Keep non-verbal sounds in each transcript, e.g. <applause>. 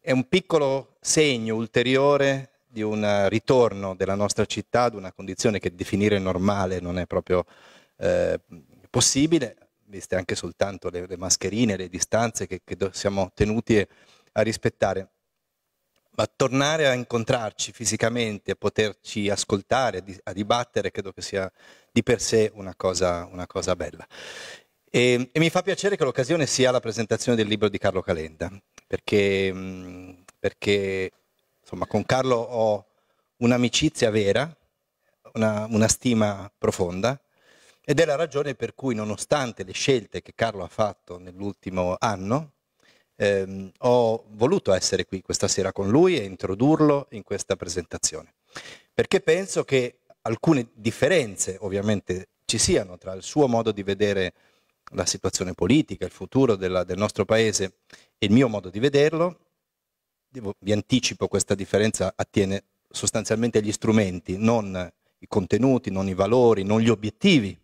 è un piccolo segno ulteriore di un ritorno della nostra città ad una condizione che definire normale non è proprio eh, possibile, viste anche soltanto le, le mascherine, le distanze che, che siamo tenuti a rispettare. Ma tornare a incontrarci fisicamente, a poterci ascoltare, a dibattere, credo che sia di per sé una cosa, una cosa bella. E, e, mi fa piacere che l'occasione sia la presentazione del libro di Carlo Calenda, perché, mm, perché insomma, con Carlo ho un'amicizia vera, una, una stima profonda, ed è la ragione per cui, nonostante le scelte che Carlo ha fatto nell'ultimo anno, ehm, ho voluto essere qui questa sera con lui e introdurlo in questa presentazione. Perché penso che alcune differenze, ovviamente, ci siano tra il suo modo di vedere la situazione politica, il futuro della, del nostro paese e il mio modo di vederlo. Devo, vi anticipo questa differenza attiene sostanzialmente agli strumenti, non i contenuti, non i valori, non gli obiettivi.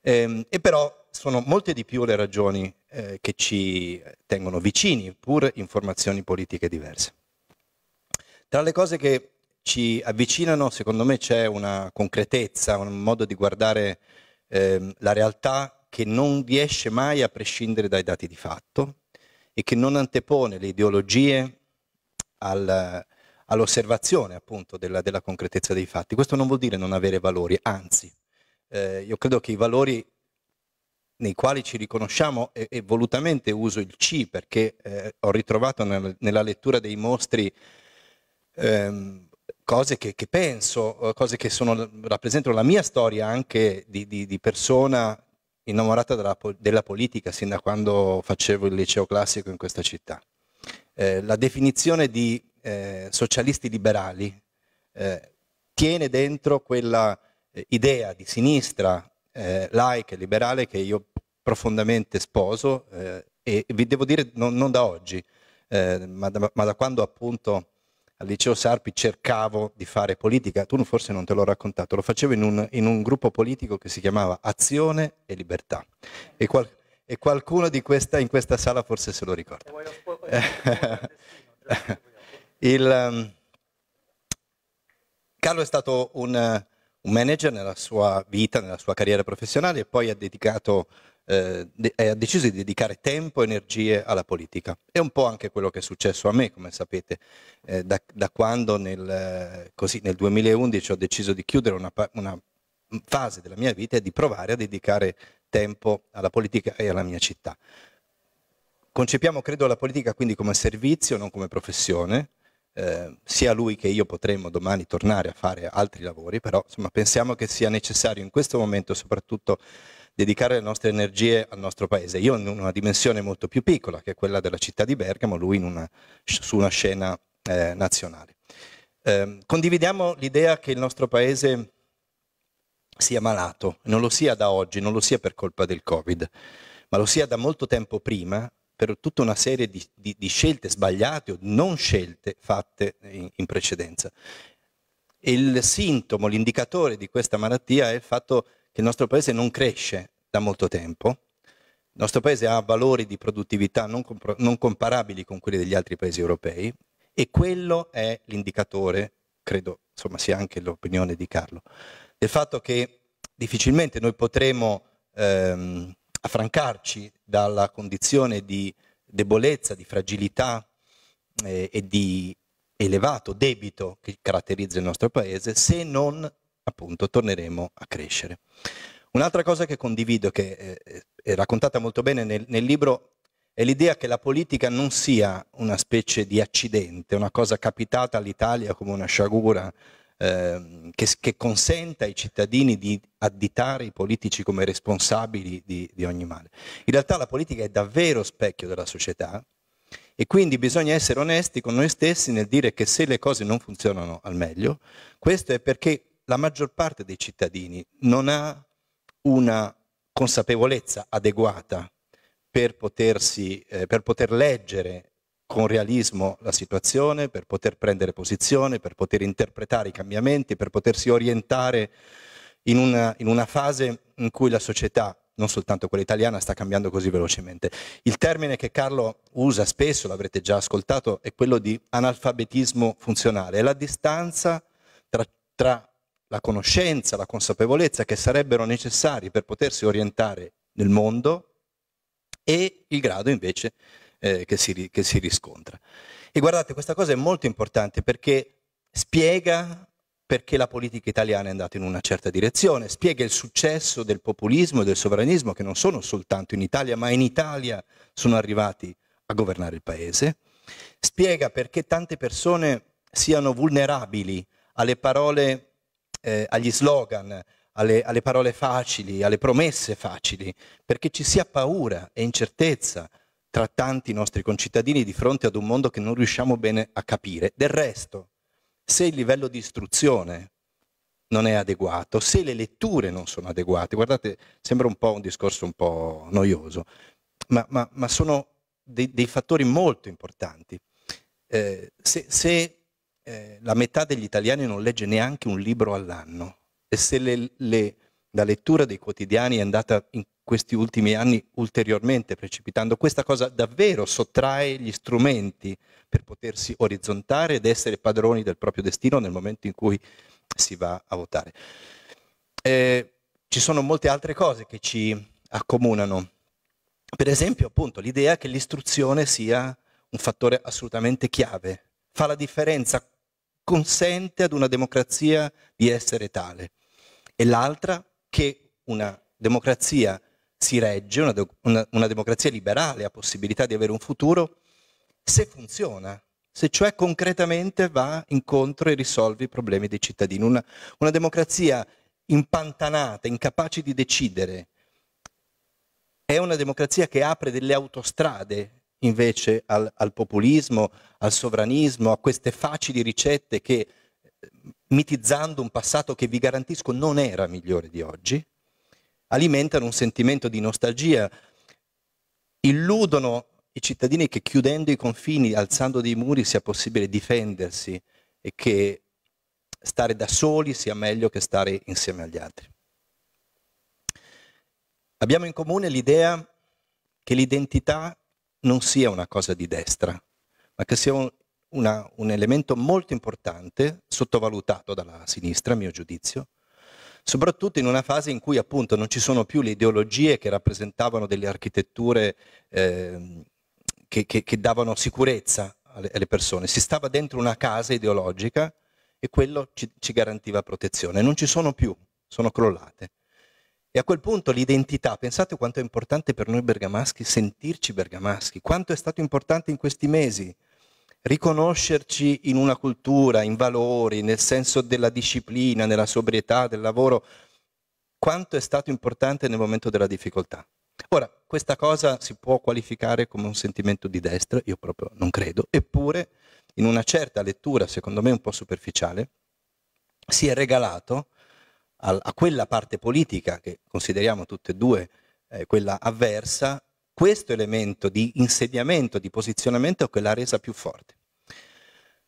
Eh, e però sono molte di più le ragioni eh, che ci tengono vicini, pur in formazioni politiche diverse. Tra le cose che ci avvicinano, secondo me c'è una concretezza, un modo di guardare eh, la realtà che non riesce mai a prescindere dai dati di fatto e che non antepone le ideologie al, all'osservazione appunto della, della, concretezza dei fatti. Questo non vuol dire non avere valori, anzi, eh, io credo che i valori nei quali ci riconosciamo, e, e volutamente uso il C perché eh, ho ritrovato nel, nella lettura dei mostri ehm, cose che, che, penso, cose che sono, rappresentano la mia storia anche di, di, di persona innamorata della, della politica sin da quando facevo il liceo classico in questa città. Eh, la definizione di eh, socialisti liberali eh, tiene dentro quella eh, idea di sinistra eh, laica e liberale che io profondamente sposo eh, e vi devo dire non, non da oggi, ma da, ma da quando appunto al liceo Sarpi cercavo di fare politica, tu forse non te l'ho raccontato, lo facevo in un, in un gruppo politico che si chiamava Azione e Libertà. E, qual, e qualcuno questa, in questa sala forse se lo ricorda. <laughs> Il, um, Carlo è stato un, un manager nella sua vita, nella sua carriera professionale e poi ha dedicato eh, de- eh, ha deciso di dedicare tempo e energie alla politica. È un po' anche quello che è successo a me, come sapete, eh, da, da, quando nel, eh, così, nel, 2011 ho deciso di chiudere una, una fase della mia vita e di provare a dedicare tempo alla politica e alla mia città. Concepiamo, credo, la politica quindi come servizio, non come professione, eh, sia lui che io potremmo domani tornare a fare altri lavori, però insomma, pensiamo che sia necessario in questo momento soprattutto dedicare le nostre energie al nostro paese. Io in una dimensione molto più piccola, che è quella della città di Bergamo, lui una, su una scena eh, nazionale. Eh, condividiamo l'idea che il nostro paese sia malato, non lo sia da oggi, non lo sia per colpa del Covid, ma lo sia da molto tempo prima per tutta una serie di, di, di scelte sbagliate o non scelte fatte in, in precedenza. Il sintomo, l'indicatore di questa malattia è il fatto che il nostro paese non cresce da molto tempo, il nostro paese ha valori di produttività non, compar- non comparabili con quelli degli altri paesi europei e quello è l'indicatore, credo insomma sia anche l'opinione di Carlo, del fatto che difficilmente noi potremo ehm, affrancarci dalla condizione di debolezza, di fragilità eh, e di elevato debito che caratterizza il nostro paese se non appunto torneremo a crescere. Un'altra cosa che condivido, che eh, è raccontata molto bene nel, nel libro, è l'idea che la politica non sia una specie di accidente, una cosa capitata all'Italia come una sciagura, eh, che, che, consenta ai cittadini di additare i politici come responsabili di, di ogni male. In realtà la politica è davvero specchio della società e quindi bisogna essere onesti con noi stessi nel dire che se le cose non funzionano al meglio, questo è perché la maggior parte dei cittadini non ha una consapevolezza adeguata per, potersi, eh, per poter leggere con realismo la situazione, per poter prendere posizione, per poter interpretare i cambiamenti, per potersi orientare in una, in una fase in cui la società non soltanto quella italiana, sta cambiando così velocemente. Il termine che Carlo usa spesso, l'avrete già ascoltato, è quello di analfabetismo funzionale, è la distanza tra, tra la conoscenza, la consapevolezza che sarebbero necessari per potersi orientare nel mondo e il grado invece eh, che, si, che si riscontra. E guardate, questa cosa è molto importante perché spiega perché la politica italiana è andata in una certa direzione, spiega il successo del populismo e del sovranismo che non sono soltanto in Italia, ma in Italia sono arrivati a governare il paese, spiega perché tante persone siano vulnerabili alle parole eh, agli slogan, alle, alle, parole facili, alle promesse facili, perché ci sia paura e incertezza tra tanti nostri concittadini di fronte ad un mondo che non riusciamo bene a capire. Del resto, se il livello di istruzione non è adeguato, se le letture non sono adeguate, guardate, sembra un po' un discorso un po' noioso, ma, ma, ma sono dei, dei, fattori molto importanti. Eh, se, se eh, la metà degli italiani non legge neanche un libro all'anno e se le, le, la lettura dei quotidiani è andata in questi ultimi anni ulteriormente precipitando, questa cosa davvero sottrae gli strumenti per potersi orizzontare ed essere padroni del proprio destino nel momento in cui si va a votare. Eh, ci sono molte altre cose che ci accomunano. Per esempio, appunto, l'idea che l'istruzione sia un fattore assolutamente chiave. Fa la differenza consente ad una democrazia di essere tale, e l'altra che una democrazia si regge, una, una, una democrazia liberale ha possibilità di avere un futuro se funziona, se cioè concretamente va incontro e risolve i problemi dei cittadini. Una, una democrazia impantanata, incapace di decidere, è una democrazia che apre delle autostrade invece al, al populismo, al sovranismo, a queste facili ricette che, eh, mitizzando un passato che vi garantisco non era migliore di oggi, alimentano un sentimento di nostalgia, illudono i cittadini che chiudendo i confini, alzando dei muri, sia possibile difendersi e che stare da soli sia meglio che stare insieme agli altri. Abbiamo in comune l'idea che l'identità non sia una cosa di destra, ma che sia un, una, un elemento molto importante, sottovalutato dalla sinistra, a mio giudizio, soprattutto in una fase in cui appunto non ci sono più le ideologie che rappresentavano delle architetture eh, che, che, che, davano sicurezza alle, alle, persone. Si stava dentro una casa ideologica e quello ci, ci garantiva protezione. Non ci sono più, sono crollate. E a quel punto l'identità, pensate quanto è importante per noi bergamaschi sentirci bergamaschi, quanto è stato importante in questi mesi riconoscerci in una cultura, in valori, nel senso della disciplina, nella sobrietà, del lavoro, quanto è stato importante nel momento della difficoltà. Ora, questa cosa si può qualificare come un sentimento di destra, io proprio non credo, eppure in una certa lettura, secondo me un po' superficiale, si è regalato a, a quella parte politica che consideriamo tutte e due eh, quella avversa, questo elemento di insediamento, di posizionamento è quella resa più forte.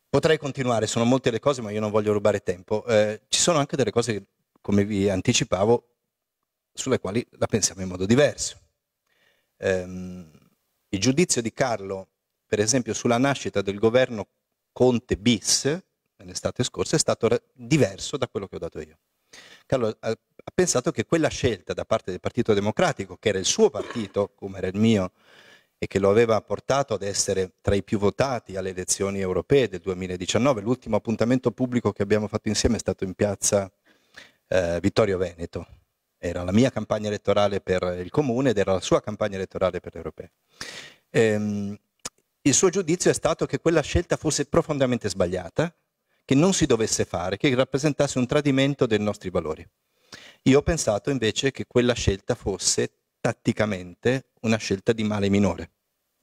Potrei continuare, sono molte le cose, ma io non voglio rubare tempo. Eh, ci sono anche delle cose, come vi anticipavo, sulle quali la pensiamo in modo diverso. Eh, il giudizio di Carlo, per esempio, sulla nascita del governo Conte bis nell'estate scorsa è stato diverso da quello che ho dato io. Carlo ha, ha pensato che quella scelta da parte del Partito Democratico, che era il suo partito, come era il mio, e che lo aveva portato ad essere tra i più votati alle elezioni europee del 2019. L'ultimo appuntamento pubblico che abbiamo fatto insieme è stato in piazza eh, Vittorio Veneto. Era la mia campagna elettorale per il comune ed era la sua campagna elettorale per l'europea. Ehm, il suo giudizio è stato che quella scelta fosse profondamente sbagliata che non si dovesse fare, che rappresentasse un tradimento dei nostri valori. Io ho pensato invece che quella scelta fosse tatticamente una scelta di male minore.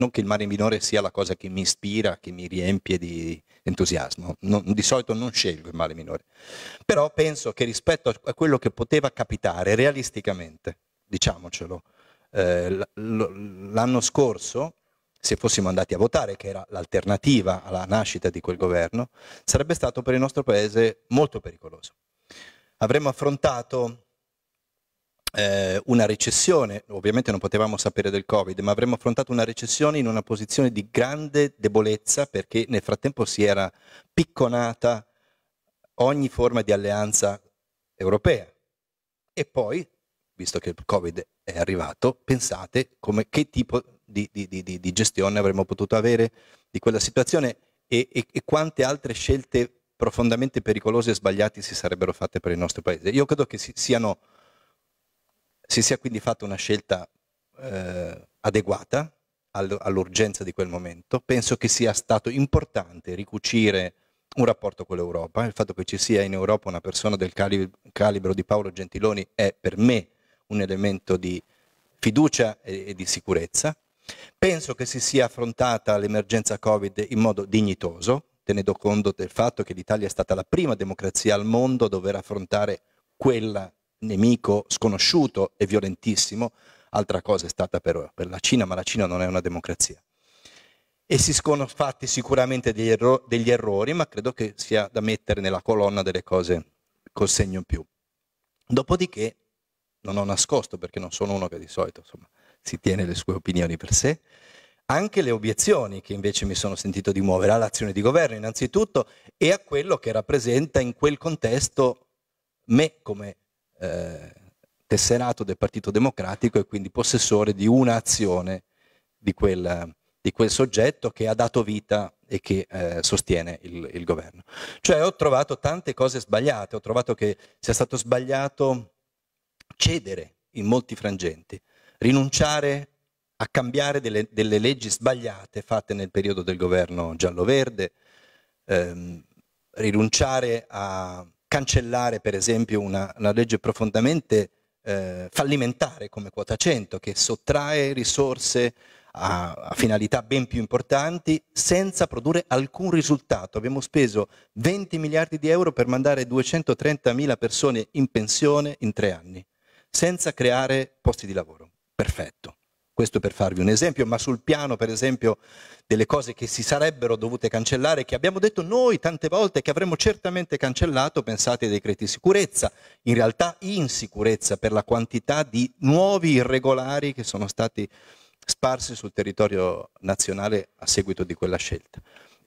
Non che il male minore sia la cosa che mi ispira, che mi riempie di entusiasmo. Non, di solito non scelgo il male minore. Però penso che rispetto a quello che poteva capitare realisticamente, diciamocelo, eh, l'anno scorso se fossimo andati a votare, che era l'alternativa alla nascita di quel governo, sarebbe stato per il nostro Paese molto pericoloso. Avremmo affrontato eh, una recessione, ovviamente non potevamo sapere del Covid, ma avremmo affrontato una recessione in una posizione di grande debolezza perché nel frattempo si era picconata ogni forma di alleanza europea. E poi, visto che il Covid è arrivato, pensate come, che tipo di, di, di, di gestione avremmo potuto avere di quella situazione e, e, e quante altre scelte profondamente pericolose e sbagliate si sarebbero fatte per il nostro paese. Io credo che si, siano, si sia quindi fatta una scelta eh, adeguata all'urgenza di quel momento. Penso che sia stato importante ricucire un rapporto con l'Europa. Il fatto che ci sia in Europa una persona del calibro di Paolo Gentiloni è per me un elemento di fiducia e, di sicurezza. Penso che si sia affrontata l'emergenza Covid in modo dignitoso, tenendo conto del fatto che l'Italia è stata la prima democrazia al mondo a dover affrontare quel nemico sconosciuto e violentissimo. Altra cosa è stata per, per la Cina, ma la Cina non è una democrazia. E si sono fatti sicuramente degli, erro- degli errori, ma credo che sia da mettere nella colonna delle cose col segno in più. Dopodiché, non ho nascosto perché non sono uno che di solito insomma, si tiene le sue opinioni per sé, anche le obiezioni che invece mi sono sentito di muovere all'azione di governo innanzitutto e a quello che rappresenta in quel contesto me come eh, tesserato del Partito Democratico e quindi possessore di un'azione di, di quel, soggetto che ha dato vita e che eh, sostiene il, il, governo. Cioè ho trovato tante cose sbagliate, ho trovato che sia stato sbagliato cedere in molti frangenti, rinunciare a cambiare delle, delle leggi sbagliate fatte nel periodo del governo giallo-verde, ehm, rinunciare a cancellare per esempio una, una legge profondamente eh, fallimentare come quota 100 che sottrae risorse a, a, finalità ben più importanti senza produrre alcun risultato. Abbiamo speso 20 miliardi di euro per mandare 230 mila persone in pensione in tre anni, senza creare posti di lavoro perfetto. Questo per farvi un esempio, ma sul piano per esempio delle cose che si sarebbero dovute cancellare, che abbiamo detto noi tante volte che avremmo certamente cancellato, pensate ai decreti sicurezza, in realtà insicurezza per la quantità di nuovi irregolari che sono stati sparsi sul territorio nazionale a seguito di quella scelta.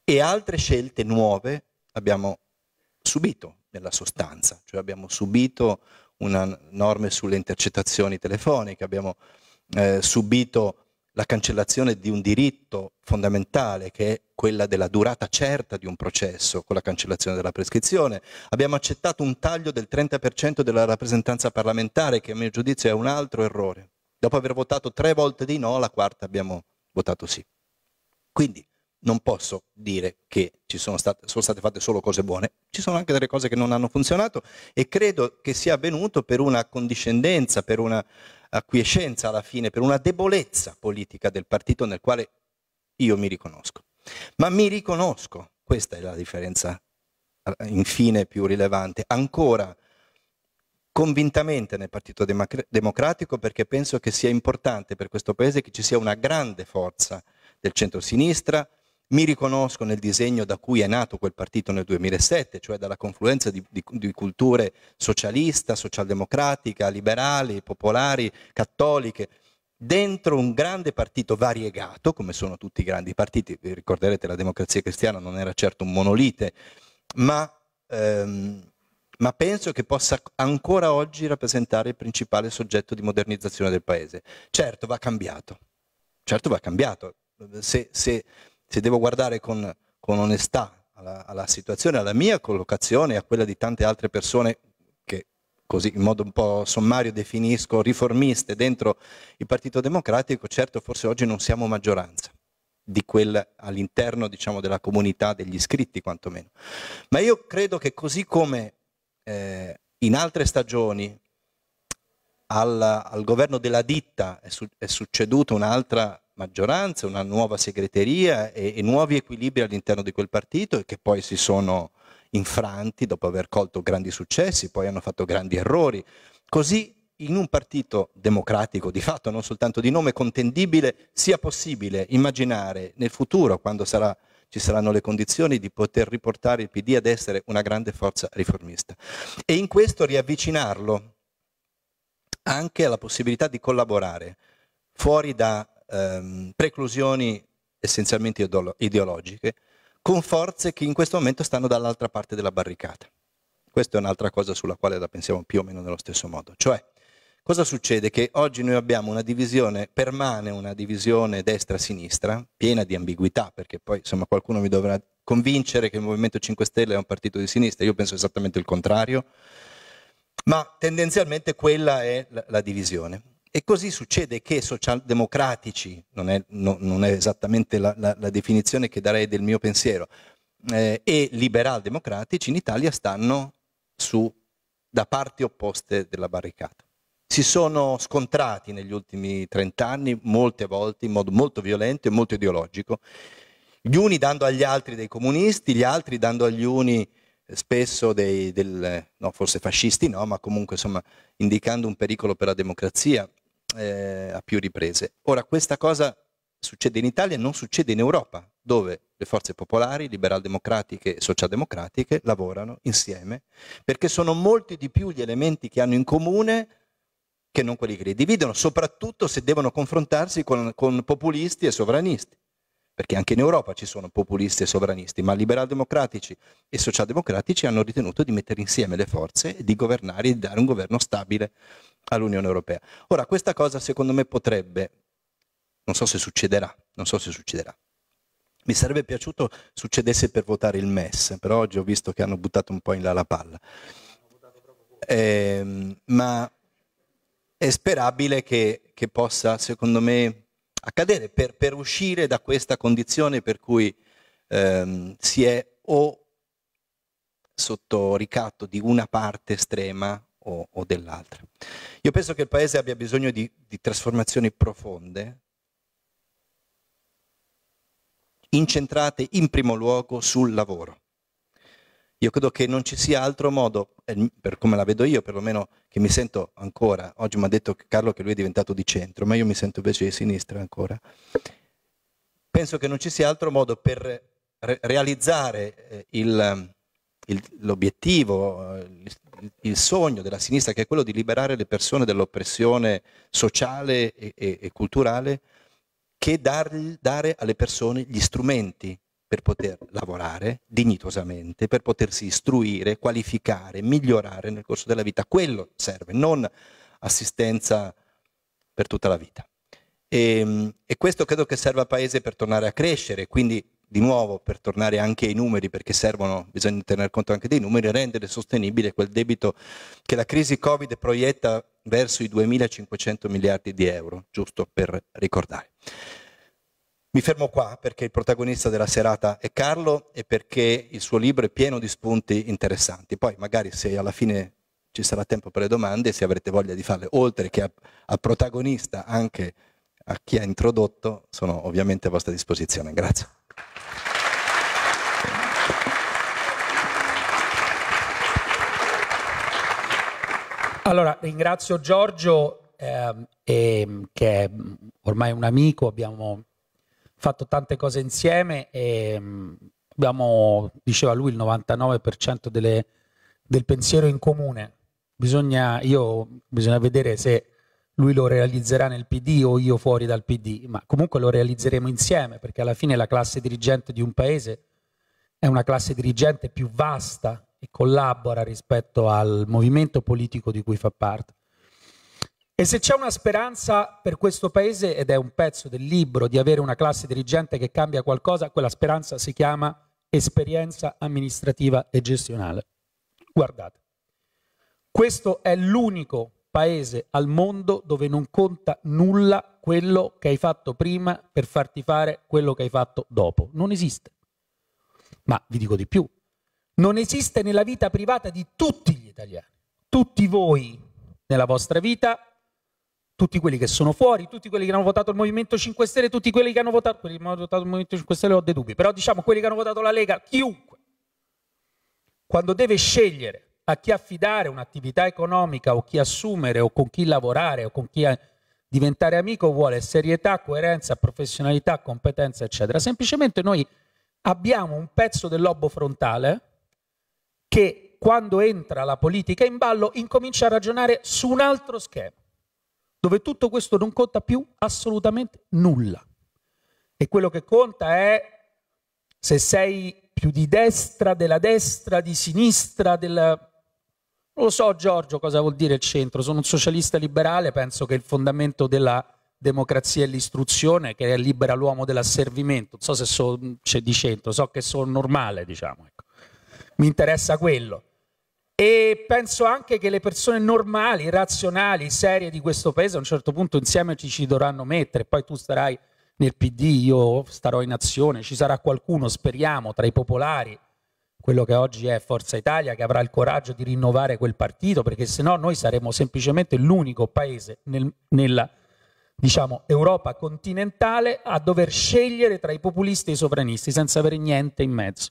E altre scelte nuove abbiamo subito nella sostanza, cioè abbiamo subito una norma sulle intercettazioni telefoniche, abbiamo eh, subito la cancellazione di un diritto fondamentale che è quella della durata certa di un processo con la cancellazione della prescrizione. Abbiamo accettato un taglio del 30% della rappresentanza parlamentare che a mio giudizio è un altro errore. Dopo aver votato tre volte di no, la quarta abbiamo votato sì. Quindi non posso dire che ci sono state, sono state fatte solo cose buone, ci sono anche delle cose che non hanno funzionato e credo che sia avvenuto per una condiscendenza, per una acquiescenza alla fine per una debolezza politica del partito nel quale io mi riconosco. Ma mi riconosco, questa è la differenza eh, infine più rilevante, ancora convintamente nel Partito Democratico perché penso che sia importante per questo Paese che ci sia una grande forza del centro-sinistra, mi riconosco nel disegno da cui è nato quel partito nel 2007, cioè dalla confluenza di, di, di culture socialista, socialdemocratica, liberali, popolari, cattoliche, dentro un grande partito variegato, come sono tutti i grandi partiti, vi ricorderete la democrazia cristiana non era certo un monolite, ma, ehm, ma, penso che possa ancora oggi rappresentare il principale soggetto di modernizzazione del Paese. Certo va cambiato, certo va cambiato. Se, se se devo guardare con, con onestà alla, alla, situazione, alla mia collocazione e a quella di tante altre persone che così in modo un po' sommario definisco riformiste dentro il Partito Democratico, certo forse oggi non siamo maggioranza di quel all'interno diciamo, della comunità degli iscritti quantomeno. Ma io credo che così come eh, in altre stagioni al, al governo della ditta è, su, è succeduta un'altra maggioranza, una nuova segreteria e, e, nuovi equilibri all'interno di quel partito e che poi si sono infranti dopo aver colto grandi successi, poi hanno fatto grandi errori. Così in un partito democratico di fatto, non soltanto di nome contendibile, sia possibile immaginare nel futuro, quando sarà, ci saranno le condizioni, di poter riportare il PD ad essere una grande forza riformista. E in questo riavvicinarlo anche alla possibilità di collaborare fuori da ehm, preclusioni essenzialmente ideologiche con forze che in questo momento stanno dall'altra parte della barricata. Questa è un'altra cosa sulla quale la pensiamo più o meno nello stesso modo. Cioè, cosa succede? Che oggi noi abbiamo una divisione, permane una divisione destra-sinistra, piena di ambiguità, perché poi insomma, qualcuno mi dovrà convincere che il Movimento 5 Stelle è un partito di sinistra, io penso esattamente il contrario, ma tendenzialmente quella è la, la divisione. E così succede che socialdemocratici, non è, no, non è esattamente la, la, la, definizione che darei del mio pensiero, eh, e liberaldemocratici in Italia stanno su, da parti opposte della barricata. Si sono scontrati negli ultimi trent'anni, molte volte in modo molto violento e molto ideologico, gli uni dando agli altri dei comunisti, gli altri dando agli uni spesso dei, del, no, forse fascisti no, ma comunque insomma indicando un pericolo per la democrazia eh, a più riprese. Ora questa cosa succede in Italia e non succede in Europa, dove le forze popolari, liberal-democratiche e socialdemocratiche lavorano insieme, perché sono molti di più gli elementi che hanno in comune che non quelli che li dividono, soprattutto se devono confrontarsi con, con populisti e sovranisti perché anche in Europa ci sono populisti e sovranisti, ma liberaldemocratici e socialdemocratici hanno ritenuto di mettere insieme le forze e di governare e di dare un governo stabile all'Unione Europea. Ora, questa cosa secondo me potrebbe, non so se succederà, non so se succederà. Mi sarebbe piaciuto succedesse per votare il MES, però oggi ho visto che hanno buttato un po' in là la palla. Eh, ma è sperabile che, che possa, secondo me, accadere per, per uscire da questa condizione per cui ehm, si è o sotto ricatto di una parte estrema o, o dell'altra. Io penso che il Paese abbia bisogno di, di trasformazioni profonde, incentrate in primo luogo sul lavoro io credo che non ci sia altro modo, per come la vedo io, perlomeno che mi sento ancora, oggi mi ha detto Carlo che lui è diventato di centro, ma io mi sento invece di sinistra ancora. Penso che non ci sia altro modo per re- realizzare eh, il, il, l'obiettivo, eh, il, il, sogno della sinistra, che è quello di liberare le persone dall'oppressione sociale e, e, e culturale, che dar, dare alle persone gli strumenti per poter lavorare dignitosamente, per potersi istruire, qualificare, migliorare nel corso della vita. Quello serve, non assistenza per tutta la vita. E, ehm, e questo credo che serva al Paese per tornare a crescere, quindi di nuovo per tornare anche ai numeri, perché servono, bisogna tener conto anche dei numeri, rendere sostenibile quel debito che la crisi Covid proietta verso i 2.500 miliardi di euro, giusto per ricordare. Mi fermo qua perché il protagonista della serata è Carlo e perché il suo libro è pieno di spunti interessanti. Poi magari se alla fine ci sarà tempo per le domande, se avrete voglia di farle, oltre che al protagonista anche a chi ha introdotto, sono ovviamente a vostra disposizione. Grazie. Allora, ringrazio Giorgio, eh, eh, che è ormai un amico, abbiamo fatto tante cose insieme e mm, abbiamo, diceva lui, il 99% delle, del pensiero in comune. Bisogna, io, bisogna vedere se lui lo realizzerà nel PD o io fuori dal PD, ma comunque lo realizzeremo insieme perché alla fine la classe dirigente di un paese è una classe dirigente più vasta e collabora rispetto al movimento politico di cui fa parte. E se c'è una speranza per questo paese, ed è un pezzo del libro, di avere una classe dirigente che cambia qualcosa, quella speranza si chiama esperienza amministrativa e gestionale. Guardate, questo è l'unico paese al mondo dove non conta nulla quello che hai fatto prima per farti fare quello che hai fatto dopo. Non esiste. Ma vi dico di più, non esiste nella vita privata di tutti gli italiani. Tutti voi nella vostra vita tutti quelli che sono fuori, tutti quelli che hanno votato il Movimento 5 Stelle, tutti quelli che hanno votato, quelli che hanno votato il Movimento 5 Stelle ho dei dubbi, però diciamo quelli che hanno votato la Lega, chiunque, quando deve scegliere a chi affidare un'attività economica o chi assumere o con chi lavorare o con chi eh, diventare amico vuole serietà, coerenza, professionalità, competenza, eccetera. Semplicemente noi abbiamo un pezzo del lobo frontale che quando entra la politica in ballo incomincia a ragionare su un altro schema dove tutto questo non conta più assolutamente nulla. E quello che conta è se sei più di destra, della destra, di sinistra, della... Non lo so Giorgio cosa vuol dire il centro, sono un socialista liberale, penso che il fondamento della democrazia e l'istruzione che libera l'uomo dell'asservimento. Non so se so, c'è di centro, so che sono normale, diciamo. Ecco. Mi interessa quello. E penso anche che le persone normali, razionali, serie di questo paese a un certo punto insieme ci, ci dovranno mettere, poi tu starai nel PD, io starò in azione, ci sarà qualcuno, speriamo, tra i popolari, quello che oggi è Forza Italia, che avrà il coraggio di rinnovare quel partito, perché se no noi saremo semplicemente l'unico paese nel, nella diciamo, Europa continentale a dover scegliere tra i populisti e i sovranisti, senza avere niente in mezzo,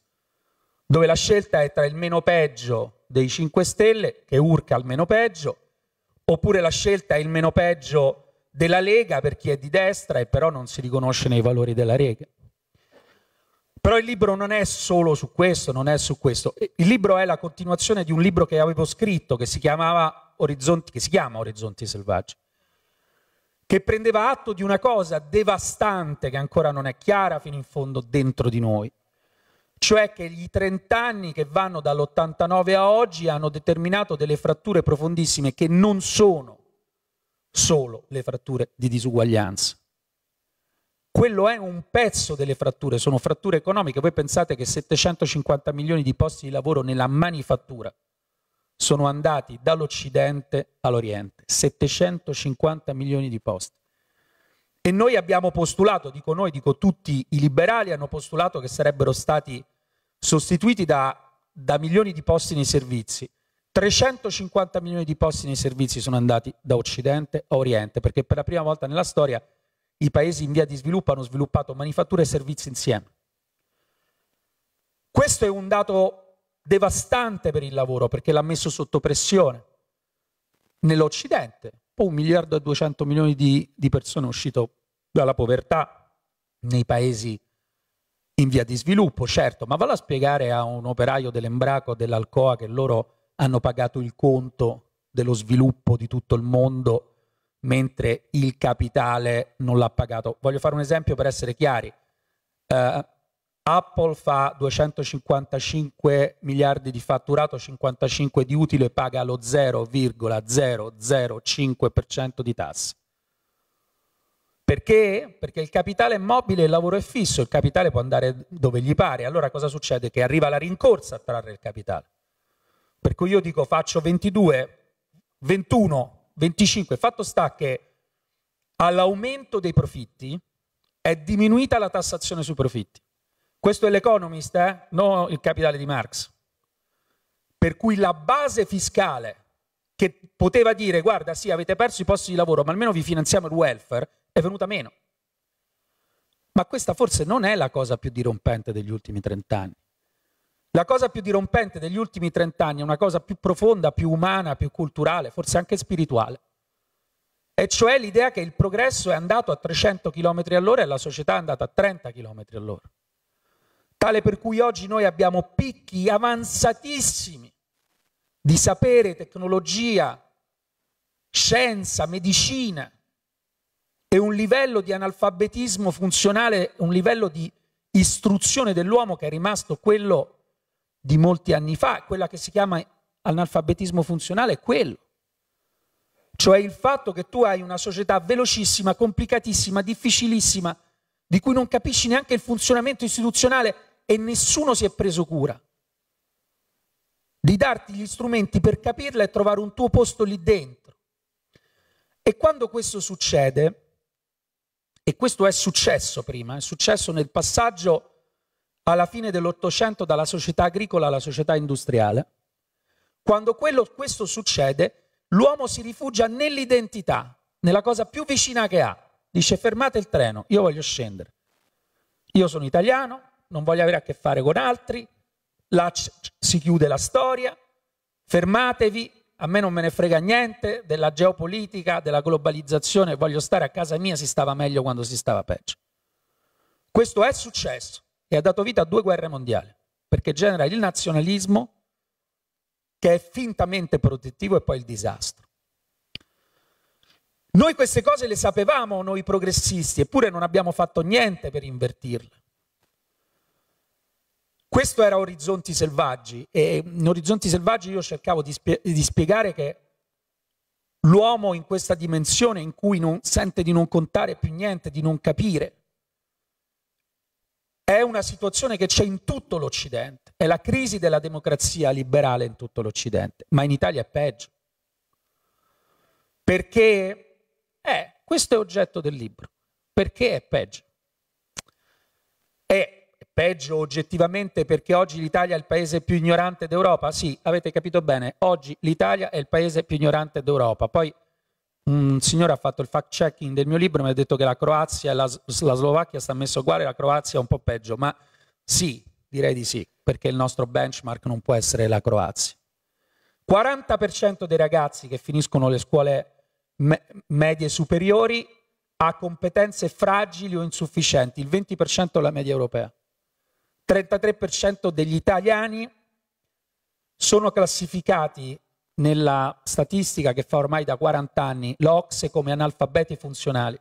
dove la scelta è tra il meno peggio dei 5 Stelle, che urca al meno peggio, oppure la scelta è il meno peggio della Lega per chi è di destra e però non si riconosce nei valori della Lega. Però il libro non è solo su questo, non è su questo. Il libro è la continuazione di un libro che avevo scritto che si, Orizzonti, che si chiama Orizzonti Selvaggi, che prendeva atto di una cosa devastante che ancora non è chiara fino in fondo dentro di noi cioè che i 30 anni che vanno dall'89 a oggi hanno determinato delle fratture profondissime che non sono solo le fratture di disuguaglianza. Quello è un pezzo delle fratture, sono fratture economiche. Voi pensate che 750 milioni di posti di lavoro nella manifattura sono andati dall'Occidente all'Oriente, 750 milioni di posti. E noi abbiamo postulato, dico noi, dico tutti i liberali hanno postulato che sarebbero stati sostituiti da, da milioni di posti nei servizi. 350 milioni di posti nei servizi sono andati da Occidente a Oriente, perché per la prima volta nella storia i paesi in via di sviluppo hanno sviluppato manifatture e servizi insieme. Questo è un dato devastante per il lavoro, perché l'ha messo sotto pressione. Nell'Occidente, un miliardo e 200 milioni di, di persone è uscito dalla povertà nei paesi in via di sviluppo, certo, ma vado a spiegare a un operaio dell'Embraco, dell'Alcoa, che loro hanno pagato il conto dello sviluppo di tutto il mondo mentre il capitale non l'ha pagato. Voglio fare un esempio per essere chiari. Uh, Apple fa 255 miliardi di fatturato, 55 di utile paga lo 0,005% di tasse. Perché? Perché il capitale è mobile, e il lavoro è fisso, il capitale può andare dove gli pare. Allora cosa succede? Che arriva la rincorsa a trarre il capitale. Per cui io dico faccio 22, 21, 25. Fatto sta che all'aumento dei profitti è diminuita la tassazione sui profitti. Questo è l'Economist, eh? non il capitale di Marx. Per cui la base fiscale che poteva dire guarda sì avete perso i posti di lavoro ma almeno vi finanziamo il welfare è venuta meno. Ma questa forse non è la cosa più dirompente degli ultimi trent'anni. La cosa più dirompente degli ultimi trent'anni è una cosa più profonda, più umana, più culturale, forse anche spirituale. E cioè l'idea che il progresso è andato a 300 km all'ora e la società è andata a 30 km all'ora. Tale per cui oggi noi abbiamo picchi avanzatissimi di sapere, tecnologia, scienza, medicina, e un livello di analfabetismo funzionale, un livello di istruzione dell'uomo che è rimasto quello di molti anni fa, quella che si chiama analfabetismo funzionale è quello. Cioè il fatto che tu hai una società velocissima, complicatissima, difficilissima, di cui non capisci neanche il funzionamento istituzionale e nessuno si è preso cura di darti gli strumenti per capirla e trovare un tuo posto lì dentro. E quando questo succede, e questo è successo prima, è successo nel passaggio alla fine dell'Ottocento dalla società agricola alla società industriale. Quando quello, questo succede, l'uomo si rifugia nell'identità, nella cosa più vicina che ha. Dice fermate il treno, io voglio scendere. Io sono italiano, non voglio avere a che fare con altri, là si chiude la storia, fermatevi, a me non me ne frega niente della geopolitica, della globalizzazione, voglio stare a casa mia, si stava meglio quando si stava peggio. Questo è successo e ha dato vita a due guerre mondiali, perché genera il nazionalismo che è fintamente protettivo e poi il disastro. Noi queste cose le sapevamo noi progressisti, eppure non abbiamo fatto niente per invertirle. Questo era Orizzonti Selvaggi e in Orizzonti Selvaggi io cercavo di, spie- di spiegare che l'uomo in questa dimensione in cui non, sente di non contare più niente, di non capire, è una situazione che c'è in tutto l'Occidente, è la crisi della democrazia liberale in tutto l'Occidente, ma in Italia è peggio. Perché, eh, questo è oggetto del libro, perché è peggio. E Peggio oggettivamente perché oggi l'Italia è il paese più ignorante d'Europa? Sì, avete capito bene, oggi l'Italia è il paese più ignorante d'Europa. Poi un signore ha fatto il fact checking del mio libro, mi ha detto che la Croazia e la, la Slovacchia stanno messo uguale, la Croazia è un po' peggio, ma sì, direi di sì, perché il nostro benchmark non può essere la Croazia. 40% dei ragazzi che finiscono le scuole me- medie superiori ha competenze fragili o insufficienti, il 20% è la media europea. 33% degli italiani sono classificati nella statistica che fa ormai da 40 anni l'Ocse come analfabeti funzionali,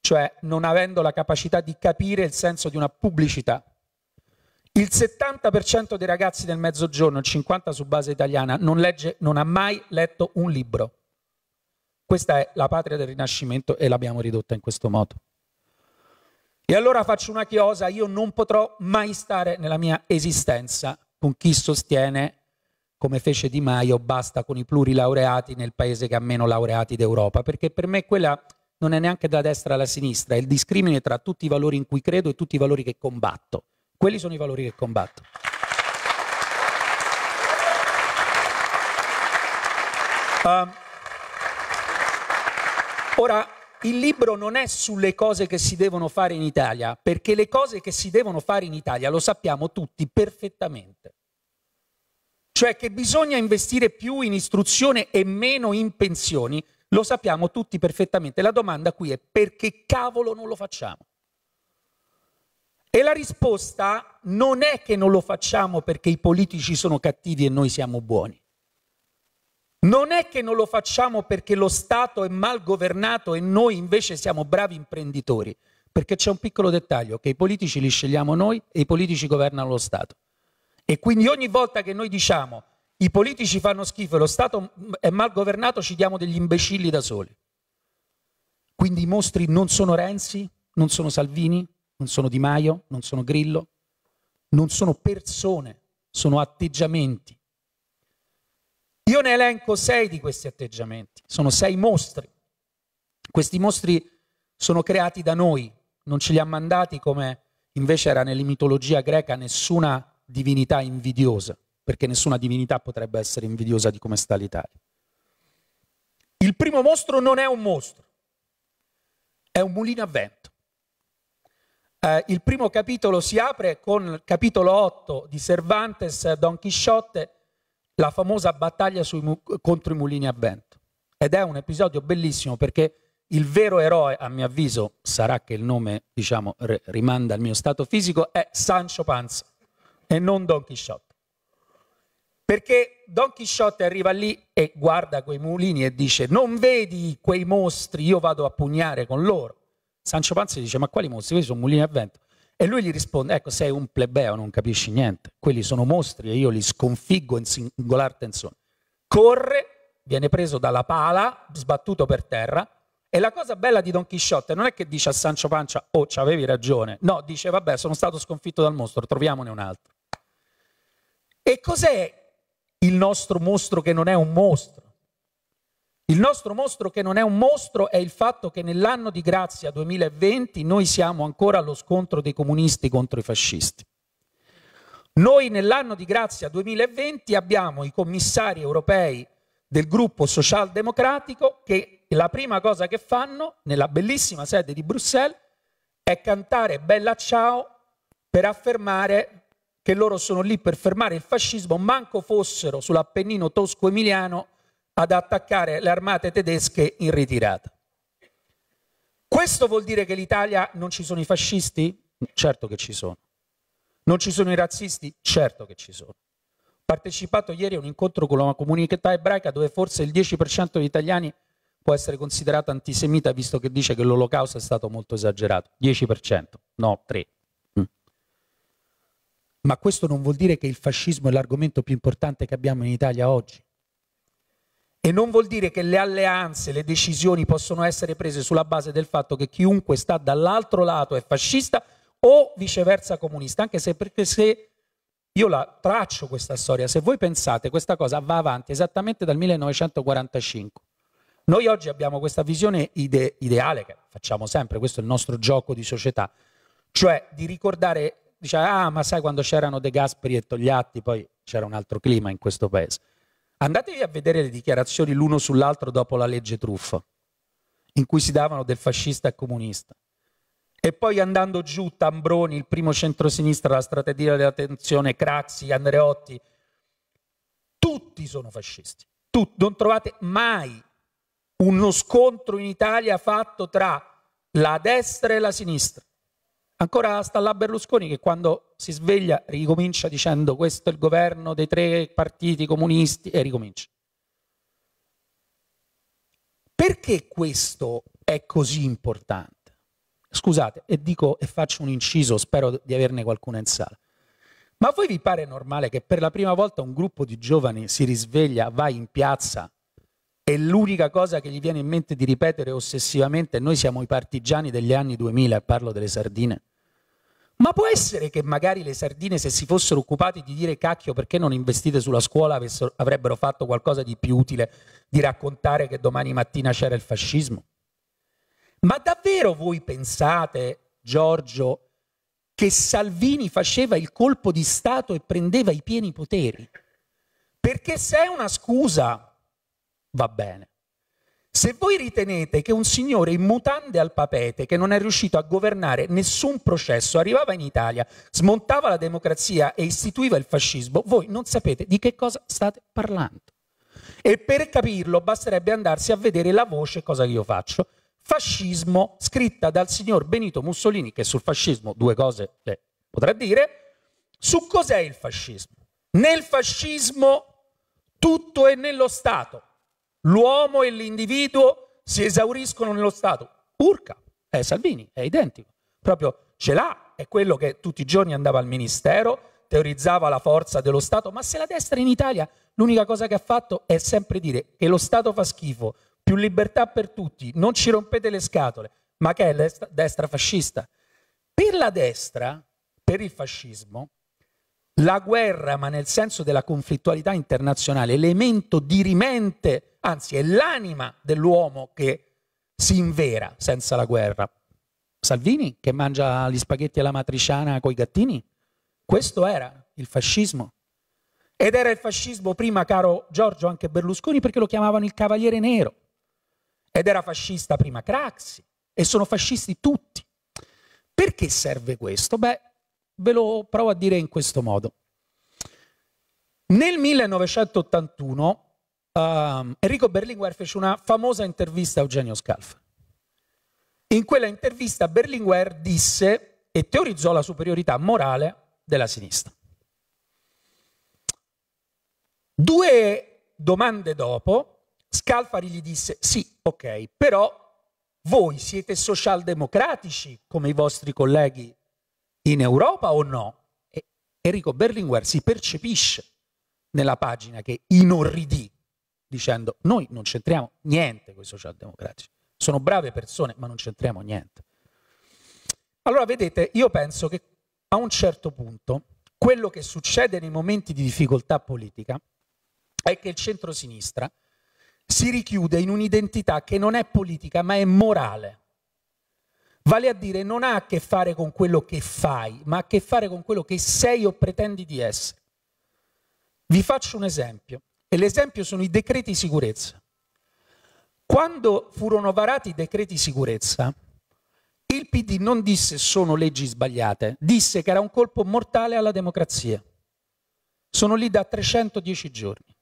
cioè non avendo la capacità di capire il senso di una pubblicità. Il 70% dei ragazzi del mezzogiorno, il 50% su base italiana, non, legge, non ha mai letto un libro. Questa è la patria del Rinascimento e l'abbiamo ridotta in questo modo. E allora faccio una chiosa, io non potrò mai stare nella mia esistenza con chi sostiene, come fece Di Maio, basta con i plurilaureati nel paese che ha meno laureati d'Europa, perché per me quella non è neanche da destra alla sinistra, è il discrimine tra tutti i valori in cui credo e tutti i valori che combatto. Quelli sono i valori che combatto. Uh, ora, il libro non è sulle cose che si devono fare in Italia, perché le cose che si devono fare in Italia lo sappiamo tutti perfettamente. Cioè che bisogna investire più in istruzione e meno in pensioni, lo sappiamo tutti perfettamente. La domanda qui è perché cavolo non lo facciamo? E la risposta non è che non lo facciamo perché i politici sono cattivi e noi siamo buoni. Non è che non lo facciamo perché lo Stato è mal governato e noi invece siamo bravi imprenditori, perché c'è un piccolo dettaglio, che i politici li scegliamo noi e i politici governano lo Stato. E quindi ogni volta che noi diciamo i politici fanno schifo e lo Stato è mal governato ci diamo degli imbecilli da soli. Quindi i mostri non sono Renzi, non sono Salvini, non sono Di Maio, non sono Grillo, non sono persone, sono atteggiamenti io ne elenco sei di questi atteggiamenti, sono sei mostri. Questi mostri sono creati da noi, non ce li ha mandati come invece era nell'mitologia greca nessuna divinità invidiosa, perché nessuna divinità potrebbe essere invidiosa di come sta l'Italia. Il primo mostro non è un mostro, è un mulino a vento. Eh, il primo capitolo si apre con il capitolo 8 di Cervantes, Don Chisciotte, la famosa battaglia sui, contro i mulini a vento. Ed è un episodio bellissimo perché il vero eroe, a mio avviso, sarà che il nome diciamo, rimanda al mio stato fisico, è Sancho Panza e non Don Quixote. Perché Don Quixote arriva lì e guarda quei mulini e dice non vedi quei mostri, io vado a pugnare con loro. Sancho Panza dice ma quali mostri? Questi sono mulini a vento. E lui gli risponde, ecco, sei un plebeo, non capisci niente, quelli sono mostri e io li sconfiggo in singolar tensione. Corre, viene preso dalla pala, sbattuto per terra, e la cosa bella di Don Chisciotte non è che dice a Sancio Pancia, oh, avevi ragione, no, dice, vabbè, sono stato sconfitto dal mostro, troviamone un altro. E cos'è il nostro mostro che non è un mostro? Il nostro mostro che non è un mostro è il fatto che nell'anno di grazia 2020 noi siamo ancora allo scontro dei comunisti contro i fascisti. Noi nell'anno di grazia 2020 abbiamo i commissari europei del gruppo socialdemocratico che la prima cosa che fanno nella bellissima sede di Bruxelles è cantare Bella Ciao per affermare che loro sono lì per fermare il fascismo, manco fossero sull'Appennino tosco-emiliano ad attaccare le armate tedesche in ritirata. Questo vuol dire che l'Italia non ci sono i fascisti? Certo che ci sono. Non ci sono i razzisti? Certo che ci sono. Ho partecipato ieri a un incontro con la comunità ebraica dove forse il 10% degli italiani può essere considerato antisemita visto che dice che l'olocausto è stato molto esagerato. 10%, no, 3. Mm. Ma questo non vuol dire che il fascismo è l'argomento più importante che abbiamo in Italia oggi. E non vuol dire che le alleanze, le decisioni possono essere prese sulla base del fatto che chiunque sta dall'altro lato è fascista o viceversa comunista, anche se, perché se io la traccio questa storia, se voi pensate questa cosa va avanti esattamente dal 1945. Noi oggi abbiamo questa visione ide- ideale, che facciamo sempre, questo è il nostro gioco di società, cioè di ricordare, diciamo, ah ma sai quando c'erano De Gasperi e Togliatti, poi c'era un altro clima in questo paese. Andatevi a vedere le dichiarazioni l'uno sull'altro dopo la legge truffa, in cui si davano del fascista e comunista. E poi andando giù, Tambroni, il primo centrosinistra, la strategia della tensione, Craxi, Andreotti, tutti sono fascisti. Tutti. non trovate mai uno scontro in Italia fatto tra la destra e la sinistra. Ancora sta là Berlusconi che quando si sveglia ricomincia dicendo questo è il governo dei tre partiti comunisti e ricomincia. Perché questo è così importante? Scusate, e dico e faccio un inciso, spero di averne qualcuno in sala. Ma a voi vi pare normale che per la prima volta un gruppo di giovani si risveglia, va in piazza e l'unica cosa che gli viene in mente di ripetere ossessivamente noi siamo i partigiani degli anni 2000 e parlo delle sardine. Ma può essere che magari le sardine se si fossero occupati di dire cacchio perché non investite sulla scuola avessero, avrebbero fatto qualcosa di più utile di raccontare che domani mattina c'era il fascismo? Ma davvero voi pensate, Giorgio, che Salvini faceva il colpo di Stato e prendeva i pieni poteri? Perché se è una scusa va bene. Se voi ritenete che un signore in mutande al papete, che non è riuscito a governare nessun processo, arrivava in Italia, smontava la democrazia e istituiva il fascismo, voi non sapete di che cosa state parlando. E per capirlo basterebbe andarsi a vedere la voce, cosa che io faccio, fascismo, scritta dal signor Benito Mussolini, che sul fascismo due cose le potrà dire, su cos'è il fascismo. Nel fascismo tutto è nello Stato. L'uomo e l'individuo si esauriscono nello Stato. Urca, è eh, Salvini, è identico. Proprio ce l'ha, è quello che tutti i giorni andava al ministero, teorizzava la forza dello Stato, ma se la destra in Italia l'unica cosa che ha fatto è sempre dire che lo Stato fa schifo, più libertà per tutti, non ci rompete le scatole, ma che è destra, destra fascista. Per la destra, per il fascismo, la guerra, ma nel senso della conflittualità internazionale, elemento dirimente anzi è l'anima dell'uomo che si invera senza la guerra. Salvini che mangia gli spaghetti alla matriciana coi gattini? Questo era il fascismo. Ed era il fascismo prima, caro Giorgio, anche Berlusconi, perché lo chiamavano il Cavaliere Nero. Ed era fascista prima Craxi. E sono fascisti tutti. Perché serve questo? Beh, ve lo provo a dire in questo modo. Nel 1981 um, Enrico Berlinguer fece una famosa intervista a Eugenio Scalfa. In quella intervista Berlinguer disse e teorizzò la superiorità morale della sinistra. Due domande dopo, Scalfari gli disse, sì, ok, però voi siete socialdemocratici come i vostri colleghi in Europa o no? E Enrico Berlinguer si percepisce nella pagina che inorridì dicendo noi non c'entriamo niente con i socialdemocratici, sono brave persone ma non c'entriamo niente. Allora vedete, io penso che a un certo punto quello che succede nei momenti di difficoltà politica è che il centro-sinistra si richiude in un'identità che non è politica ma è morale. Vale a dire non ha a che fare con quello che fai, ma ha a che fare con quello che sei o pretendi di essere. Vi faccio un esempio. E l'esempio sono i decreti sicurezza. Quando furono varati i decreti sicurezza, il PD non disse sono leggi sbagliate, disse che era un colpo mortale alla democrazia. Sono lì da 310 giorni.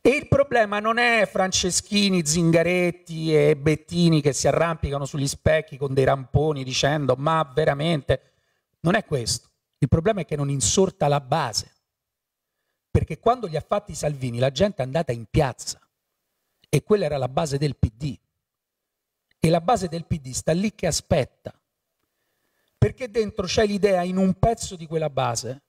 E il problema non è Franceschini, Zingaretti e Bettini che si arrampicano sugli specchi con dei ramponi dicendo ma veramente non è questo. Il problema è che non insorta la base perché quando li ha fatti Salvini la gente è andata in piazza e quella era la base del PD. E la base del PD sta lì che aspetta, perché dentro c'è l'idea in un pezzo di quella base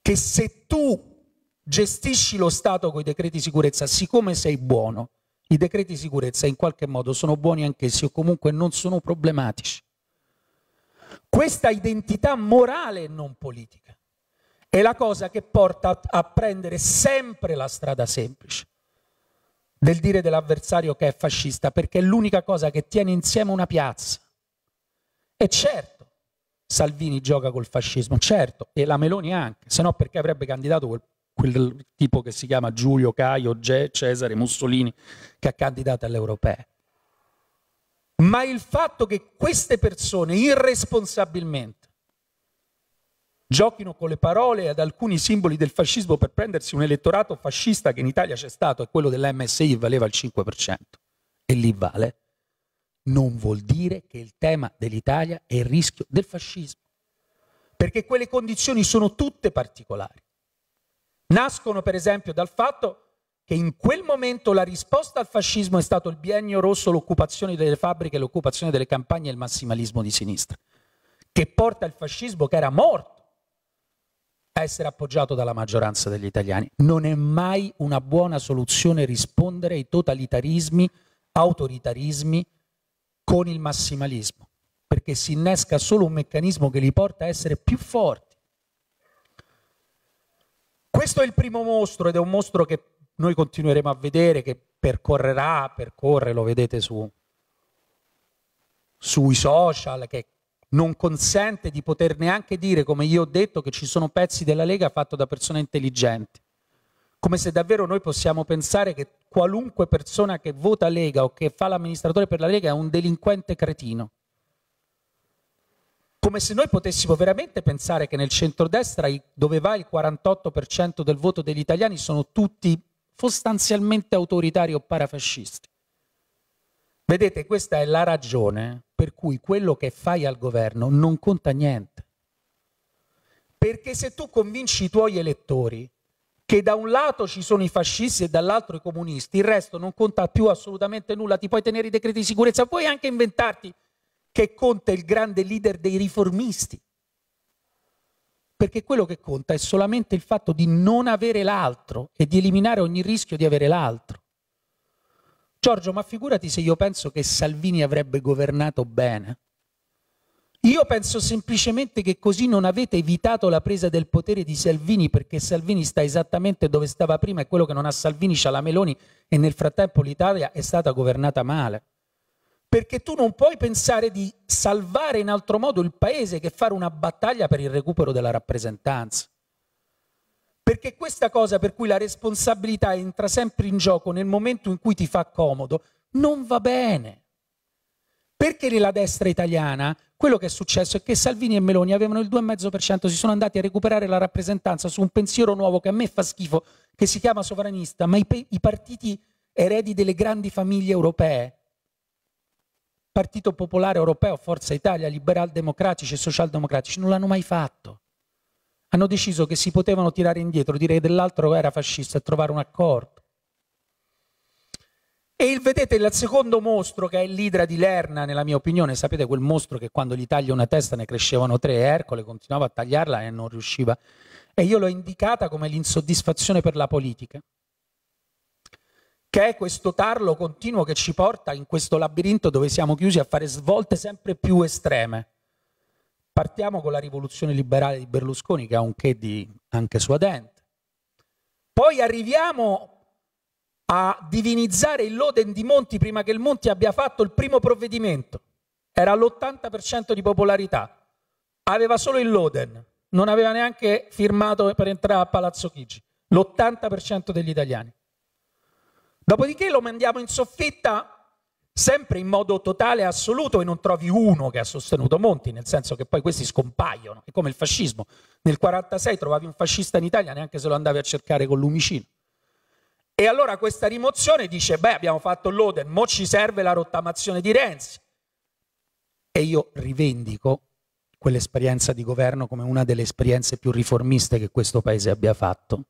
che se tu gestisci lo Stato con i decreti sicurezza, siccome sei buono, i decreti sicurezza in qualche modo sono buoni anch'essi o comunque non sono problematici. Questa identità morale e non politica è la cosa che porta a prendere sempre la strada semplice del dire dell'avversario che è fascista, perché è l'unica cosa che tiene insieme una piazza. E certo, Salvini gioca col fascismo, certo, e la Meloni anche, se no perché avrebbe candidato quel, quel tipo che si chiama Giulio Caio, Ge, Cesare Mussolini, che ha candidato alle europee. Ma il fatto che queste persone irresponsabilmente giochino con le parole ad alcuni simboli del fascismo per prendersi un elettorato fascista che in Italia c'è stato e quello dell'MSI valeva il 5% e lì vale, non vuol dire che il tema dell'Italia è il rischio del fascismo, perché quelle condizioni sono tutte particolari. Nascono per esempio dal fatto che in quel momento la risposta al fascismo è stato il biennio rosso, l'occupazione delle fabbriche, l'occupazione delle campagne e il massimalismo di sinistra, che porta il fascismo che era morto a essere appoggiato dalla maggioranza degli italiani. Non è mai una buona soluzione rispondere ai totalitarismi, autoritarismi con il massimalismo, perché si innesca solo un meccanismo che li porta a essere più forti. Questo è il primo mostro ed è un mostro che noi continueremo a vedere, che percorrerà, percorre, lo vedete su, sui social, che non consente di poter neanche dire, come io ho detto, che ci sono pezzi della Lega fatto da persone intelligenti. Come se davvero noi possiamo pensare che qualunque persona che vota Lega o che fa l'amministratore per la Lega è un delinquente cretino. Come se noi potessimo veramente pensare che nel centrodestra, dove va il 48% del voto degli italiani, sono tutti sostanzialmente autoritari o parafascisti. Vedete, questa è la ragione per cui quello che fai al governo non conta niente. Perché se tu convinci i tuoi elettori che da un lato ci sono i fascisti e dall'altro i comunisti, il resto non conta più assolutamente nulla, ti puoi tenere i decreti di sicurezza, puoi anche inventarti che conta il grande leader dei riformisti. Perché quello che conta è solamente il fatto di non avere l'altro e di eliminare ogni rischio di avere l'altro. Giorgio, ma figurati se io penso che Salvini avrebbe governato bene. Io penso semplicemente che così non avete evitato la presa del potere di Salvini perché Salvini sta esattamente dove stava prima e quello che non ha Salvini c'ha la Meloni e nel frattempo l'Italia è stata governata male. Perché tu non puoi pensare di salvare in altro modo il paese che fare una battaglia per il recupero della rappresentanza. Perché questa cosa per cui la responsabilità entra sempre in gioco nel momento in cui ti fa comodo, non va bene. Perché nella destra italiana quello che è successo è che Salvini e Meloni avevano il 2,5%, si sono andati a recuperare la rappresentanza su un pensiero nuovo che a me fa schifo, che si chiama sovranista, ma i, pe- i partiti eredi delle grandi famiglie europee, Partito Popolare Europeo, Forza Italia, Liberal Democratici e Socialdemocratici, non l'hanno mai fatto hanno deciso che si potevano tirare indietro, dire che dell'altro era fascista e trovare un accordo. E il, vedete il secondo mostro che è l'idra di Lerna, nella mia opinione, sapete quel mostro che quando gli taglia una testa ne crescevano tre, Ercole continuava a tagliarla e non riusciva. E io l'ho indicata come l'insoddisfazione per la politica, che è questo tarlo continuo che ci porta in questo labirinto dove siamo chiusi a fare svolte sempre più estreme. Partiamo con la rivoluzione liberale di Berlusconi, che ha un che di anche suadente. Poi arriviamo a divinizzare il Loden di Monti prima che il Monti abbia fatto il primo provvedimento. Era all'80% di popolarità. Aveva solo il Loden, non aveva neanche firmato per entrare a Palazzo Chigi. L'80% degli italiani. Dopodiché lo mandiamo in soffitta sempre in modo totale e assoluto e non trovi uno che ha sostenuto Monti, nel senso che poi questi scompaiono. È come il fascismo. Nel 1946 trovavi un fascista in Italia neanche se lo andavi a cercare con l'umicino. E allora questa rimozione dice, beh abbiamo fatto l'Oden, mo ci serve la rottamazione di Renzi. E io rivendico quell'esperienza di governo come una delle esperienze più riformiste che questo Paese abbia fatto.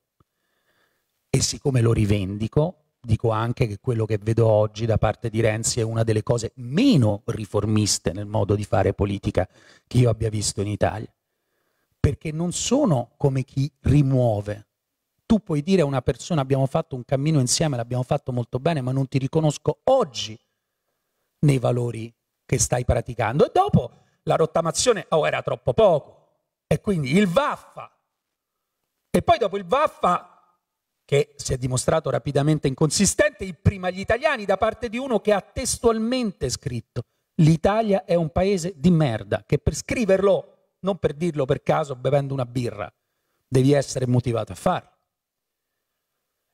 E siccome lo rivendico, dico anche che quello che vedo oggi da parte di Renzi è una delle cose meno riformiste nel modo di fare politica che io abbia visto in Italia, perché non sono come chi rimuove. Tu puoi dire a una persona abbiamo fatto un cammino insieme, l'abbiamo fatto molto bene, ma non ti riconosco oggi nei valori che stai praticando. E dopo la rottamazione oh, era troppo poco. E quindi il vaffa. E poi dopo il vaffa che si è dimostrato rapidamente inconsistente, i prima gli italiani da parte di uno che ha testualmente scritto l'Italia è un paese di merda, che per scriverlo, non per dirlo per caso bevendo una birra, devi essere motivato a farlo.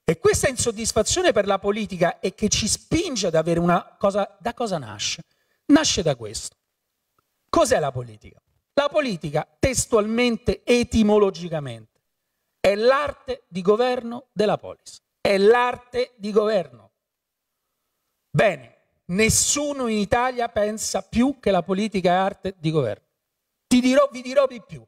E questa insoddisfazione per la politica e che ci spinge ad avere una cosa, da cosa nasce? Nasce da questo. Cos'è la politica? La politica testualmente, etimologicamente è l'arte di governo della polis. È l'arte di governo. Bene, nessuno in Italia pensa più che la politica è arte di governo. Ti dirò, vi dirò di più,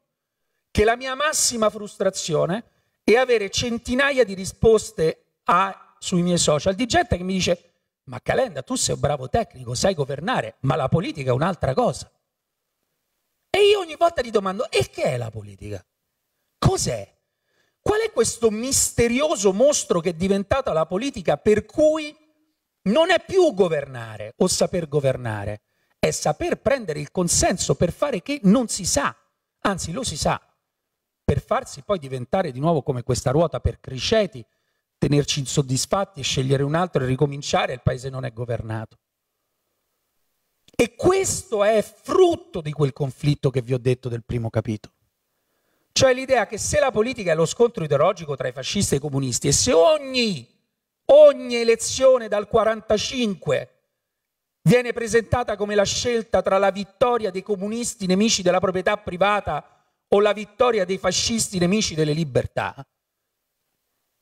che la mia massima frustrazione è avere centinaia di risposte a, sui miei social di gente che mi dice ma Calenda, tu sei un bravo tecnico, sai governare, ma la politica è un'altra cosa. E io ogni volta gli domando, e che è la politica? Cos'è? Qual è questo misterioso mostro che è diventata la politica per cui non è più governare o saper governare, è saper prendere il consenso per fare che non si sa, anzi lo si sa, per farsi poi diventare di nuovo come questa ruota per criceti, tenerci insoddisfatti e scegliere un altro e ricominciare, il paese non è governato. E questo è frutto di quel conflitto che vi ho detto del primo capitolo. Cioè l'idea che se la politica è lo scontro ideologico tra i fascisti e i comunisti e se ogni, ogni elezione dal 1945 viene presentata come la scelta tra la vittoria dei comunisti nemici della proprietà privata o la vittoria dei fascisti nemici delle libertà,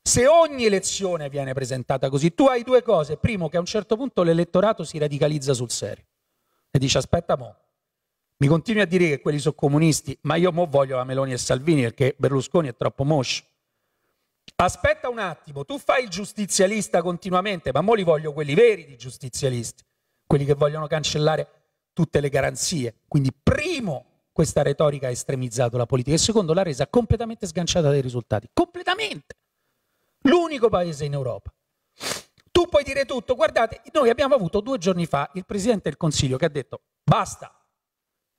se ogni elezione viene presentata così, tu hai due cose. Primo, che a un certo punto l'elettorato si radicalizza sul serio e dice aspetta mo', mi continui a dire che quelli sono comunisti, ma io mo voglio la Meloni e Salvini perché Berlusconi è troppo moscio. Aspetta un attimo, tu fai il giustizialista continuamente, ma mo li voglio quelli veri di giustizialisti, quelli che vogliono cancellare tutte le garanzie. Quindi primo questa retorica ha estremizzato la politica e secondo l'ha resa completamente sganciata dai risultati. Completamente. L'unico paese in Europa. Tu puoi dire tutto, guardate, noi abbiamo avuto due giorni fa il Presidente del Consiglio che ha detto basta,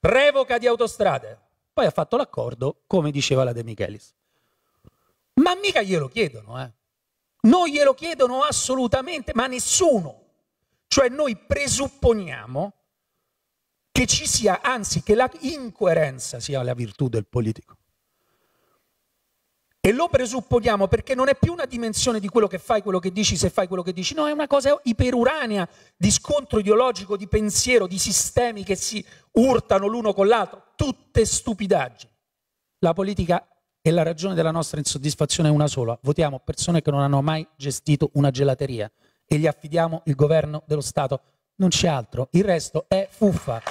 revoca di autostrade. Poi ha fatto l'accordo, come diceva la De Michelis. Ma mica glielo chiedono, eh. Non glielo chiedono assolutamente, ma nessuno. Cioè noi presupponiamo che ci sia, anzi che la incoerenza sia la virtù del politico. E lo presupponiamo perché non è più una dimensione di quello che fai, quello che dici, se fai quello che dici, no, è una cosa iperuranea di scontro ideologico, di pensiero, di sistemi che si urtano l'uno con l'altro, tutte stupidaggini. La politica e la ragione della nostra insoddisfazione è una sola. Votiamo persone che non hanno mai gestito una gelateria e gli affidiamo il governo dello Stato. Non c'è altro, il resto è fuffa.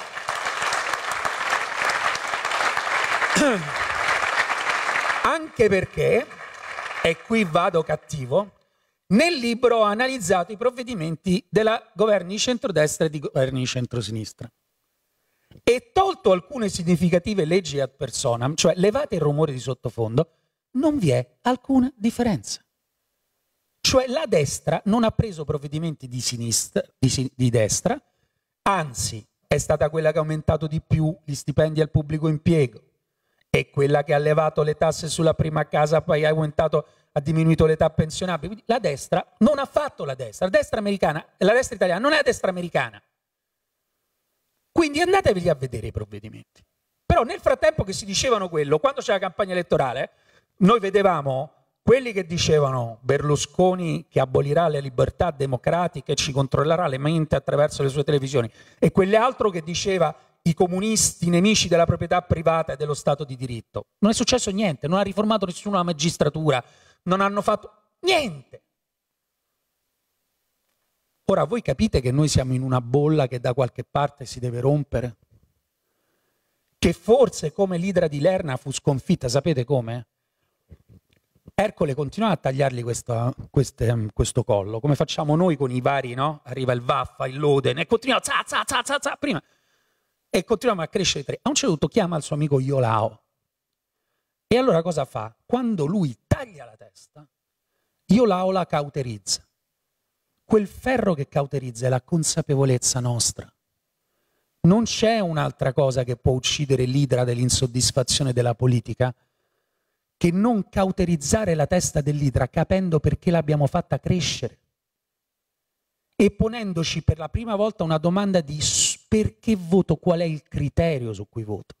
<clears throat> anche perché, e qui vado cattivo, nel libro ho analizzato i provvedimenti della governi centrodestra e di governi centrosinistra e tolto alcune significative leggi ad personam, cioè levate il rumore di sottofondo, non vi è alcuna differenza. Cioè la destra non ha preso provvedimenti di, sinistra, di, di destra, anzi è stata quella che ha aumentato di più gli stipendi al pubblico impiego, che è quella che ha levato le tasse sulla prima casa, poi ha aumentato, ha diminuito l'età pensionabile. la destra non ha fatto la destra, la destra americana, la destra italiana non è la destra americana. Quindi andatevi a vedere i provvedimenti. Però nel frattempo che si dicevano quello, quando c'era la campagna elettorale, noi vedevamo quelli che dicevano Berlusconi che abolirà le libertà democratiche, ci controllerà le mente attraverso le sue televisioni, e quell'altro che diceva i comunisti nemici della proprietà privata e dello Stato di diritto. Non è successo niente, non ha riformato nessuna magistratura, non hanno fatto niente. Ora voi capite che noi siamo in una bolla che da qualche parte si deve rompere? Che forse come l'idra di Lerna fu sconfitta, sapete come? Ercole continuava a tagliargli questo, eh, queste, mm, questo collo, come facciamo noi con i vari, no? Arriva il Vaffa, il Loden, e continua, za, za, za, za, prima e continuiamo a crescere. A un certo punto chiama il suo amico Iolao. E allora cosa fa? Quando lui taglia la testa, Iolao la cauterizza. Quel ferro che cauterizza è la consapevolezza nostra. Non c'è un'altra cosa che può uccidere l'idra dell'insoddisfazione della politica che non cauterizzare la testa dell'idra capendo perché l'abbiamo fatta crescere e ponendoci per la prima volta una domanda di perché voto, qual è il criterio su cui voto,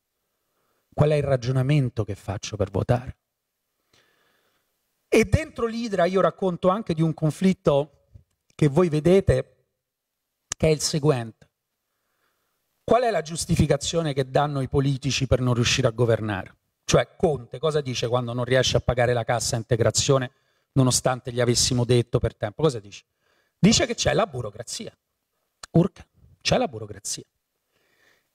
qual è il ragionamento che faccio per votare. E dentro l'Idra io racconto anche di un conflitto che voi vedete, che è il seguente. Qual è la giustificazione che danno i politici per non riuscire a governare? Cioè Conte cosa dice quando non riesce a pagare la cassa integrazione nonostante gli avessimo detto per tempo? Cosa dice? Dice che c'è la burocrazia. Urca c'è la burocrazia.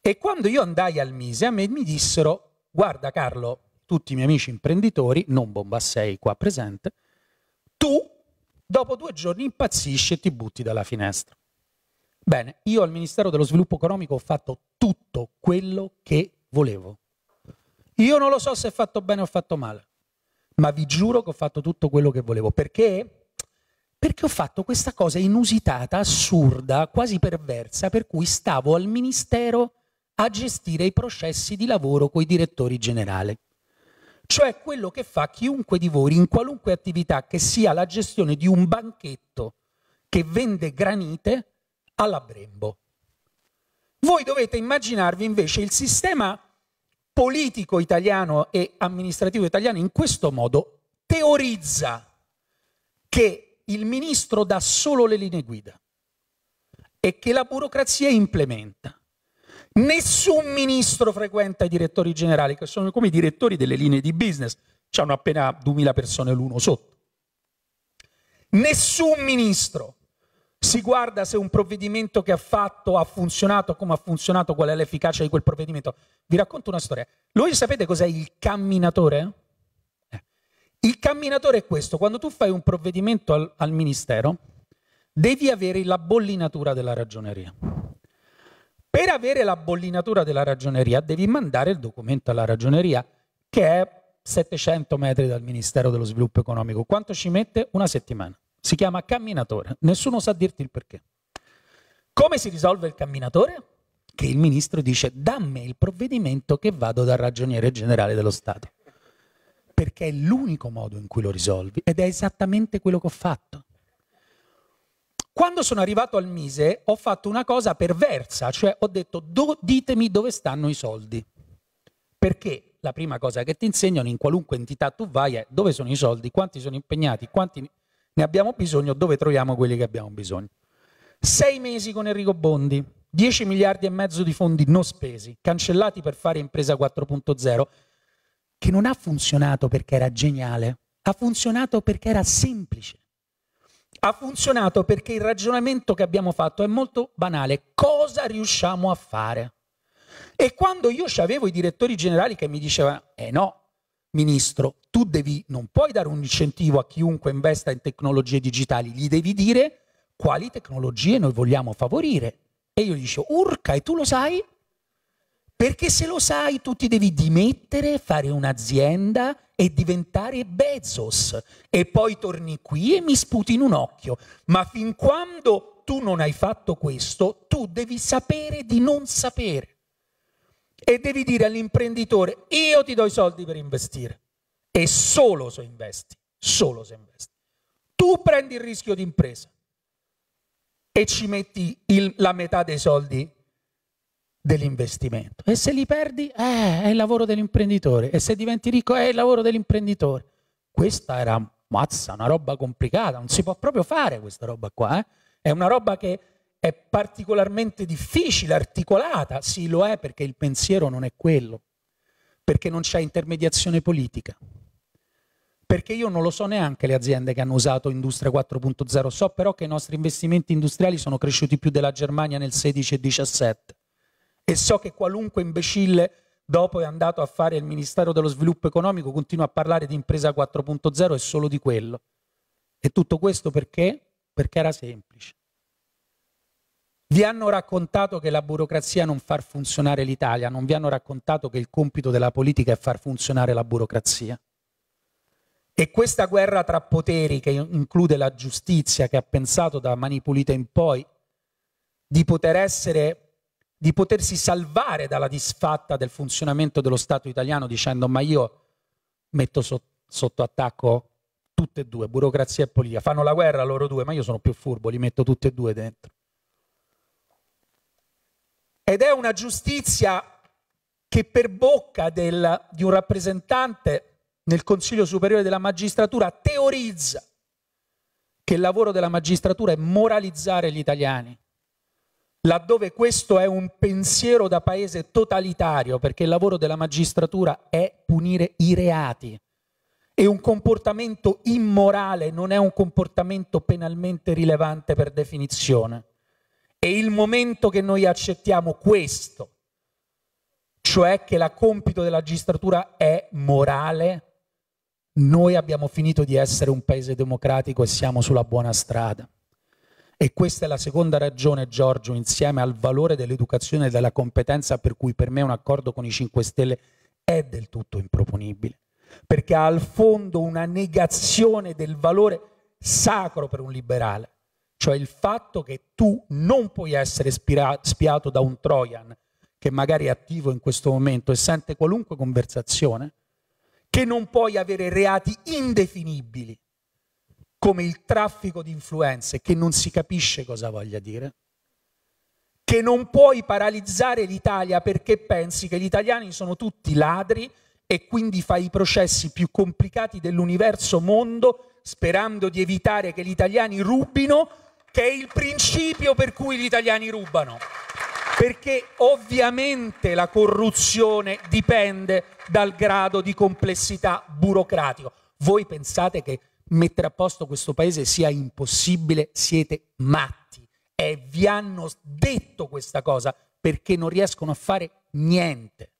E quando io andai al Mise, a me mi dissero, guarda Carlo, tutti i miei amici imprenditori, non Bombassei qua presente, tu dopo due giorni impazzisci e ti butti dalla finestra. Bene, io al Ministero dello Sviluppo Economico ho fatto tutto quello che volevo. Io non lo so se ho fatto bene o ho fatto male, ma vi giuro che ho fatto tutto quello che volevo, perché perché ho fatto questa cosa inusitata, assurda, quasi perversa, per cui stavo al Ministero a gestire i processi di lavoro con i direttori generali. Cioè quello che fa chiunque di voi in qualunque attività che sia la gestione di un banchetto che vende granite alla Brembo. Voi dovete immaginarvi invece il sistema politico italiano e amministrativo italiano in questo modo teorizza che il ministro dà solo le linee guida e che la burocrazia implementa. Nessun ministro frequenta i direttori generali, che sono come i direttori delle linee di business, c'hanno appena 2000 persone l'uno sotto. Nessun ministro si guarda se un provvedimento che ha fatto ha funzionato, come ha funzionato, qual è l'efficacia di quel provvedimento. Vi racconto una storia. Voi sapete cos'è il camminatore? Il camminatore è questo, quando tu fai un provvedimento al, al ministero devi avere la bollinatura della ragioneria. Per avere la bollinatura della ragioneria devi mandare il documento alla ragioneria che è 700 metri dal Ministero dello Sviluppo Economico. Quanto ci mette? Una settimana. Si chiama camminatore. Nessuno sa dirti il perché. Come si risolve il camminatore? Che il ministro dice dammi il provvedimento che vado dal ragioniere generale dello Stato perché è l'unico modo in cui lo risolvi ed è esattamente quello che ho fatto. Quando sono arrivato al Mise ho fatto una cosa perversa, cioè ho detto do, ditemi dove stanno i soldi. Perché la prima cosa che ti insegnano in qualunque entità tu vai è dove sono i soldi, quanti sono impegnati, quanti ne abbiamo bisogno, dove troviamo quelli che abbiamo bisogno. Sei mesi con Enrico Bondi, 10 miliardi e mezzo di fondi non spesi, cancellati per fare impresa 4.0, che non ha funzionato perché era geniale, ha funzionato perché era semplice. Ha funzionato perché il ragionamento che abbiamo fatto è molto banale. Cosa riusciamo a fare? E quando io avevo i direttori generali che mi dicevano, eh no, ministro, tu devi, non puoi dare un incentivo a chiunque investa in tecnologie digitali, gli devi dire quali tecnologie noi vogliamo favorire. E io gli dicevo, urca, e tu lo sai? Perché se lo sai tu ti devi dimettere, fare un'azienda e diventare Bezos e poi torni qui e mi sputi in un occhio. Ma fin quando tu non hai fatto questo, tu devi sapere di non sapere. E devi dire all'imprenditore, io ti do i soldi per investire. E solo se investi, solo se investi. Tu prendi il rischio di impresa e ci metti il, la metà dei soldi dell'investimento. E se li perdi, eh, è il lavoro dell'imprenditore. E se diventi ricco, è il lavoro dell'imprenditore. Questa era, mazza, una roba complicata. Non si può proprio fare questa roba qua. Eh? È una roba che è particolarmente difficile, articolata. Sì, lo è perché il pensiero non è quello. Perché non c'è intermediazione politica. Perché io non lo so neanche le aziende che hanno usato Industria 4.0. So però che i nostri investimenti industriali sono cresciuti più della Germania nel 16 e 17 e so che qualunque imbecille dopo è andato a fare il Ministero dello Sviluppo Economico continua a parlare di impresa 4.0 e solo di quello. E tutto questo perché? Perché era semplice. Vi hanno raccontato che la burocrazia non fa funzionare l'Italia, non vi hanno raccontato che il compito della politica è far funzionare la burocrazia. E questa guerra tra poteri, che include la giustizia, che ha pensato da Mani Pulite in poi di poter essere di potersi salvare dalla disfatta del funzionamento dello Stato italiano dicendo ma io metto so sotto attacco tutte e due, burocrazia e politica, fanno la guerra loro due, ma io sono più furbo, li metto tutte e due dentro. Ed è una giustizia che per bocca del, di un rappresentante nel Consiglio Superiore della Magistratura teorizza che il lavoro della magistratura è moralizzare gli italiani, laddove questo è un pensiero da paese totalitario, perché il lavoro della magistratura è punire i reati. E un comportamento immorale non è un comportamento penalmente rilevante per definizione. E il momento che noi accettiamo questo, cioè che la compito della magistratura è morale, noi abbiamo finito di essere un paese democratico e siamo sulla buona strada. E questa è la seconda ragione, Giorgio, insieme al valore dell'educazione e della competenza per cui per me un accordo con i 5 Stelle è del tutto improponibile, perché ha al fondo una negazione del valore sacro per un liberale, cioè il fatto che tu non puoi essere spiato da un Trojan che magari è attivo in questo momento e sente qualunque conversazione, che non puoi avere reati indefinibili come il traffico di influenze, che non si capisce cosa voglia dire, che non puoi paralizzare l'Italia perché pensi che gli italiani sono tutti ladri e quindi fai i processi più complicati dell'universo mondo sperando di evitare che gli italiani rubino, che è il principio per cui gli italiani rubano. Perché ovviamente la corruzione dipende dal grado di complessità burocratico. Voi pensate che mettere a posto questo paese sia impossibile, siete matti. E vi hanno detto questa cosa perché non riescono a fare niente.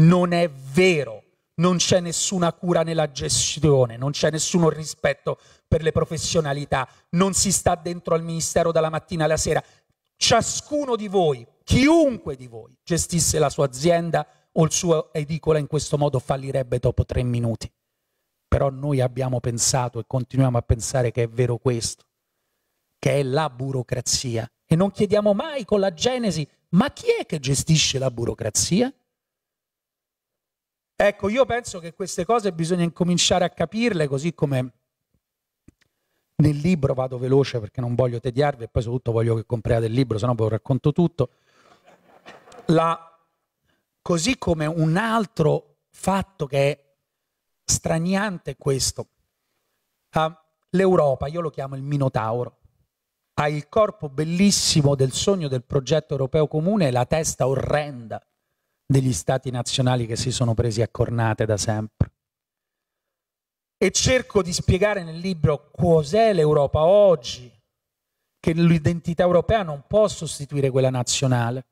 Non è vero. Non c'è nessuna cura nella gestione, non c'è nessun rispetto per le professionalità, non si sta dentro al ministero dalla mattina alla sera. Ciascuno di voi, chiunque di voi, gestisse la sua azienda o il suo edicola in questo modo fallirebbe dopo tre minuti però noi abbiamo pensato e continuiamo a pensare che è vero questo, che è la burocrazia. E non chiediamo mai con la Genesi, ma chi è che gestisce la burocrazia? Ecco, io penso che queste cose bisogna incominciare a capirle, così come nel libro vado veloce perché non voglio tediarvi e poi soprattutto voglio che compriate il libro, sennò ve lo racconto tutto. La, così come un altro fatto che è straniante questo. Uh, L'Europa, io lo chiamo il Minotauro, ha il corpo bellissimo del sogno del progetto europeo comune e la testa orrenda degli stati nazionali che si sono presi a cornate da sempre. E cerco di spiegare nel libro cos'è l'Europa oggi, che l'identità europea non può sostituire quella nazionale,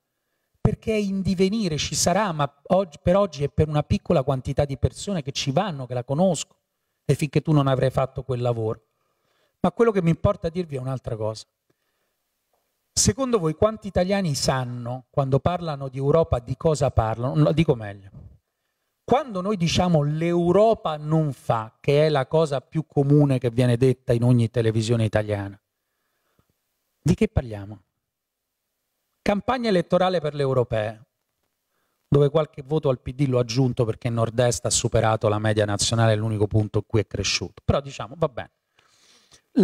perché è in divenire, ci sarà, ma oggi, per oggi è per una piccola quantità di persone che ci vanno, che la conosco, e finché tu non avrai fatto quel lavoro. Ma quello che mi importa dirvi è un'altra cosa. Secondo voi quanti italiani sanno, quando parlano di Europa, di cosa parlano? Lo dico meglio. Quando noi diciamo l'Europa non fa, che è la cosa più comune che viene detta in ogni televisione italiana, di che parliamo? Campagna elettorale per le europee, dove qualche voto al PD l'ho aggiunto perché Nord-Est ha superato la media nazionale, è l'unico punto in cui è cresciuto. Però diciamo, va bene.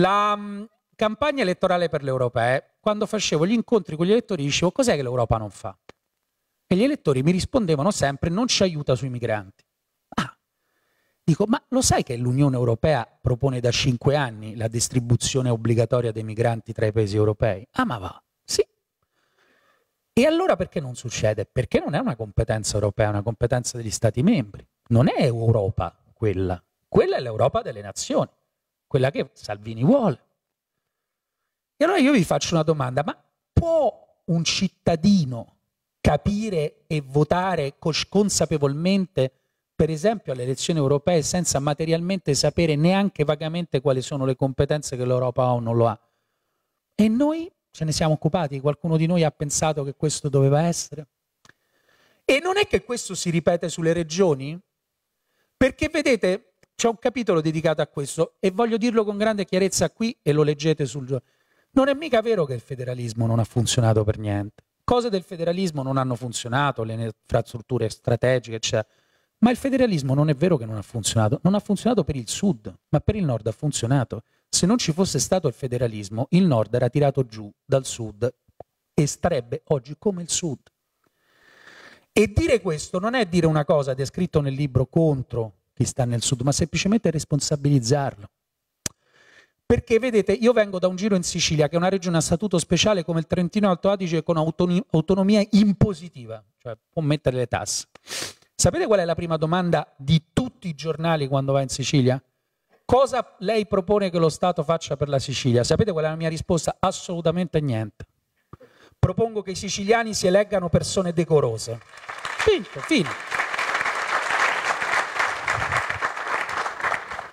La mm, campagna elettorale per le europee, quando facevo gli incontri con gli elettori, dicevo cos'è che l'Europa non fa? E gli elettori mi rispondevano sempre non ci aiuta sui migranti. Ah, dico, ma lo sai che l'Unione Europea propone da cinque anni la distribuzione obbligatoria dei migranti tra i paesi europei? Ah, ma va. E allora perché non succede? Perché non è una competenza europea, è una competenza degli Stati membri. Non è Europa quella. Quella è l'Europa delle nazioni, quella che Salvini vuole. E allora io vi faccio una domanda, ma può un cittadino capire e votare consapevolmente, per esempio, alle elezioni europee senza materialmente sapere neanche vagamente quali sono le competenze che l'Europa ha o non lo ha? E noi Ce ne siamo occupati, qualcuno di noi ha pensato che questo doveva essere. E non è che questo si ripete sulle regioni? Perché vedete, c'è un capitolo dedicato a questo e voglio dirlo con grande chiarezza qui e lo leggete sul giorno. Non è mica vero che il federalismo non ha funzionato per niente. Cose del federalismo non hanno funzionato, le infrastrutture strategiche, eccetera. Ma il federalismo non è vero che non ha funzionato. Non ha funzionato per il sud, ma per il nord ha funzionato. Se non ci fosse stato il federalismo, il nord era tirato giù dal sud e starebbe oggi come il sud. E dire questo non è dire una cosa descritto nel libro contro chi sta nel sud, ma semplicemente responsabilizzarlo. Perché vedete, io vengo da un giro in Sicilia, che è una regione a statuto speciale come il Trentino Alto Adige con autonomia impositiva, cioè può mettere le tasse. Sapete qual è la prima domanda di tutti i giornali quando va in Sicilia? cosa lei propone che lo Stato faccia per la Sicilia? Sapete qual è la mia risposta? Assolutamente niente. Propongo che i siciliani si eleggano persone decorose. Finito, fine.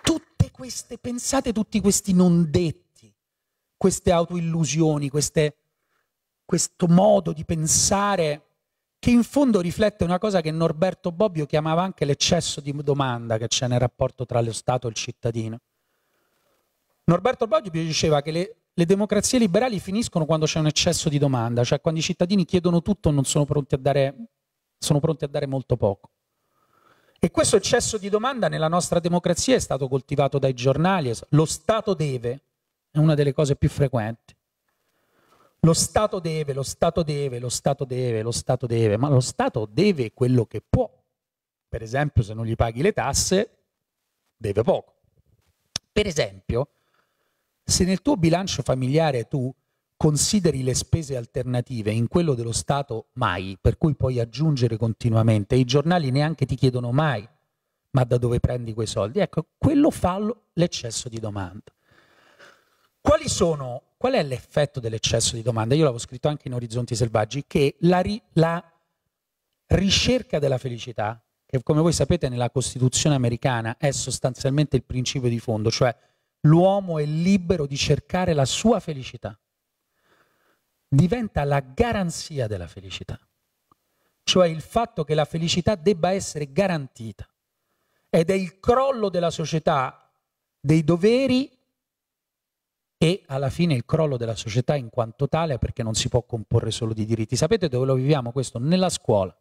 Tutte queste, pensate tutti questi non detti, queste autoillusioni, queste, questo modo di pensare che in fondo riflette una cosa che Norberto Bobbio chiamava anche l'eccesso di domanda che c'è nel rapporto tra lo Stato e il cittadino. Norberto Bobbio diceva che le, le, democrazie liberali finiscono quando c'è un eccesso di domanda, cioè quando i cittadini chiedono tutto e non sono pronti, dare, sono pronti a dare molto poco. E questo eccesso di domanda nella nostra democrazia è stato coltivato dai giornali, lo Stato deve, è una delle cose più frequenti. Lo Stato deve, lo Stato deve, lo Stato deve, lo Stato deve, ma lo Stato deve quello che può. Per esempio, se non gli paghi le tasse, deve poco. Per esempio, se nel tuo bilancio familiare tu consideri le spese alternative in quello dello Stato mai, per cui puoi aggiungere continuamente, i giornali neanche ti chiedono mai, ma da dove prendi quei soldi? Ecco, quello fa l'eccesso di domanda. Quali sono Qual è l'effetto dell'eccesso di domanda? Io l'avevo scritto anche in Orizzonti Selvaggi, che la, ri, la ricerca della felicità, che come voi sapete nella Costituzione americana è sostanzialmente il principio di fondo, cioè l'uomo è libero di cercare la sua felicità, diventa la garanzia della felicità, cioè il fatto che la felicità debba essere garantita ed è il crollo della società dei doveri e alla fine il crollo della società in quanto tale perché non si può comporre solo di diritti. Sapete dove lo viviamo questo? Nella scuola.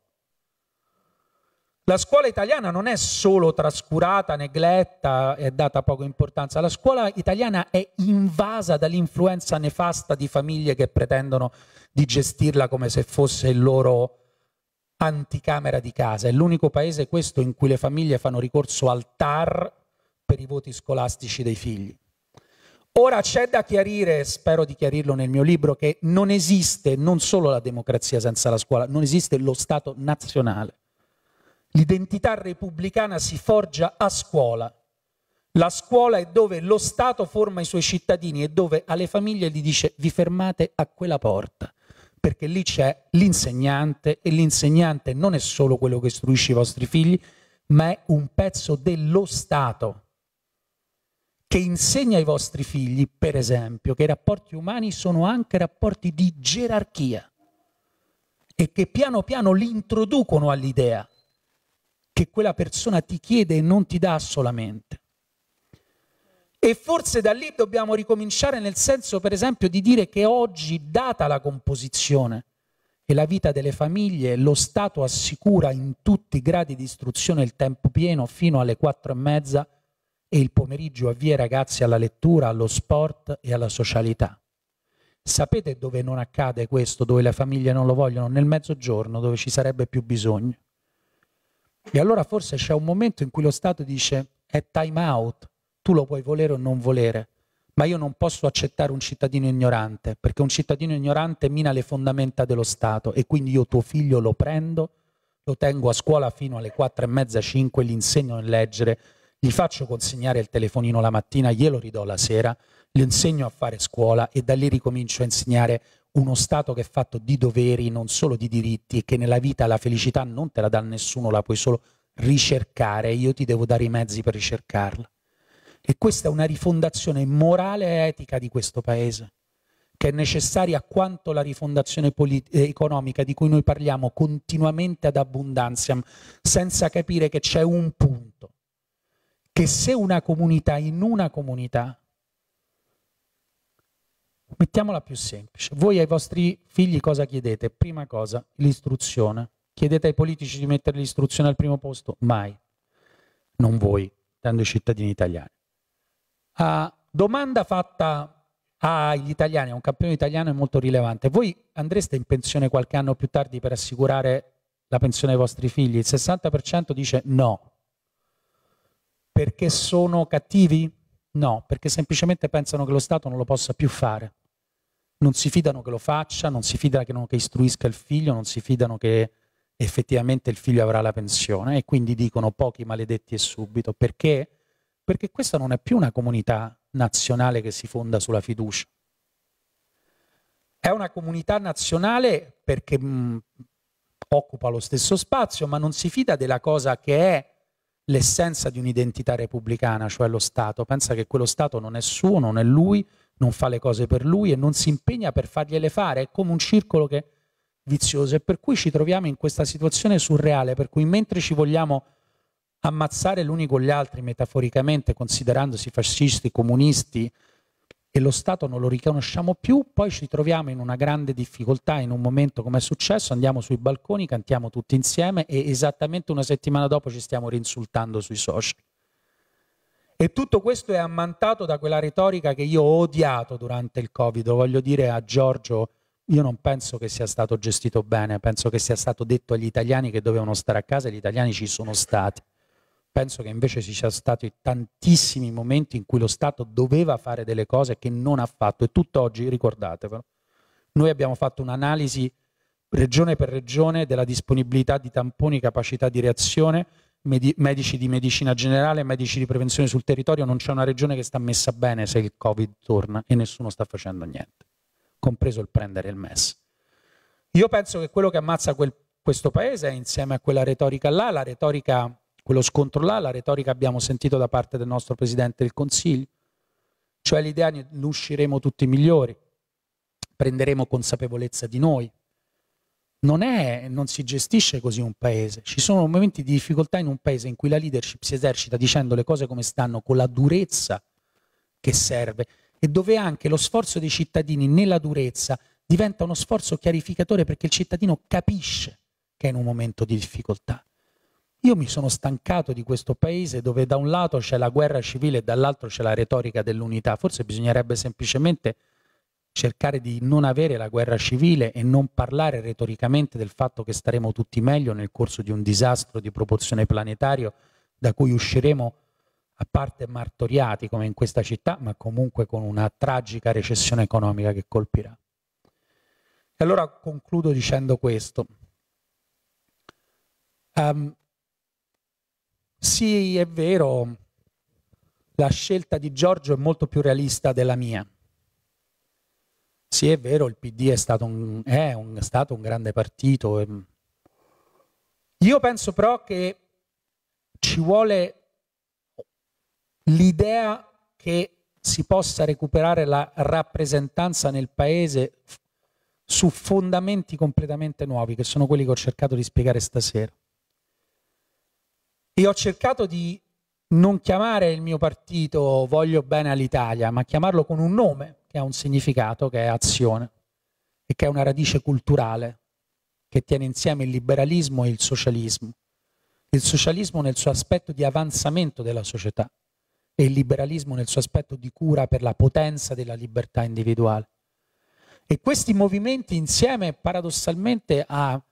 La scuola italiana non è solo trascurata, negletta e data poco importanza, la scuola italiana è invasa dall'influenza nefasta di famiglie che pretendono di gestirla come se fosse il loro anticamera di casa. È l'unico paese questo in cui le famiglie fanno ricorso al TAR per i voti scolastici dei figli. Ora c'è da chiarire, spero di chiarirlo nel mio libro, che non esiste non solo la democrazia senza la scuola, non esiste lo Stato nazionale. L'identità repubblicana si forgia a scuola. La scuola è dove lo Stato forma i suoi cittadini e dove alle famiglie gli dice vi fermate a quella porta, perché lì c'è l'insegnante e l'insegnante non è solo quello che istruisce i vostri figli, ma è un pezzo dello Stato che insegna ai vostri figli, per esempio, che i rapporti umani sono anche rapporti di gerarchia e che piano piano li introducono all'idea che quella persona ti chiede e non ti dà solamente. E forse da lì dobbiamo ricominciare nel senso, per esempio, di dire che oggi, data la composizione e la vita delle famiglie, lo Stato assicura in tutti i gradi di istruzione il tempo pieno fino alle quattro e mezza e il pomeriggio avvia i ragazzi alla lettura, allo sport e alla socialità. Sapete dove non accade questo, dove le famiglie non lo vogliono? Nel mezzogiorno, dove ci sarebbe più bisogno. E allora forse c'è un momento in cui lo Stato dice è time out, tu lo puoi volere o non volere, ma io non posso accettare un cittadino ignorante, perché un cittadino ignorante mina le fondamenta dello Stato e quindi io tuo figlio lo prendo, lo tengo a scuola fino alle quattro e mezza, cinque, gli insegno a leggere, gli faccio consegnare il telefonino la mattina, glielo ridò la sera, gli insegno a fare scuola e da lì ricomincio a insegnare uno Stato che è fatto di doveri, non solo di diritti, e che nella vita la felicità non te la dà nessuno, la puoi solo ricercare, io ti devo dare i mezzi per ricercarla. E questa è una rifondazione morale e etica di questo Paese, che è necessaria quanto la rifondazione eh, economica di cui noi parliamo continuamente ad abbondanza, senza capire che c'è un punto che se una comunità in una comunità, mettiamola più semplice, voi ai vostri figli cosa chiedete? Prima cosa, l'istruzione. Chiedete ai politici di mettere l'istruzione al primo posto? Mai. Non voi, dando i cittadini italiani. Uh, domanda fatta agli italiani, a un campione italiano è molto rilevante. Voi andreste in pensione qualche anno più tardi per assicurare la pensione ai vostri figli? Il 60% dice no perché sono cattivi? No, perché semplicemente pensano che lo Stato non lo possa più fare. Non si fidano che lo faccia, non si fidano che, istruisca il figlio, non si fidano che effettivamente il figlio avrà la pensione e quindi dicono pochi maledetti e subito. Perché? Perché questa non è più una comunità nazionale che si fonda sulla fiducia. È una comunità nazionale perché mh, mm, occupa lo stesso spazio, ma non si fida della cosa che è l'essenza di un'identità repubblicana, cioè lo Stato. Pensa che quello Stato non è suo, non è lui, non fa le cose per lui e non si impegna per fargliele fare, è come un circolo che vizioso e per cui ci troviamo in questa situazione surreale, per cui mentre ci vogliamo ammazzare l'uni con gli altri metaforicamente, considerandosi fascisti, comunisti, e lo Stato non lo riconosciamo più, poi ci troviamo in una grande difficoltà, in un momento come è successo, andiamo sui balconi, cantiamo tutti insieme e esattamente una settimana dopo ci stiamo rinsultando sui social. E tutto questo è ammantato da quella retorica che io ho odiato durante il Covid. Voglio dire a Giorgio, io non penso che sia stato gestito bene, penso che sia stato detto agli italiani che dovevano stare a casa e gli italiani ci sono stati. Penso che invece ci siano stati tantissimi momenti in cui lo Stato doveva fare delle cose che non ha fatto e tutt'oggi, ricordatevelo, noi abbiamo fatto un'analisi regione per regione della disponibilità di tamponi, capacità di reazione, med- medici di medicina generale, medici di prevenzione sul territorio, non c'è una regione che sta messa bene se il Covid torna e nessuno sta facendo niente, compreso il prendere il MES. Io penso che quello che ammazza quel, questo paese è insieme a quella retorica là, la retorica quello scontro là, la retorica abbiamo sentito da parte del nostro Presidente del Consiglio, cioè l'idea ne usciremo tutti migliori, prenderemo consapevolezza di noi. Non, è, non si gestisce così un paese. Ci sono momenti di difficoltà in un paese in cui la leadership si esercita dicendo le cose come stanno, con la durezza che serve e dove anche lo sforzo dei cittadini nella durezza diventa uno sforzo chiarificatore perché il cittadino capisce che è in un momento di difficoltà. Io mi sono stancato di questo paese dove da un lato c'è la guerra civile e dall'altro c'è la retorica dell'unità. Forse bisognerebbe semplicemente cercare di non avere la guerra civile e non parlare retoricamente del fatto che staremo tutti meglio nel corso di un disastro di proporzione planetario da cui usciremo a parte martoriati come in questa città, ma comunque con una tragica recessione economica che colpirà. E allora concludo dicendo questo. Um, sì, è vero, la scelta di Giorgio è molto più realista della mia. Sì, è vero, il PD è stato un, è un, è stato un grande partito. Ehm. Io penso però che ci vuole l'idea che si possa recuperare la rappresentanza nel paese su fondamenti completamente nuovi, che sono quelli che ho cercato di spiegare stasera e ho cercato di non chiamare il mio partito voglio bene all'Italia, ma chiamarlo con un nome che ha un significato, che è azione e che è una radice culturale che tiene insieme il liberalismo e il socialismo. Il socialismo nel suo aspetto di avanzamento della società e il liberalismo nel suo aspetto di cura per la potenza della libertà individuale. E questi movimenti insieme paradossalmente a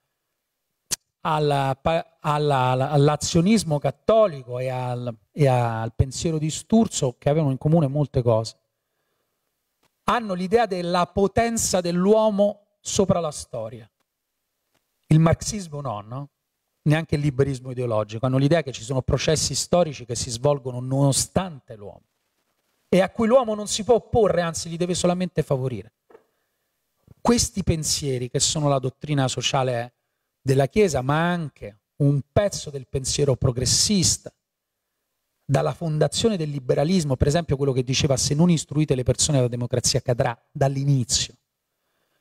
alla, alla, all'azionismo cattolico e al, e al pensiero di Sturzo che avevano in comune molte cose. Hanno l'idea della potenza dell'uomo sopra la storia. Il marxismo no, no? Neanche il liberismo ideologico. Hanno l'idea che ci sono processi storici che si svolgono nonostante l'uomo e a cui l'uomo non si può opporre, anzi li deve solamente favorire. Questi pensieri, che sono la dottrina sociale della Chiesa, ma anche un pezzo del pensiero progressista, dalla fondazione del liberalismo, per esempio quello che diceva se non istruite le persone la democrazia cadrà dall'inizio.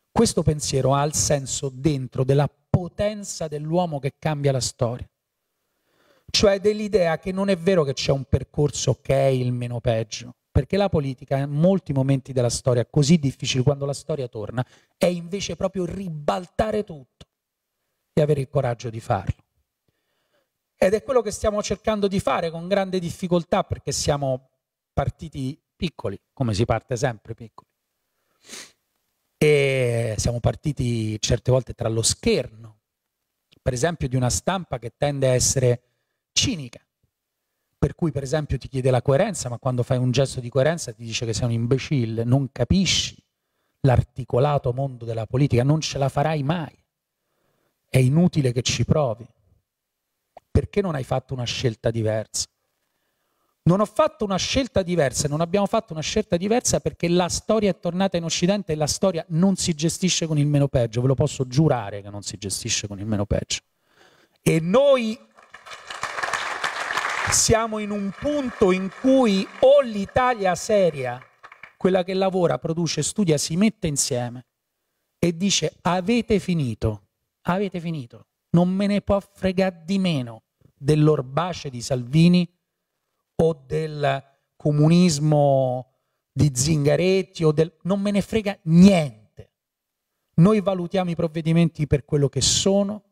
Questo pensiero ha il senso dentro della potenza dell'uomo che cambia la storia, cioè dell'idea che non è vero che c'è un percorso che è il meno peggio, perché la politica in molti momenti della storia così difficili quando la storia torna è invece proprio ribaltare tutto e avere il coraggio di farlo. Ed è quello che stiamo cercando di fare con grande difficoltà perché siamo partiti piccoli, come si parte sempre piccoli. E siamo partiti certe volte tra lo scherno, per esempio di una stampa che tende a essere cinica, per cui per esempio ti chiede la coerenza, ma quando fai un gesto di coerenza ti dice che sei un imbecille, non capisci l'articolato mondo della politica, non ce la farai mai è inutile che ci provi. Perché non hai fatto una scelta diversa? Non ho fatto una scelta diversa, non abbiamo fatto una scelta diversa perché la storia è tornata in Occidente e la storia non si gestisce con il meno peggio, ve lo posso giurare che non si gestisce con il meno peggio. E noi siamo in un punto in cui o l'Italia seria, quella che lavora, produce, studia, si mette insieme e dice avete finito avete finito. Non me ne può fregare di meno dell'orbace di Salvini o del comunismo di Zingaretti o del... non me ne frega niente. Noi valutiamo i provvedimenti per quello che sono,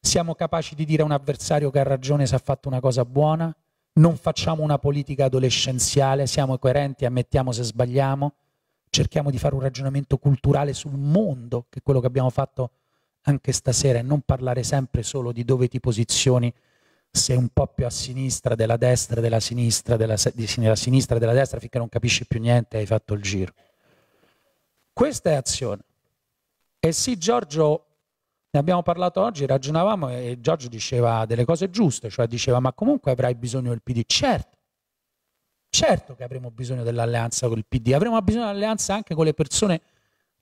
siamo capaci di dire a un avversario che ha ragione se ha fatto una cosa buona, non facciamo una politica adolescenziale, siamo coerenti, ammettiamo se sbagliamo, cerchiamo di fare un ragionamento culturale sul mondo, che è quello che abbiamo fatto anche stasera e non parlare sempre solo di dove ti posizioni, sei un po' più a sinistra della destra, della sinistra, della, della sinistra, della destra, finché non capisci più niente e hai fatto il giro. Questa è azione. E sì, Giorgio, ne abbiamo parlato oggi, ragionavamo e Giorgio diceva delle cose giuste, cioè diceva ma comunque avrai bisogno del PD. Certo, certo che avremo bisogno dell'alleanza con il PD, avremo bisogno dell'alleanza anche con le persone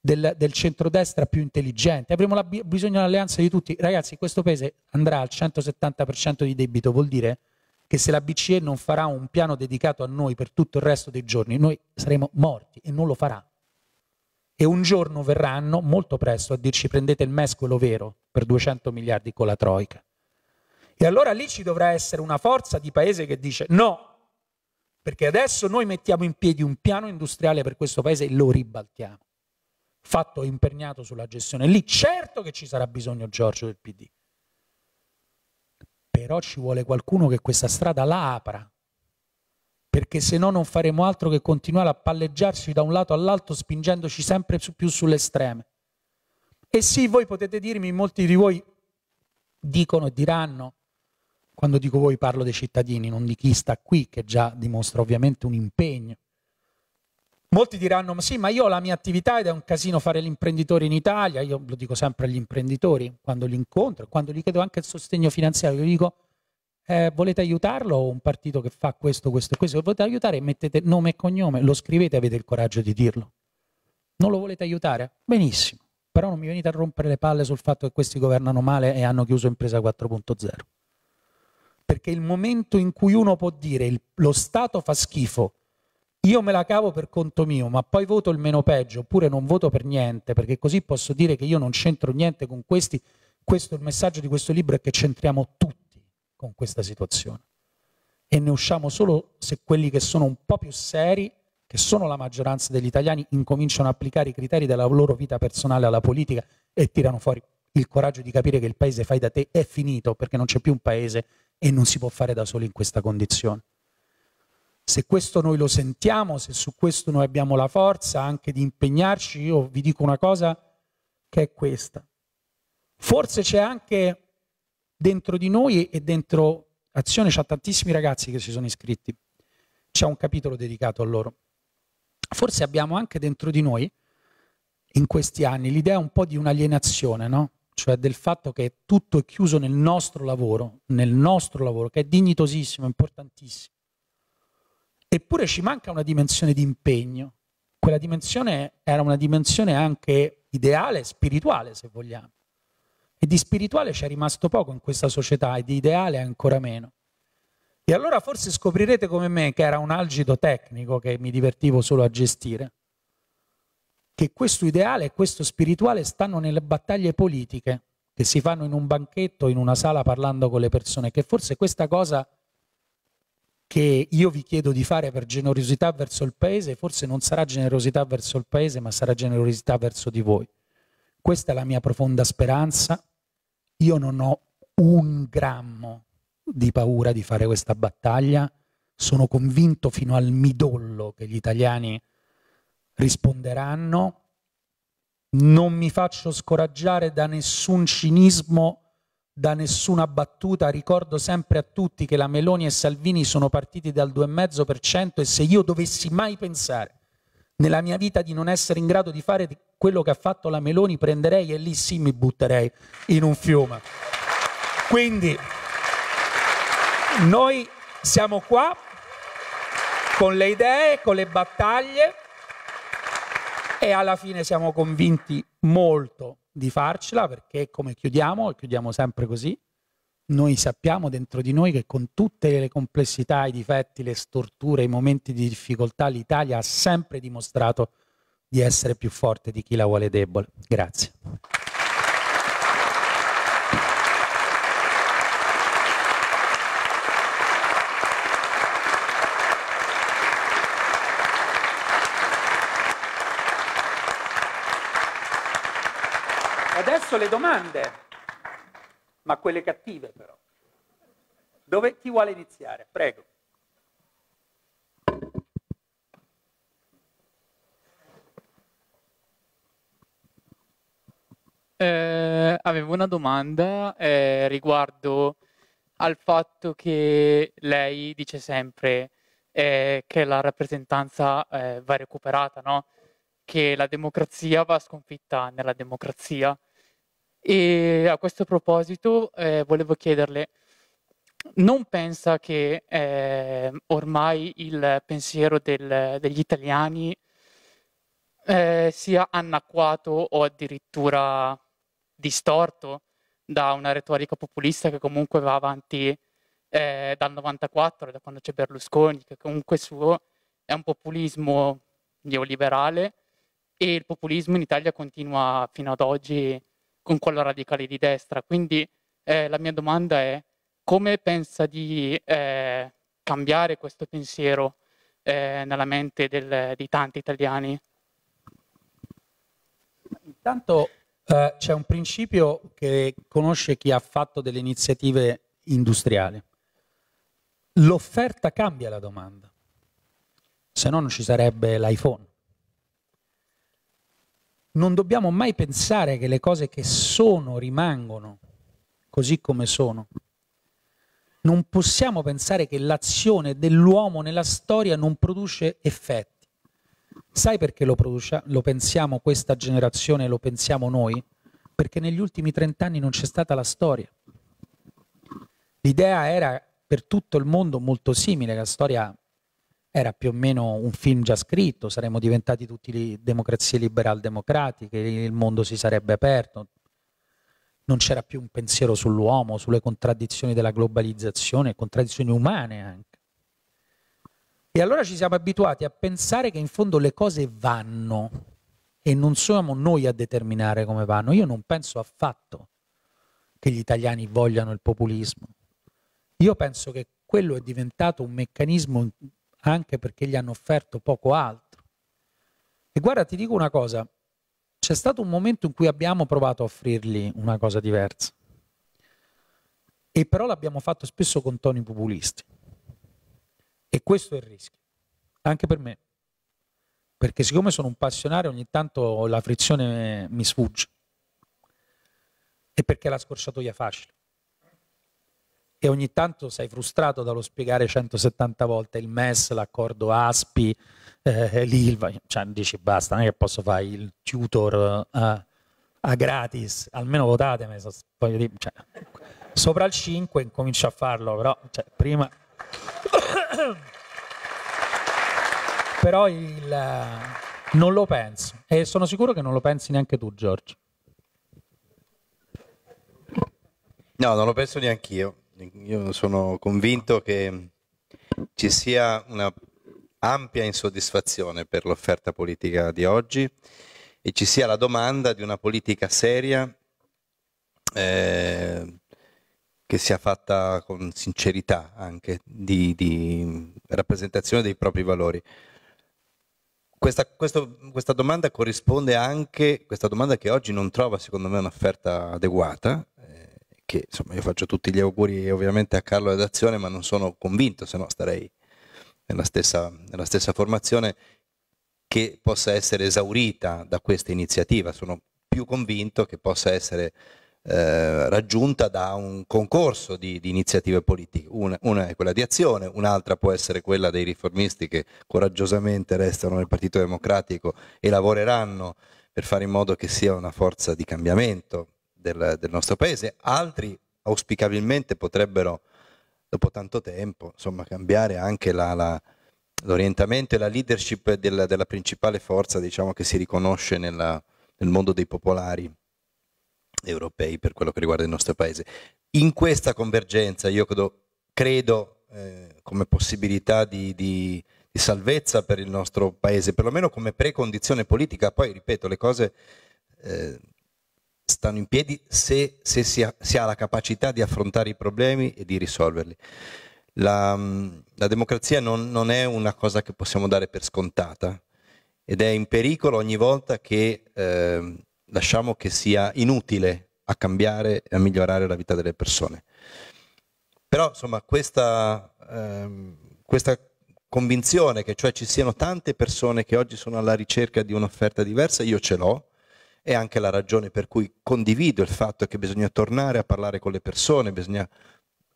del, del centrodestra più intelligente, avremo la, bisogno dell'alleanza di tutti. Ragazzi, questo paese andrà al 170% di debito, vuol dire che se la BCE non farà un piano dedicato a noi per tutto il resto dei giorni, noi saremo morti e non lo farà. E un giorno verranno molto presto a dirci prendete il mescolo vero per 200 miliardi con la Troica. E allora lì ci dovrà essere una forza di paese che dice no, perché adesso noi mettiamo in piedi un piano industriale per questo paese e lo ribaltiamo fatto imperniato sulla gestione. Lì certo che ci sarà bisogno Giorgio del PD, però ci vuole qualcuno che questa strada la apra, perché se no non faremo altro che continuare a palleggiarci da un lato all'altro spingendoci sempre più sulle estreme. E sì, voi potete dirmi, molti di voi dicono e diranno, quando dico voi parlo dei cittadini, non di chi sta qui, che già dimostra ovviamente un impegno Molti diranno, ma sì, ma io ho la mia attività ed è un casino fare l'imprenditore in Italia, io lo dico sempre agli imprenditori quando li incontro, quando gli chiedo anche il sostegno finanziario, gli dico, eh, volete aiutarlo o un partito che fa questo, questo e questo, se volete aiutare mettete nome e cognome, lo scrivete e avete il coraggio di dirlo. Non lo volete aiutare? Benissimo, però non mi venite a rompere le palle sul fatto che questi governano male e hanno chiuso impresa 4.0. Perché il momento in cui uno può dire il, lo Stato fa schifo io me la cavo per conto mio, ma poi voto il meno peggio oppure non voto per niente, perché così posso dire che io non c'entro niente con questi. Questo il messaggio di questo libro è che c'entriamo tutti con questa situazione e ne usciamo solo se quelli che sono un po' più seri, che sono la maggioranza degli italiani, incominciano a applicare i criteri della loro vita personale alla politica e tirano fuori il coraggio di capire che il paese fai da te è finito perché non c'è più un paese e non si può fare da soli in questa condizione. Se questo noi lo sentiamo, se su questo noi abbiamo la forza anche di impegnarci, io vi dico una cosa che è questa. Forse c'è anche dentro di noi e dentro Azione c'è tantissimi ragazzi che si sono iscritti. C'è un capitolo dedicato a loro. Forse abbiamo anche dentro di noi in questi anni l'idea un po' di un'alienazione, no? Cioè del fatto che tutto è chiuso nel nostro lavoro, nel nostro lavoro che è dignitosissimo, importantissimo Eppure ci manca una dimensione di impegno. Quella dimensione era una dimensione anche ideale, spirituale, se vogliamo. E di spirituale c'è rimasto poco in questa società e di ideale ancora meno. E allora forse scoprirete come me che era un algido tecnico che mi divertivo solo a gestire, che questo ideale e questo spirituale stanno nelle battaglie politiche che si fanno in un banchetto, in una sala parlando con le persone, che forse questa cosa che io vi chiedo di fare per generosità verso il Paese, forse non sarà generosità verso il Paese, ma sarà generosità verso di voi. Questa è la mia profonda speranza. Io non ho un grammo di paura di fare questa battaglia. Sono convinto fino al midollo che gli italiani risponderanno. Non mi faccio scoraggiare da nessun cinismo da nessuna battuta, ricordo sempre a tutti che la Meloni e Salvini sono partiti dal 2,5% e se io dovessi mai pensare nella mia vita di non essere in grado di fare quello che ha fatto la Meloni, prenderei e lì sì mi butterei in un fiume. Quindi noi siamo qua con le idee, con le battaglie e alla fine siamo convinti molto, di farcela perché come chiudiamo, e chiudiamo sempre così, noi sappiamo dentro di noi che con tutte le complessità, i difetti, le storture, i momenti di difficoltà, l'Italia ha sempre dimostrato di essere più forte di chi la vuole debole. Grazie. adesso le domande, ma quelle cattive però. Dove, chi vuole iniziare? Prego. Eh, avevo una domanda eh, riguardo al fatto che lei dice sempre eh, che la rappresentanza eh, va recuperata, no? che la democrazia va sconfitta nella democrazia. E a questo proposito eh, volevo chiederle, non pensa che eh, ormai il pensiero del, degli italiani eh, sia anacquato o addirittura distorto da una retorica populista che comunque va avanti eh, dal 94, da quando c'è Berlusconi, che comunque suo è un populismo neoliberale e il populismo in Italia continua fino ad oggi con quello radicale di destra. Quindi eh, la mia domanda è come pensa di eh, cambiare questo pensiero eh, nella mente del, di tanti italiani? Intanto eh, c'è un principio che conosce chi ha fatto delle iniziative industriali. L'offerta cambia la domanda, se no non ci sarebbe l'iPhone non dobbiamo mai pensare che le cose che sono rimangono così come sono. Non possiamo pensare che l'azione dell'uomo nella storia non produce effetti. Sai perché lo, produce, lo pensiamo questa generazione, lo pensiamo noi? Perché negli ultimi trent'anni non c'è stata la storia. L'idea era per tutto il mondo molto simile, la storia era più o meno un film già scritto, saremmo diventati tutti li, democrazie liberal-democratiche, il mondo si sarebbe aperto, non c'era più un pensiero sull'uomo, sulle contraddizioni della globalizzazione, contraddizioni umane anche. E allora ci siamo abituati a pensare che in fondo le cose vanno e non siamo noi a determinare come vanno. Io non penso affatto che gli italiani vogliano il populismo. Io penso che quello è diventato un meccanismo anche perché gli hanno offerto poco altro. E guarda, ti dico una cosa, c'è stato un momento in cui abbiamo provato a offrirgli una cosa diversa, e però l'abbiamo fatto spesso con toni populisti. E questo è il rischio, anche per me, perché siccome sono un passionario ogni tanto la frizione mi sfugge e perché è la scorciatoia facile e ogni tanto sei frustrato dallo spiegare 170 volte il MES, l'accordo ASPI, eh, l'ILVA, cioè dici basta, non è che posso fare il tutor a, eh, a gratis, almeno votatemi, so, dire, cioè, sopra il 5 incomincio a farlo, però cioè, prima... <coughs> però il, eh, non lo penso e sono sicuro che non lo pensi neanche tu Giorgio. No, non lo penso neanch'io io sono convinto che ci sia una ampia insoddisfazione per l'offerta politica di oggi e ci sia la domanda di una politica seria eh, che sia fatta con sincerità anche di, di rappresentazione dei propri valori. Questa, questo, questa, domanda corrisponde anche, questa domanda che oggi non trova secondo me un'offerta adeguata, che insomma io faccio tutti gli auguri ovviamente a Carlo ed Azione, ma non sono convinto, se no starei nella stessa, nella stessa formazione, che possa essere esaurita da questa iniziativa. Sono più convinto che possa essere eh, raggiunta da un concorso di, di iniziative politiche. Una, una, è quella di azione, un'altra può essere quella dei riformisti che coraggiosamente restano nel Partito Democratico e lavoreranno per fare in modo che sia una forza di cambiamento del, del nostro paese, altri auspicabilmente potrebbero, dopo tanto tempo, insomma, cambiare anche la, la, l'orientamento e la leadership del, della principale forza diciamo, che si riconosce nella, nel mondo dei popolari europei per quello che riguarda il nostro paese. In questa convergenza io credo, credo eh, come possibilità di, di, di, salvezza per il nostro paese, perlomeno come precondizione politica, poi ripeto le cose eh, stanno in piedi se, se si, ha, si, ha, la capacità di affrontare i problemi e di risolverli. La, mm, la democrazia non, non, è una cosa che possiamo dare per scontata ed è in pericolo ogni volta che eh, lasciamo che sia inutile a cambiare e a migliorare la vita delle persone. Però insomma questa, eh, questa convinzione che cioè ci siano tante persone che oggi sono alla ricerca di un'offerta diversa, io ce l'ho, è anche la ragione per cui condivido il fatto che bisogna tornare a parlare con le persone, bisogna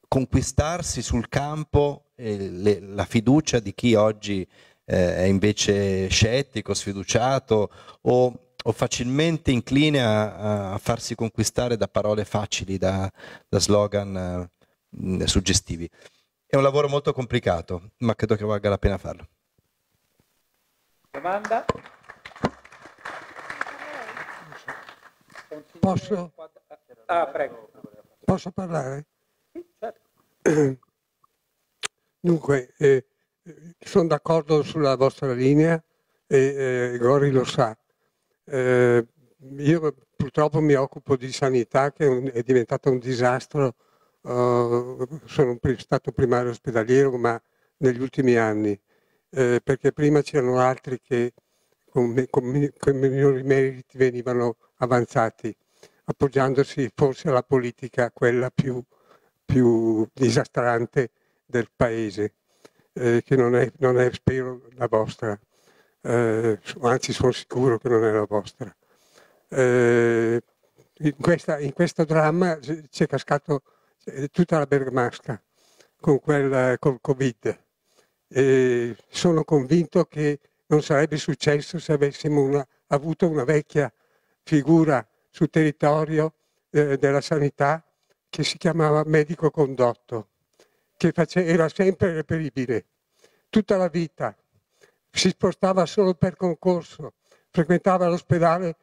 conquistarsi sul campo eh, le, la fiducia di chi oggi eh, è invece scettico, sfiduciato o, o facilmente incline a, a, farsi conquistare da parole facili, da, da slogan eh, suggestivi. È un lavoro molto complicato, ma credo che valga la pena farlo. Domanda? Posso? Ah, prego. Posso parlare? Certo. <clears throat> Dunque, eh, eh sono d'accordo sulla vostra linea e eh, Gori lo sa. Eh, io purtroppo mi occupo di sanità che è, un, è diventata un disastro. Uh, sono un, stato primario ospedaliero, ma negli ultimi anni, eh, perché prima c'erano altri che con, con, con migliori meriti venivano avanzati appoggiandosi forse alla politica quella più, più disastrante del paese, eh, che non è, non è, spero la vostra, eh, anzi sono sicuro che non è la vostra. Eh, in, questa, in, questo dramma c'è cascato eh, tutta la bergamasca con quel, col Covid. E sono convinto che non sarebbe successo se avessimo una, avuto una vecchia figura sul territorio eh, della sanità che si chiamava medico condotto, che face- era sempre reperibile, tutta la vita. Si spostava solo per concorso, frequentava l'ospedale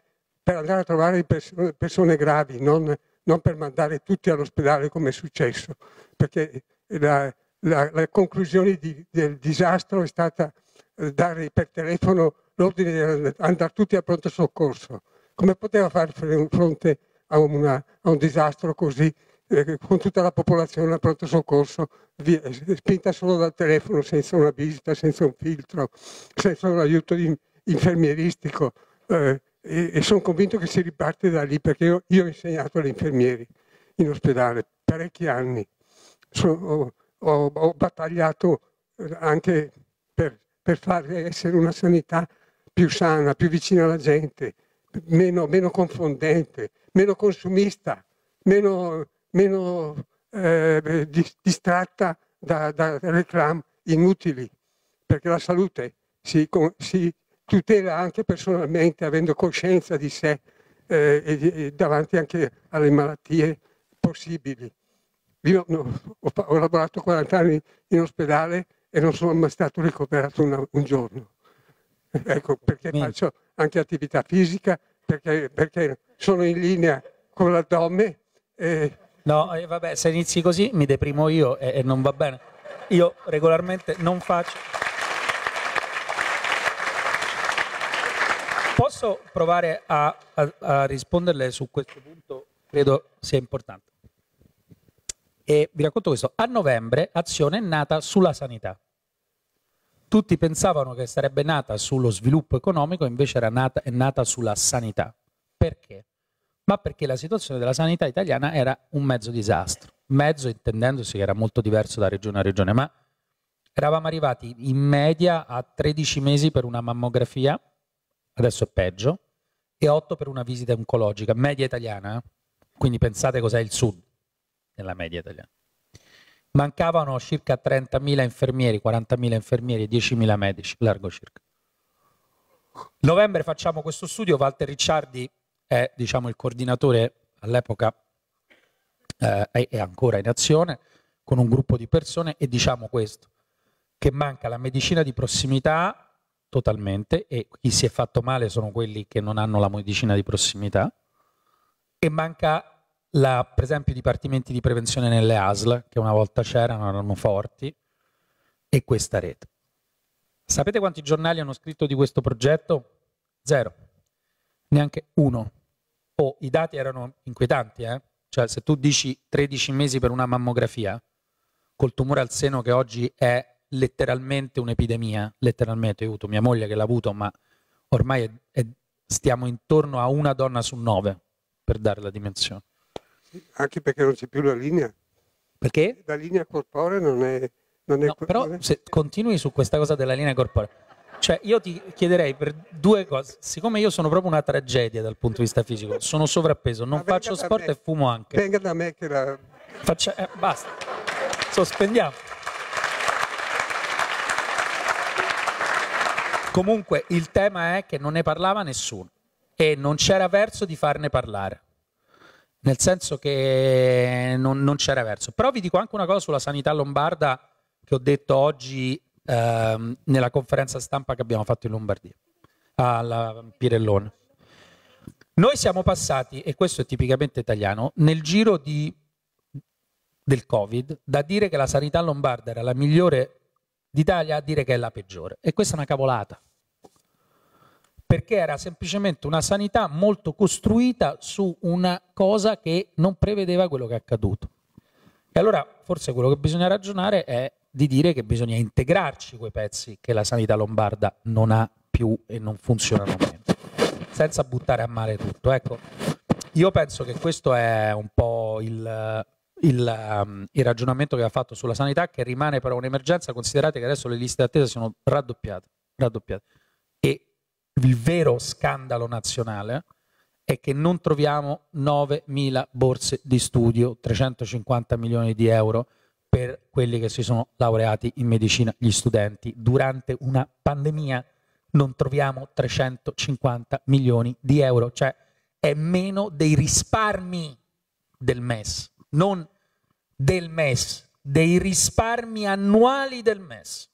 per andare a trovare persone, persone gravi, non, non, per mandare tutti all'ospedale come è successo, perché la, la, la conclusione di, del disastro è stata eh, dare per telefono l'ordine di andare tutti a pronto soccorso come poteva fare fronte a, una, a un disastro così, eh, con tutta la popolazione a pronto soccorso, via, eh, spinta solo dal telefono, senza una visita, senza un filtro, senza un aiuto in, infermieristico. Eh, e, e sono convinto che si riparte da lì, perché io, io ho insegnato agli infermieri in ospedale parecchi anni. So, ho, ho, battagliato eh, anche per, per fare essere una sanità più sana, più vicina alla gente, meno, meno confondente, meno consumista, meno, meno eh, distratta da, da reclam inutili, perché la salute si, si, tutela anche personalmente avendo coscienza di sé eh, e, e davanti anche alle malattie possibili. Io no, ho, ho, lavorato 40 anni in ospedale e non sono mai stato ricoverato una, un giorno. Ecco perché faccio anche attività fisica perché, perché sono in linea con l'addome. E... No, eh, vabbè, se inizi così mi deprimo io e, e non va bene. Io regolarmente non faccio... Posso provare a, a, a risponderle su questo punto? Credo sia importante. E vi racconto questo. A novembre Azione è nata sulla sanità tutti pensavano che sarebbe nata sullo sviluppo economico, invece nata, è nata sulla sanità. Perché? Ma perché la situazione della sanità italiana era un mezzo disastro, mezzo intendendosi che era molto diverso da regione a regione, ma eravamo arrivati in media a 13 mesi per una mammografia, adesso è peggio, e 8 per una visita oncologica, media italiana, eh. quindi pensate cos'è il sud nella media italiana mancavano circa 30.000 infermieri, 40.000 infermieri e 10.000 medici, largo circa. Novembre facciamo questo studio, Walter Ricciardi è diciamo, il coordinatore all'epoca, eh, è ancora in azione, con un gruppo di persone e diciamo questo, che manca la medicina di prossimità totalmente e chi si è fatto male sono quelli che non hanno la medicina di prossimità e manca la, per esempio i dipartimenti di prevenzione nelle ASL, che una volta c'erano, erano forti, e questa rete. Sapete quanti giornali hanno scritto di questo progetto? Zero, neanche uno. Oh, i dati erano inquietanti, eh? cioè se tu dici 13 mesi per una mammografia, col tumore al seno che oggi è letteralmente un'epidemia, letteralmente, ho avuto mia moglie che l'ha avuto, ma ormai è, è, stiamo intorno a una donna su nove, per dare la dimensione anche perché non c'è più la linea. Perché? Eh, la linea corporea non è... Non è no, però è... se continui su questa cosa della linea corporea, cioè io ti chiederei per due cose, siccome io sono proprio una tragedia dal punto di vista fisico, sono sovrappeso, non faccio sport me. e fumo anche. Venga da me che la... Faccia... Eh, basta, sospendiamo. Comunque il tema è che non ne parlava nessuno e non c'era verso di farne parlare nel senso che non, non c'era verso. Però vi dico anche una cosa sulla sanità lombarda che ho detto oggi ehm, nella conferenza stampa che abbiamo fatto in Lombardia, alla Pirellone. Noi siamo passati, e questo è tipicamente italiano, nel giro di, del Covid, da dire che la sanità lombarda era la migliore d'Italia a dire che è la peggiore. E questa è una cavolata perché era semplicemente una sanità molto costruita su una cosa che non prevedeva quello che è accaduto. E allora forse quello che bisogna ragionare è di dire che bisogna integrarci quei pezzi che la sanità lombarda non ha più e non funzionano meno, senza buttare a male tutto. Ecco, io penso che questo è un po' il, il, um, il ragionamento che ha fatto sulla sanità, che rimane però un'emergenza, considerate che adesso le liste d'attesa sono raddoppiate, raddoppiate. E il vero scandalo nazionale è che non troviamo 9.000 borse di studio, 350 milioni di euro per quelli che si sono laureati in medicina, gli studenti. Durante una pandemia non troviamo 350 milioni di euro, cioè è meno dei risparmi del MES, non del MES, dei risparmi annuali del MES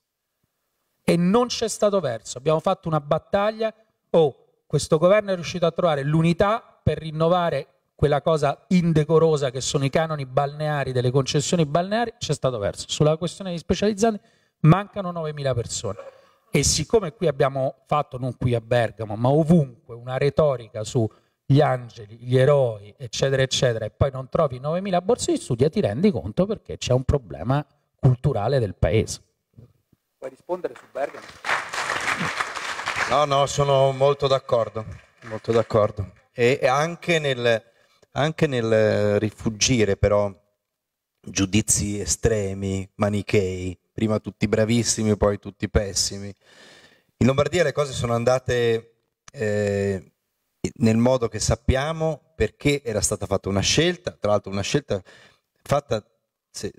e non c'è stato verso. Abbiamo fatto una battaglia, oh, questo governo è riuscito a trovare l'unità per rinnovare quella cosa indecorosa che sono i canoni balneari delle concessioni balneari, c'è stato verso. Sulla questione degli specializzanti mancano 9.000 persone. E siccome qui abbiamo fatto, non qui a Bergamo, ma ovunque, una retorica sugli angeli, gli eroi, eccetera, eccetera, e poi non trovi 9.000 borse di studio, ti rendi conto perché c'è un problema culturale del paese. Vuoi rispondere su Bergamo? No, no, sono molto d'accordo, molto d'accordo. E anche nel, anche nel rifugire però giudizi estremi, manichei, prima tutti bravissimi, poi tutti pessimi. In Lombardia le cose sono andate eh, nel modo che sappiamo perché era stata fatta una scelta, tra l'altro una scelta fatta se,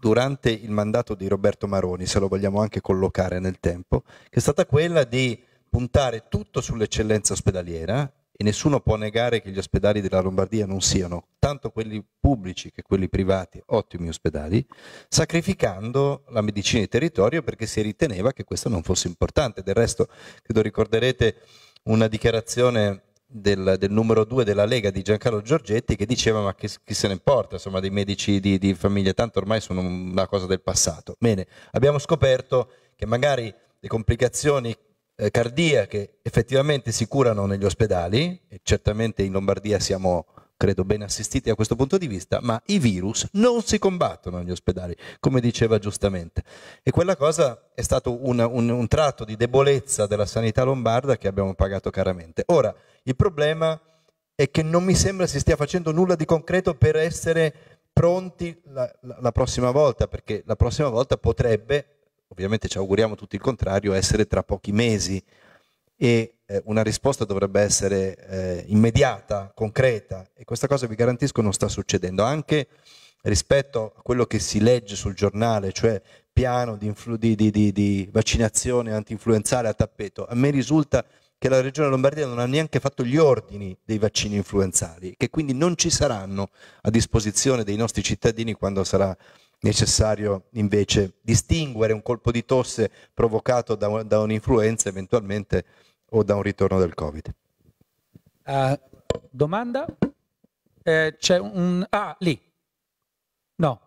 durante il mandato di Roberto Maroni, se lo vogliamo anche collocare nel tempo, che è stata quella di puntare tutto sull'eccellenza ospedaliera e nessuno può negare che gli ospedali della Lombardia non siano, tanto quelli pubblici che quelli privati, ottimi ospedali, sacrificando la medicina di territorio perché si riteneva che questo non fosse importante. Del resto, credo ricorderete una dichiarazione del, del, numero due della Lega di Giancarlo Giorgetti che diceva ma chi, chi se ne importa insomma dei medici di, di famiglia tanto ormai sono una cosa del passato bene abbiamo scoperto che magari le complicazioni eh, cardiache effettivamente si curano negli ospedali e certamente in Lombardia siamo credo ben assistiti da questo punto di vista, ma i virus non si combattono negli ospedali, come diceva giustamente. E quella cosa è stato un, un, un tratto di debolezza della sanità lombarda che abbiamo pagato caramente. Ora, il problema è che non mi sembra si stia facendo nulla di concreto per essere pronti la, la, la prossima volta, perché la prossima volta potrebbe, ovviamente ci auguriamo tutti il contrario, essere tra pochi mesi. E eh, una risposta dovrebbe essere eh, immediata, concreta e questa cosa vi garantisco non sta succedendo anche rispetto a quello che si legge sul giornale, cioè piano di, influ- di, di, di vaccinazione antinfluenzale a tappeto, a me risulta che la regione Lombardia non ha neanche fatto gli ordini dei vaccini influenzali, che quindi non ci saranno a disposizione dei nostri cittadini quando sarà necessario invece distinguere un colpo di tosse provocato da, da un'influenza eventualmente o da un ritorno del Covid? Uh, domanda? Eh, c'è un... Ah, lì. No.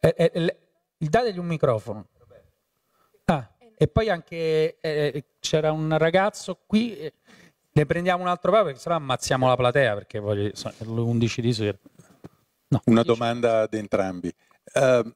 Eh, eh, dategli un microfono. Ah, e poi anche eh, eh c'era un ragazzo qui, eh, ne prendiamo un altro paio perché sennò ammazziamo la platea perché voglio, so, è l'11 di sera. No, una 11. domanda ad entrambi. Uh,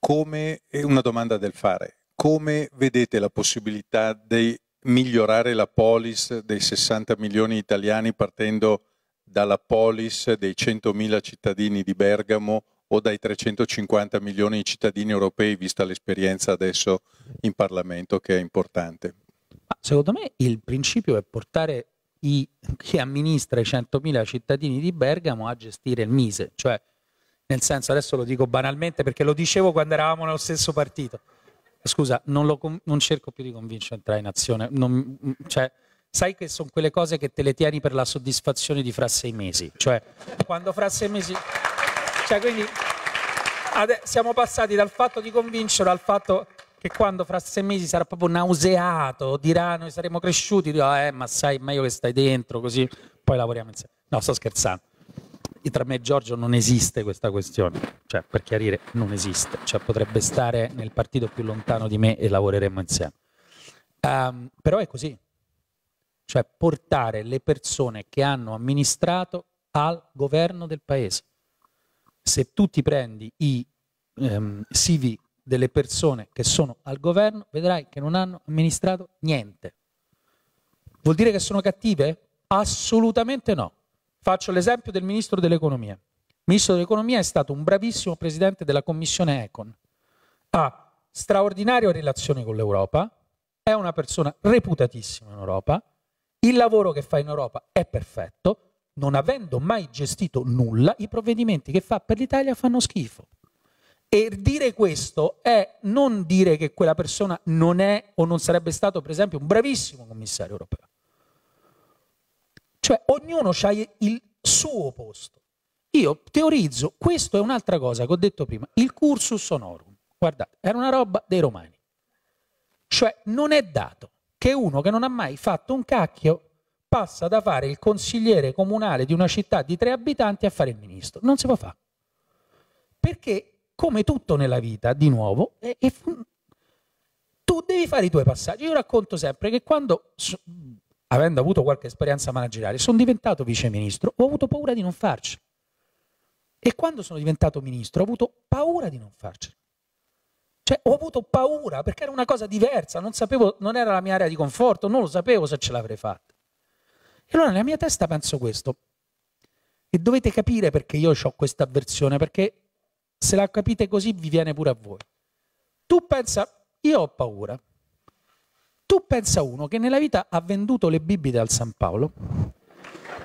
come, una domanda del fare. Come vedete la possibilità dei migliorare la polis dei 60 milioni di italiani partendo dalla polis dei 100.000 cittadini di Bergamo o dai 350 milioni di cittadini europei, vista l'esperienza adesso in Parlamento, che è importante? Ma secondo me il principio è portare i, chi amministra i 100.000 cittadini di Bergamo a gestire il Mise, cioè nel senso adesso lo dico banalmente perché lo dicevo quando eravamo nello stesso partito Scusa, non, lo, non cerco più di convincere a entrare in azione. Non, mm, cioè, sai che sono quelle cose che te le tieni per la soddisfazione di fra sei mesi. Cioè, quando fra sei mesi... Cioè, quindi siamo passati dal fatto di convincere al fatto che quando fra sei mesi sarà proprio nauseato, dirà noi saremo cresciuti, dirà eh ma sai meglio che stai dentro così, poi lavoriamo insieme. No, sto scherzando tra me e Giorgio non esiste questa questione, cioè per chiarire non esiste, cioè, potrebbe stare nel partito più lontano di me e lavoreremo insieme. Um, però è così, cioè portare le persone che hanno amministrato al governo del paese. Se tu ti prendi i ehm, CV delle persone che sono al governo, vedrai che non hanno amministrato niente. Vuol dire che sono cattive? Assolutamente no. Faccio l'esempio del Ministro dell'Economia. Il Ministro dell'Economia è stato un bravissimo Presidente della Commissione Econ. Ha straordinarie relazioni con l'Europa, è una persona reputatissima in Europa, il lavoro che fa in Europa è perfetto, non avendo mai gestito nulla, i provvedimenti che fa per l'Italia fanno schifo. E dire questo è non dire che quella persona non è o non sarebbe stato, per esempio, un bravissimo commissario europeo. Cioè ognuno ha il suo posto. Io teorizzo, questo è un'altra cosa che ho detto prima, il cursus honorum. Guardate, era una roba dei romani. Cioè non è dato che uno che non ha mai fatto un cacchio passa da fare il consigliere comunale di una città di tre abitanti a fare il ministro. Non si può fare. Perché, come tutto nella vita, di nuovo, è, è, tu devi fare i tuoi passaggi. Io racconto sempre che quando avendo avuto qualche esperienza manageriale, sono diventato viceministro, ho avuto paura di non farcela. E quando sono diventato ministro ho avuto paura di non farcela. Cioè ho avuto paura perché era una cosa diversa, non, sapevo, non era la mia area di conforto, non lo sapevo se ce l'avrei fatta. E allora nella mia testa penso questo. E dovete capire perché io ho questa avversione, perché se la capite così vi viene pure a voi. Tu pensa, io ho paura, tu pensa uno che nella vita ha venduto le bibite al San Paolo,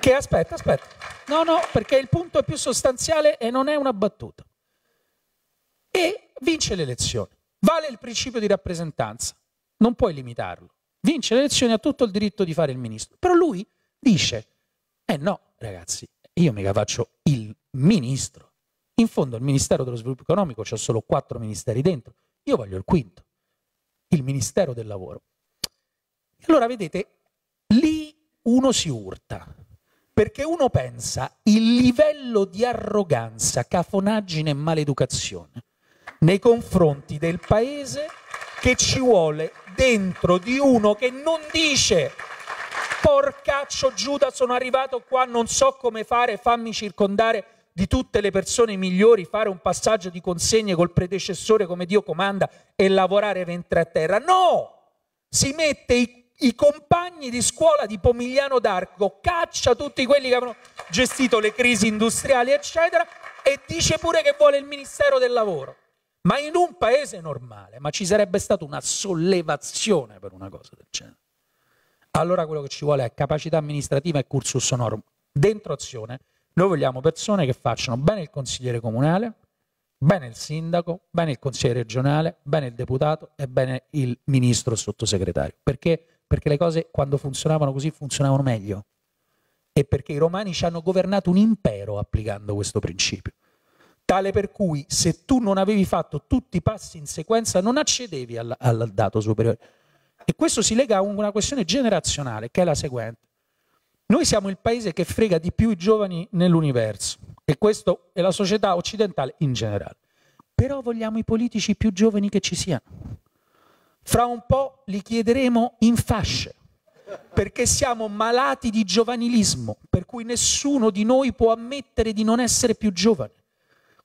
che aspetta, aspetta, no, no, perché il punto è più sostanziale e non è una battuta. E vince le elezioni. Vale il principio di rappresentanza, non puoi limitarlo. Vince le elezioni, ha tutto il diritto di fare il ministro. Però lui dice, eh no, ragazzi, io mica faccio il ministro. In fondo il Ministero dello Sviluppo Economico c'è solo quattro ministeri dentro. Io voglio il quinto, il Ministero del Lavoro. Allora vedete, lì uno si urta, perché uno pensa il livello di arroganza, cafonaggine e maleducazione nei confronti del paese che ci vuole dentro di uno che non dice porcaccio Giuda sono arrivato qua non so come fare fammi circondare di tutte le persone migliori fare un passaggio di consegne col predecessore come Dio comanda e lavorare ventre a terra no si mette i i compagni di scuola di Pomigliano d'Arco, caccia tutti quelli che avevano gestito le crisi industriali, eccetera, e dice pure che vuole il Ministero del Lavoro. Ma in un paese normale, ma ci sarebbe stata una sollevazione per una cosa del genere. Allora quello che ci vuole è capacità amministrativa e cursus honorum. Dentro azione noi vogliamo persone che facciano bene il consigliere comunale, bene il sindaco, bene il consigliere regionale, bene il deputato e bene il ministro sottosegretario. Perché perché le cose quando funzionavano così funzionavano meglio e perché i romani ci hanno governato un impero applicando questo principio. Tale per cui se tu non avevi fatto tutti i passi in sequenza non accedevi al, al dato superiore. E questo si lega a una questione generazionale che è la seguente. Noi siamo il paese che frega di più i giovani nell'universo e questa è la società occidentale in generale. Però vogliamo i politici più giovani che ci siano. Fra un po' li chiederemo in fasce, perché siamo malati di giovanilismo, per cui nessuno di noi può ammettere di non essere più giovane.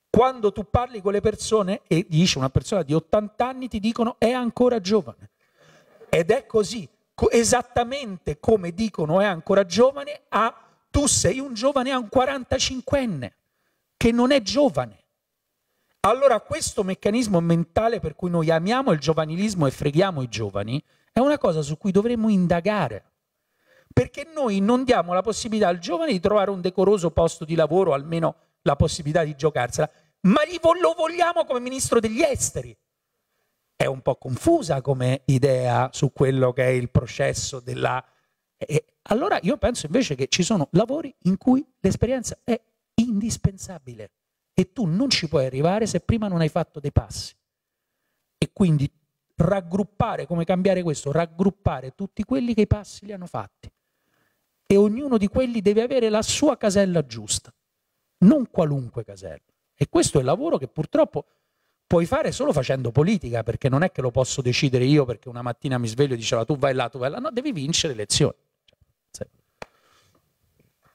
Quando tu parli con le persone e dici una persona di 80 anni, ti dicono è ancora giovane. Ed è così, esattamente come dicono è ancora giovane a tu sei un giovane a un 45enne che non è giovane. Allora questo meccanismo mentale per cui noi amiamo il giovanilismo e freghiamo i giovani è una cosa su cui dovremmo indagare, perché noi non diamo la possibilità al giovane di trovare un decoroso posto di lavoro, almeno la possibilità di giocarsela, ma lo vogliamo come ministro degli esteri. È un po' confusa come idea su quello che è il processo della... E allora io penso invece che ci sono lavori in cui l'esperienza è indispensabile. E tu non ci puoi arrivare se prima non hai fatto dei passi. E quindi raggruppare, come cambiare questo? Raggruppare tutti quelli che i passi li hanno fatti. E ognuno di quelli deve avere la sua casella giusta, non qualunque casella. E questo è il lavoro che purtroppo puoi fare solo facendo politica, perché non è che lo posso decidere io perché una mattina mi sveglio e diceva tu vai là, tu vai là, no, devi vincere le elezioni. Cioè,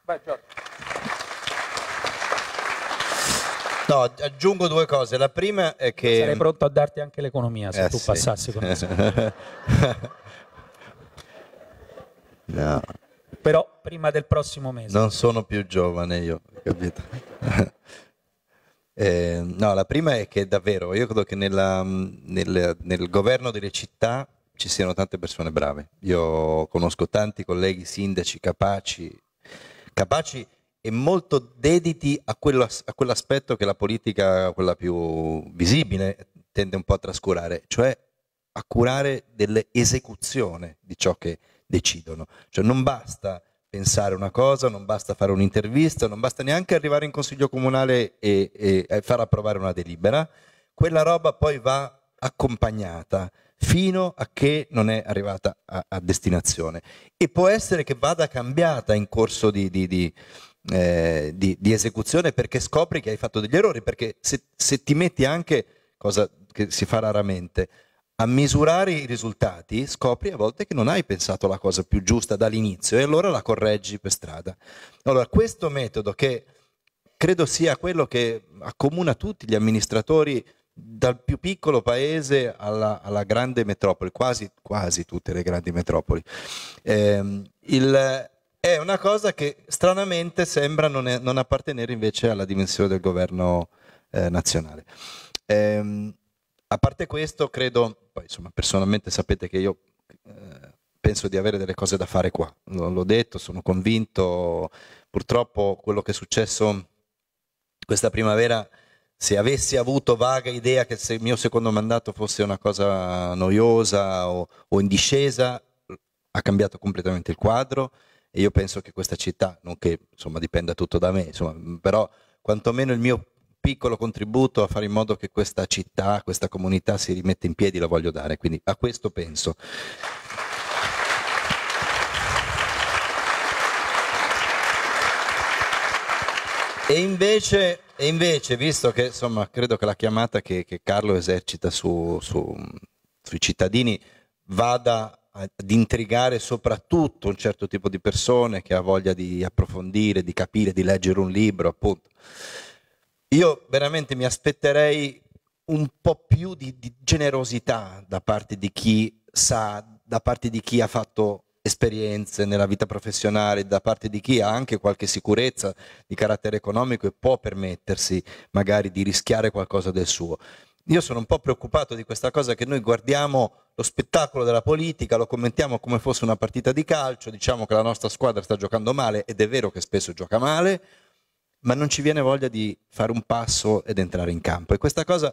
vai Giorgio. No, aggiungo due cose. La prima è che... Sarei pronto a darti anche l'economia se eh, tu sì. passassi con me. <laughs> no. Però prima del prossimo mese. Non sono più giovane io, capito? <laughs> eh, no, la prima è che davvero, io credo che nella, nel, nel governo delle città ci siano tante persone brave. Io conosco tanti colleghi sindaci capaci, capaci e molto dediti a, quello, a quell'aspetto che la politica, quella più visibile, tende un po' a trascurare, cioè a curare dell'esecuzione di ciò che decidono. Cioè non basta pensare una cosa, non basta fare un'intervista, non basta neanche arrivare in consiglio comunale e, e, e far approvare una delibera, quella roba poi va accompagnata fino a che non è arrivata a, a, destinazione e può essere che vada cambiata in corso di, di, di, eh, di, di, esecuzione perché scopri che hai fatto degli errori, perché se, se ti metti anche, cosa che si fa raramente, a misurare i risultati, scopri a volte che non hai pensato la cosa più giusta dall'inizio e allora la correggi per strada. Allora, questo metodo che credo sia quello che accomuna tutti gli amministratori dal più piccolo paese alla, alla grande metropoli, quasi, quasi, tutte le grandi metropoli. Eh, il, è una cosa che stranamente sembra non, è, non appartenere invece alla dimensione del governo eh, nazionale. Ehm, a parte questo, credo, poi insomma personalmente sapete che io eh, penso di avere delle cose da fare qua, l'ho detto, sono convinto, purtroppo quello che è successo questa primavera se avessi avuto vaga idea che il mio secondo mandato fosse una cosa noiosa o, o, in discesa, ha cambiato completamente il quadro e io penso che questa città, non che insomma, dipenda tutto da me, insomma, mm, però quantomeno il mio piccolo contributo a fare in modo che questa città, questa comunità si rimetta in piedi la voglio dare, quindi a questo penso. E invece, e invece, visto che insomma, credo che la chiamata che, che Carlo esercita su, su, sui cittadini vada ad intrigare soprattutto un certo tipo di persone che ha voglia di approfondire, di capire, di leggere un libro, appunto. Io veramente mi aspetterei un po' più di, di generosità da parte di chi sa, da parte di chi ha fatto esperienze nella vita professionale, da parte di chi ha anche qualche sicurezza di carattere economico e può permettersi magari di rischiare qualcosa del suo. Io sono un po' preoccupato di questa cosa che noi guardiamo lo spettacolo della politica, lo commentiamo come fosse una partita di calcio, diciamo che la nostra squadra sta giocando male ed è vero che spesso gioca male, ma non ci viene voglia di fare un passo ed entrare in campo. E questa cosa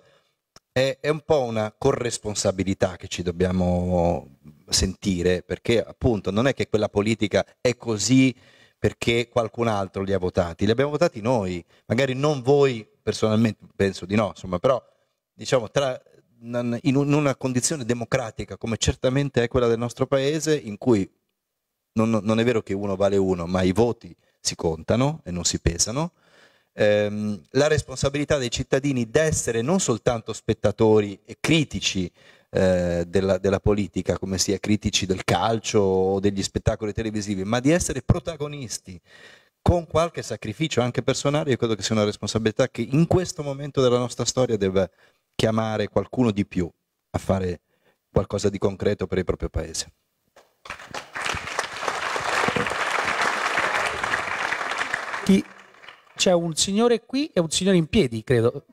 è, è un po' una corresponsabilità che ci dobbiamo sentire, perché appunto non è che quella politica è così perché qualcun altro li ha votati, li abbiamo votati noi, magari non voi personalmente, penso di no, insomma, però diciamo tra in una condizione democratica come certamente è quella del nostro paese, in cui non, non è vero che uno vale uno, ma i voti si contano e non si pesano, ehm, la responsabilità dei cittadini d'essere non soltanto spettatori e critici eh, della, della, politica, come sia critici del calcio o degli spettacoli televisivi, ma di essere protagonisti con qualche sacrificio anche personale, io credo che sia una responsabilità che in questo momento della nostra storia deve, chiamare qualcuno di più a fare qualcosa di concreto per il proprio paese. C'è un signore qui e un signore in piedi, credo.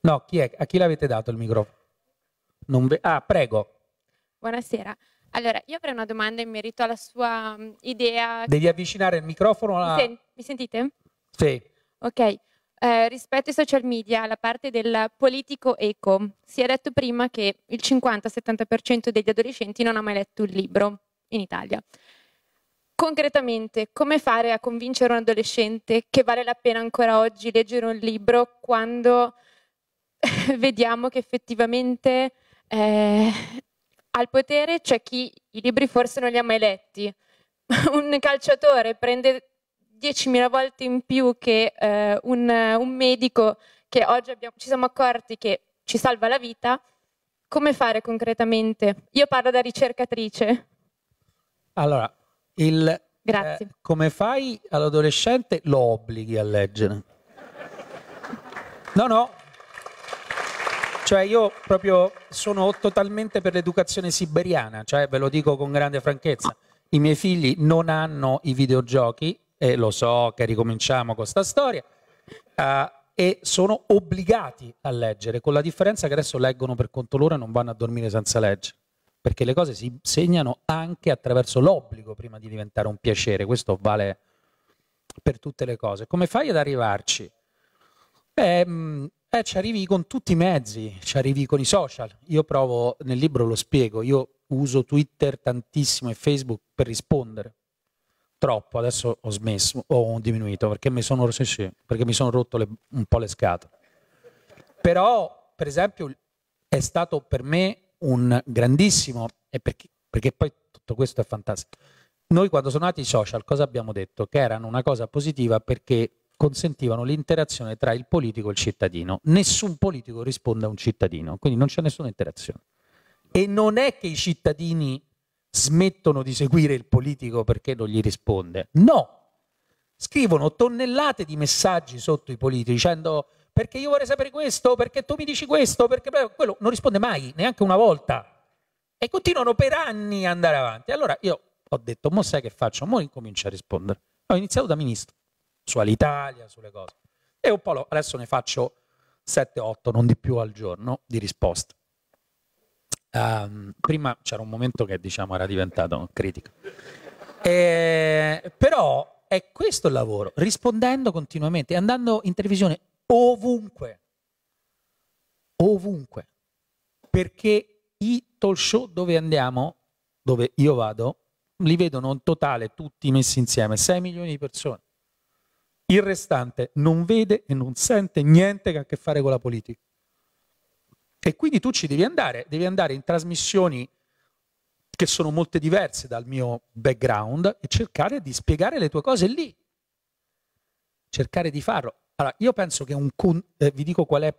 No, chi è? A chi l'avete dato il microfono? Ve... Ah, prego. Buonasera. Allora, io avrei una domanda in merito alla sua mm, idea. Devi avvicinare il microfono. Alla... Mi, sen mi sentite? Sì. Ok. Eh, rispetto ai social media, la parte del politico eco, si è detto prima che il 50-70% degli adolescenti non ha mai letto un libro in Italia. Concretamente, come fare a convincere un adolescente che vale la pena ancora oggi leggere un libro quando <laughs> vediamo che effettivamente eh, al potere c'è chi i libri forse non li ha mai letti? <laughs> un calciatore prende 10.000 volte in più che eh, un, un, medico che oggi abbiamo, ci siamo accorti che ci salva la vita, come fare concretamente? Io parlo da ricercatrice. Allora, il, Grazie. Eh, come fai all'adolescente lo obblighi a leggere? No, no. Cioè io proprio sono totalmente per l'educazione siberiana, cioè ve lo dico con grande franchezza. I miei figli non hanno i videogiochi, e lo so che ricominciamo con questa storia, uh, e sono obbligati a leggere, con la differenza che adesso leggono per conto loro e non vanno a dormire senza leggere, perché le cose si insegnano anche attraverso l'obbligo prima di diventare un piacere, questo vale per tutte le cose. Come fai ad arrivarci? Beh, mm, eh, ci arrivi con tutti i mezzi, ci arrivi con i social. Io provo, nel libro lo spiego, io uso Twitter tantissimo e Facebook per rispondere troppo, adesso ho smesso, ho diminuito perché mi sono, sì, sì, perché mi sono rotto le, un po' le scatole. Però, per esempio, è stato per me un grandissimo, perché, perché poi tutto questo è fantastico. Noi quando sono nati i social cosa abbiamo detto? Che erano una cosa positiva perché consentivano l'interazione tra il politico e il cittadino. Nessun politico risponde a un cittadino, quindi non c'è nessuna interazione. E non è che i cittadini smettono di seguire il politico perché non gli risponde. No, scrivono tonnellate di messaggi sotto i politici dicendo perché io vorrei sapere questo, perché tu mi dici questo, perché quello non risponde mai, neanche una volta. E continuano per anni ad andare avanti. Allora io ho detto, mo sai che faccio? Mo incomincio a rispondere. Ho iniziato da ministro, su Alitalia, sulle cose. E un po' adesso ne faccio 7-8, non di più al giorno, di risposte. Um, prima c'era un momento che diciamo era diventato critico. E, però è questo il lavoro, rispondendo continuamente, andando in televisione ovunque, ovunque, perché i talk show dove andiamo, dove io vado, li vedono in totale tutti messi insieme, 6 milioni di persone. Il restante non vede e non sente niente che ha a che fare con la politica. E quindi tu ci devi andare, devi andare in trasmissioni che sono molte diverse dal mio background e cercare di spiegare le tue cose lì. Cercare di farlo. Allora, io penso che un con, eh, vi dico qual è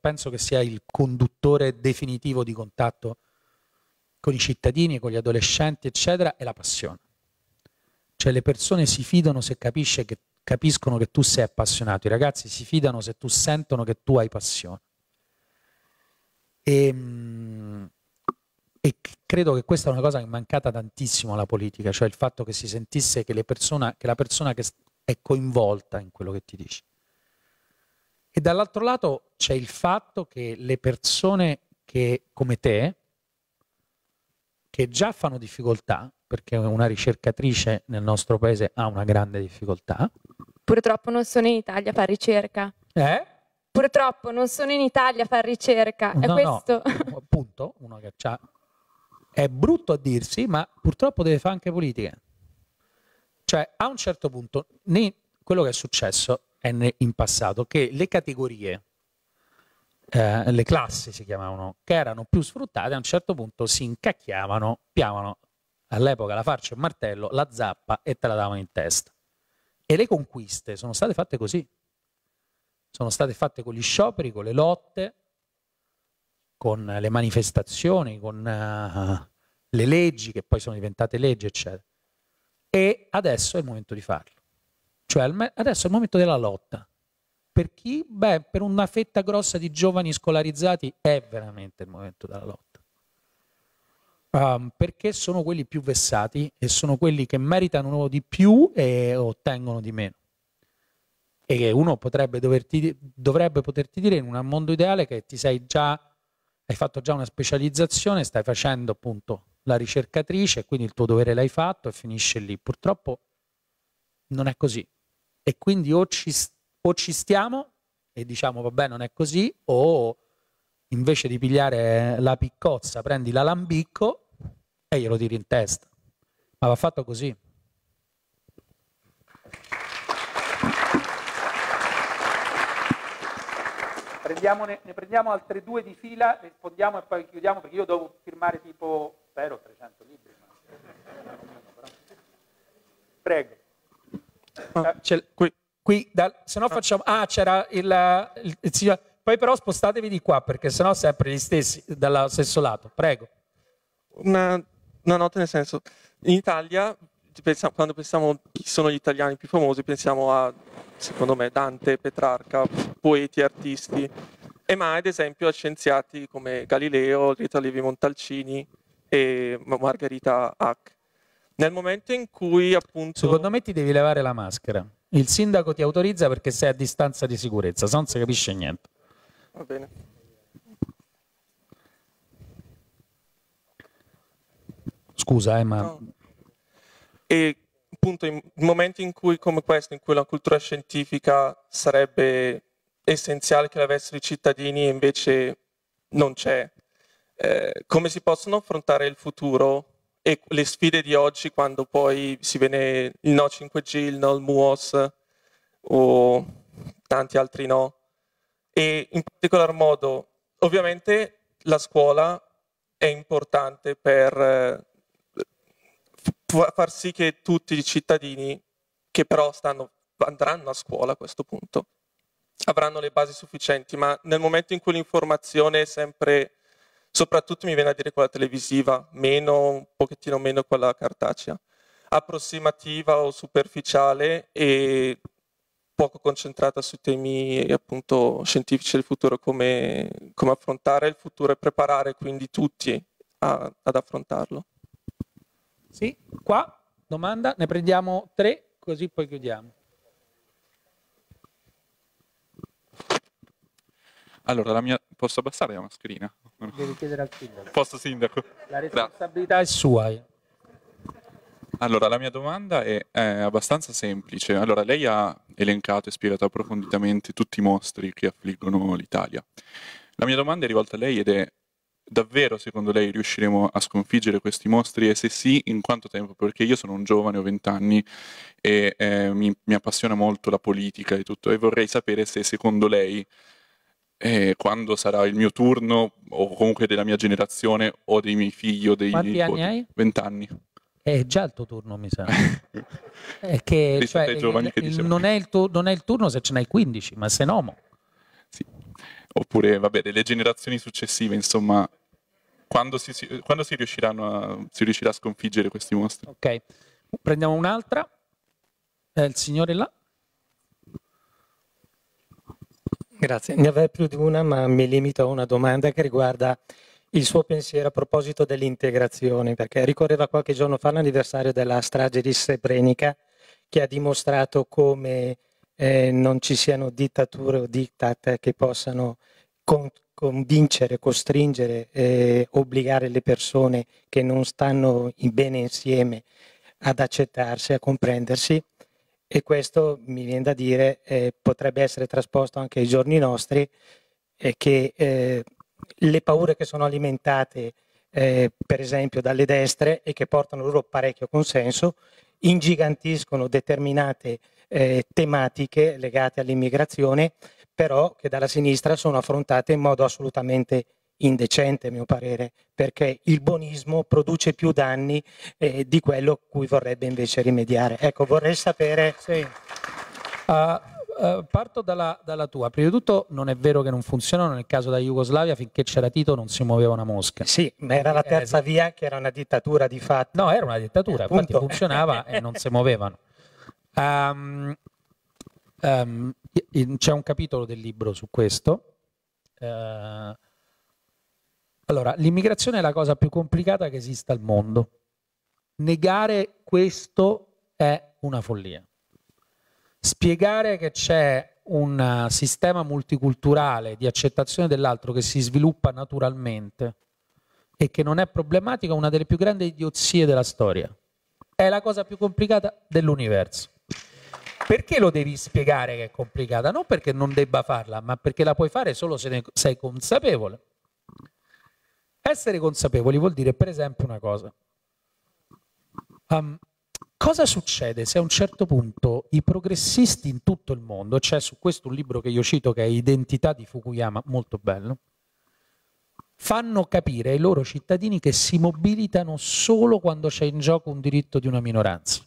penso che sia il conduttore definitivo di contatto con i cittadini, con gli adolescenti, eccetera, è la passione. Cioè le persone si fidano se capisce che, capiscono che tu sei appassionato, i ragazzi si fidano se tu sentono che tu hai passione. Ehm, e, e credo che questa è una cosa che è mancata tantissimo alla politica, cioè il fatto che si sentisse che, persona, che la persona che è coinvolta in quello che ti dici. E dall'altro lato c'è il fatto che le persone che, come te, che già fanno difficoltà, perché una ricercatrice nel nostro paese ha una grande difficoltà. Purtroppo non sono in Italia a fare ricerca. Eh? Purtroppo non sono in Italia a fare ricerca. No, questo. No, <laughs> appunto, uno che ha... È brutto a dirsi, ma purtroppo deve fare anche politica. Cioè, a un certo punto, quello che è successo è in passato, che le categorie, eh, le classi si chiamavano, che erano più sfruttate, a un certo punto si incacchiavano, piavano all'epoca la farcia e il martello, la zappa e te la davano in testa. E le conquiste sono state fatte così sono state fatte con gli scioperi, con le lotte, con le manifestazioni, con uh, le leggi che poi sono diventate leggi, eccetera. E adesso è il momento di farlo. Cioè adesso è il momento della lotta. Per chi? Beh, per una fetta grossa di giovani scolarizzati è veramente il momento della lotta. Um, perché sono quelli più vessati e sono quelli che meritano di più e ottengono di meno e che uno potrebbe doverti, dovrebbe poterti dire in un mondo ideale che ti sei già, hai fatto già una specializzazione, stai facendo appunto la ricercatrice, quindi il tuo dovere l'hai fatto e finisce lì. Purtroppo non è così. E quindi o ci, o ci stiamo e diciamo vabbè non è così, o invece di pigliare la piccozza prendi l'alambicco e glielo tiri in testa. Ma va fatto così. ne prendiamo altre due di fila, rispondiamo e poi chiudiamo perché io devo firmare tipo, spero, 300 libri. Prego. Ah, qui, qui se no facciamo... Ah, c'era il, il, il... Poi però spostatevi di qua perché sennò sempre gli stessi, dallo stesso lato. Prego. Una, una nota nel senso, in Italia pensiamo, quando pensiamo chi sono gli italiani più famosi, pensiamo a, secondo me, Dante, Petrarca, poeti, artisti, e mai ad esempio a scienziati come Galileo, Rita Levi Montalcini e Margherita Hack. Nel momento in cui appunto... Secondo me ti devi levare la maschera. Il sindaco ti autorizza perché sei a distanza di sicurezza, se non si capisce niente. Va bene. Scusa, eh, ma... No e appunto in momenti in cui, come questo, in cui la cultura scientifica sarebbe essenziale che l'avessero i cittadini e invece non c'è, eh, come si possono affrontare il futuro e le sfide di oggi quando poi si vede il no 5G, il no il MUOS o tanti altri no? E in particolar modo, ovviamente la scuola è importante per far sì che tutti i cittadini che però stanno, andranno a scuola a questo punto avranno le basi sufficienti, ma nel momento in cui l'informazione è sempre, soprattutto mi viene a dire quella televisiva, meno, un pochettino meno quella cartacea, approssimativa o superficiale e poco concentrata sui temi appunto scientifici del futuro, come, come affrontare il futuro e preparare quindi tutti a, ad affrontarlo. Sì, qua domanda, ne prendiamo tre così poi chiudiamo. Allora, la mia... posso abbassare la mascherina? Devi chiedere al sindaco. Posso sindaco? La responsabilità Grazie. è sua. Allora, la mia domanda è, è, abbastanza semplice. Allora, lei ha elencato e spiegato approfonditamente tutti i mostri che affliggono l'Italia. La mia domanda è rivolta a lei ed è Davvero, secondo lei, riusciremo a sconfiggere questi mostri? E se sì, in quanto tempo? Perché io sono un giovane, ho 20 anni e eh, mi, mi, appassiona molto la politica e tutto, e vorrei sapere se secondo lei, eh, quando sarà il mio turno, o comunque della mia generazione, o dei miei figli, o dei miei nipoti, anni 20 anni. È già il tuo turno, mi sa. <laughs> è che, cioè, il, che non, è il tu- non è il turno se ce n'hai 15, ma se no. Sì oppure vabbè, delle generazioni successive, insomma, quando, si, si, quando si, a, si, riuscirà a sconfiggere questi mostri. Ok, prendiamo un'altra. È eh, il signore là. Grazie, ne avrei più di una, ma mi limito a una domanda che riguarda il suo pensiero a proposito dell'integrazione, perché ricorreva qualche giorno fa l'anniversario della strage di Srebrenica, che ha dimostrato come eh, non ci siano dittature o diktat che possano con- convincere, costringere, eh, obbligare le persone che non stanno in bene insieme ad accettarsi, a comprendersi e questo mi viene da dire eh, potrebbe essere trasposto anche ai giorni nostri eh, che le paure che sono alimentate eh, per esempio dalle destre e che portano loro parecchio consenso ingigantiscono determinate eh, tematiche legate all'immigrazione però che dalla sinistra sono affrontate in modo assolutamente indecente, a mio parere, perché il buonismo produce più danni eh, di quello cui vorrebbe invece rimediare. Ecco, vorrei sapere... Sì. Uh... Uh, parto dalla, dalla, tua. Prima di tutto non è vero che non funzionano, nel caso della Jugoslavia finché c'era Tito non si muoveva una mosca. Sì, ma era la eh, terza eh, via che era una dittatura di fatto. No, era una dittatura, appunto. infatti funzionava e non si muovevano. Um, <laughs> um, c'è un capitolo del libro su questo. Eh, allora, l'immigrazione è la cosa più complicata che esista al mondo. Negare questo è una follia. Spiegare che c'è un eh, sistema multiculturale di accettazione dell'altro che si sviluppa naturalmente e che non è problematico è una delle più grandi idiozie della storia. È la cosa più complicata dell'universo perché lo devi spiegare che è complicata? Non perché non debba farla, ma perché la puoi fare solo se ne sei consapevole. Essere consapevoli vuol dire, per esempio, una cosa. Um, cosa succede se a un certo punto i progressisti in tutto il mondo, c'è cioè su questo un libro che io cito che è Identità di Fukuyama, molto bello, fanno capire ai loro cittadini che si mobilitano solo quando c'è in gioco un diritto di una minoranza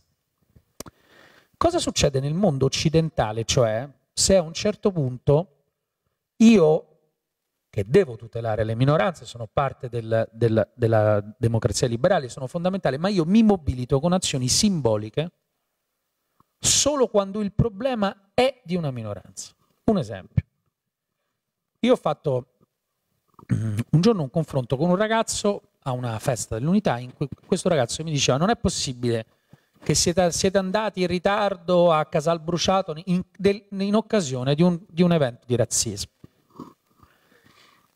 cosa succede nel mondo occidentale, cioè se a un certo punto io, che devo tutelare le minoranze, sono parte del, del, della democrazia liberale, sono fondamentale, ma io mi mobilito con azioni simboliche solo quando il problema è di una minoranza. Un esempio. Io ho fatto un giorno un confronto con un ragazzo a una festa dell'unità in cui questo ragazzo mi diceva non è possibile che siete, siete, andati in ritardo a Casalbruciato in, del, in occasione di un, di un, evento di razzismo.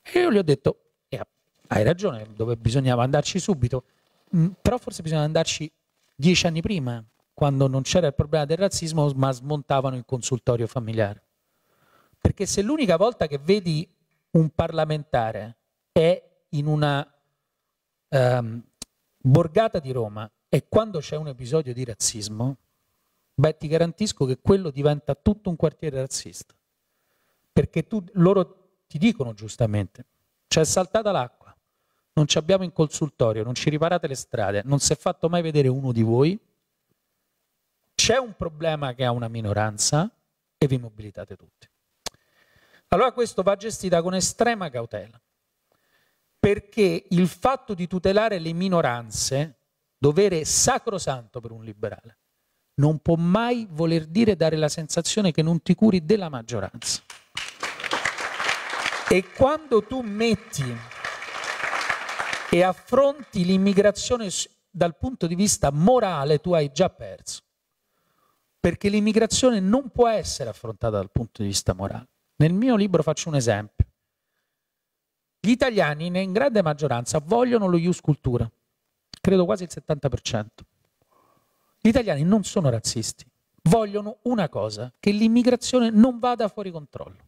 E io gli ho detto, eh, hai ragione, dove bisognava andarci subito, mh, mm, però forse bisognava andarci dieci anni prima, quando non c'era il problema del razzismo, ma smontavano il consultorio familiare. Perché se l'unica volta che vedi un parlamentare è in una um, borgata di Roma e quando c'è un episodio di razzismo, beh, ti garantisco che quello diventa tutto un quartiere razzista. Perché tu, loro ti dicono giustamente, c'è saltata l'acqua, non ci abbiamo in consultorio, non ci riparate le strade, non si è fatto mai vedere uno di voi, c'è un problema che ha una minoranza e vi mobilitate tutti. Allora questo va gestita con estrema cautela, perché il fatto di tutelare le minoranze dovere sacrosanto per un liberale. Non può mai voler dire dare la sensazione che non ti curi della maggioranza. E quando tu metti e affronti l'immigrazione dal punto di vista morale, tu hai già perso. Perché l'immigrazione non può essere affrontata dal punto di vista morale. Nel mio libro faccio un esempio. Gli italiani, in grande maggioranza, vogliono lo Ius Cultura credo quasi il 70%. Gli italiani non sono razzisti, vogliono una cosa, che l'immigrazione non vada fuori controllo.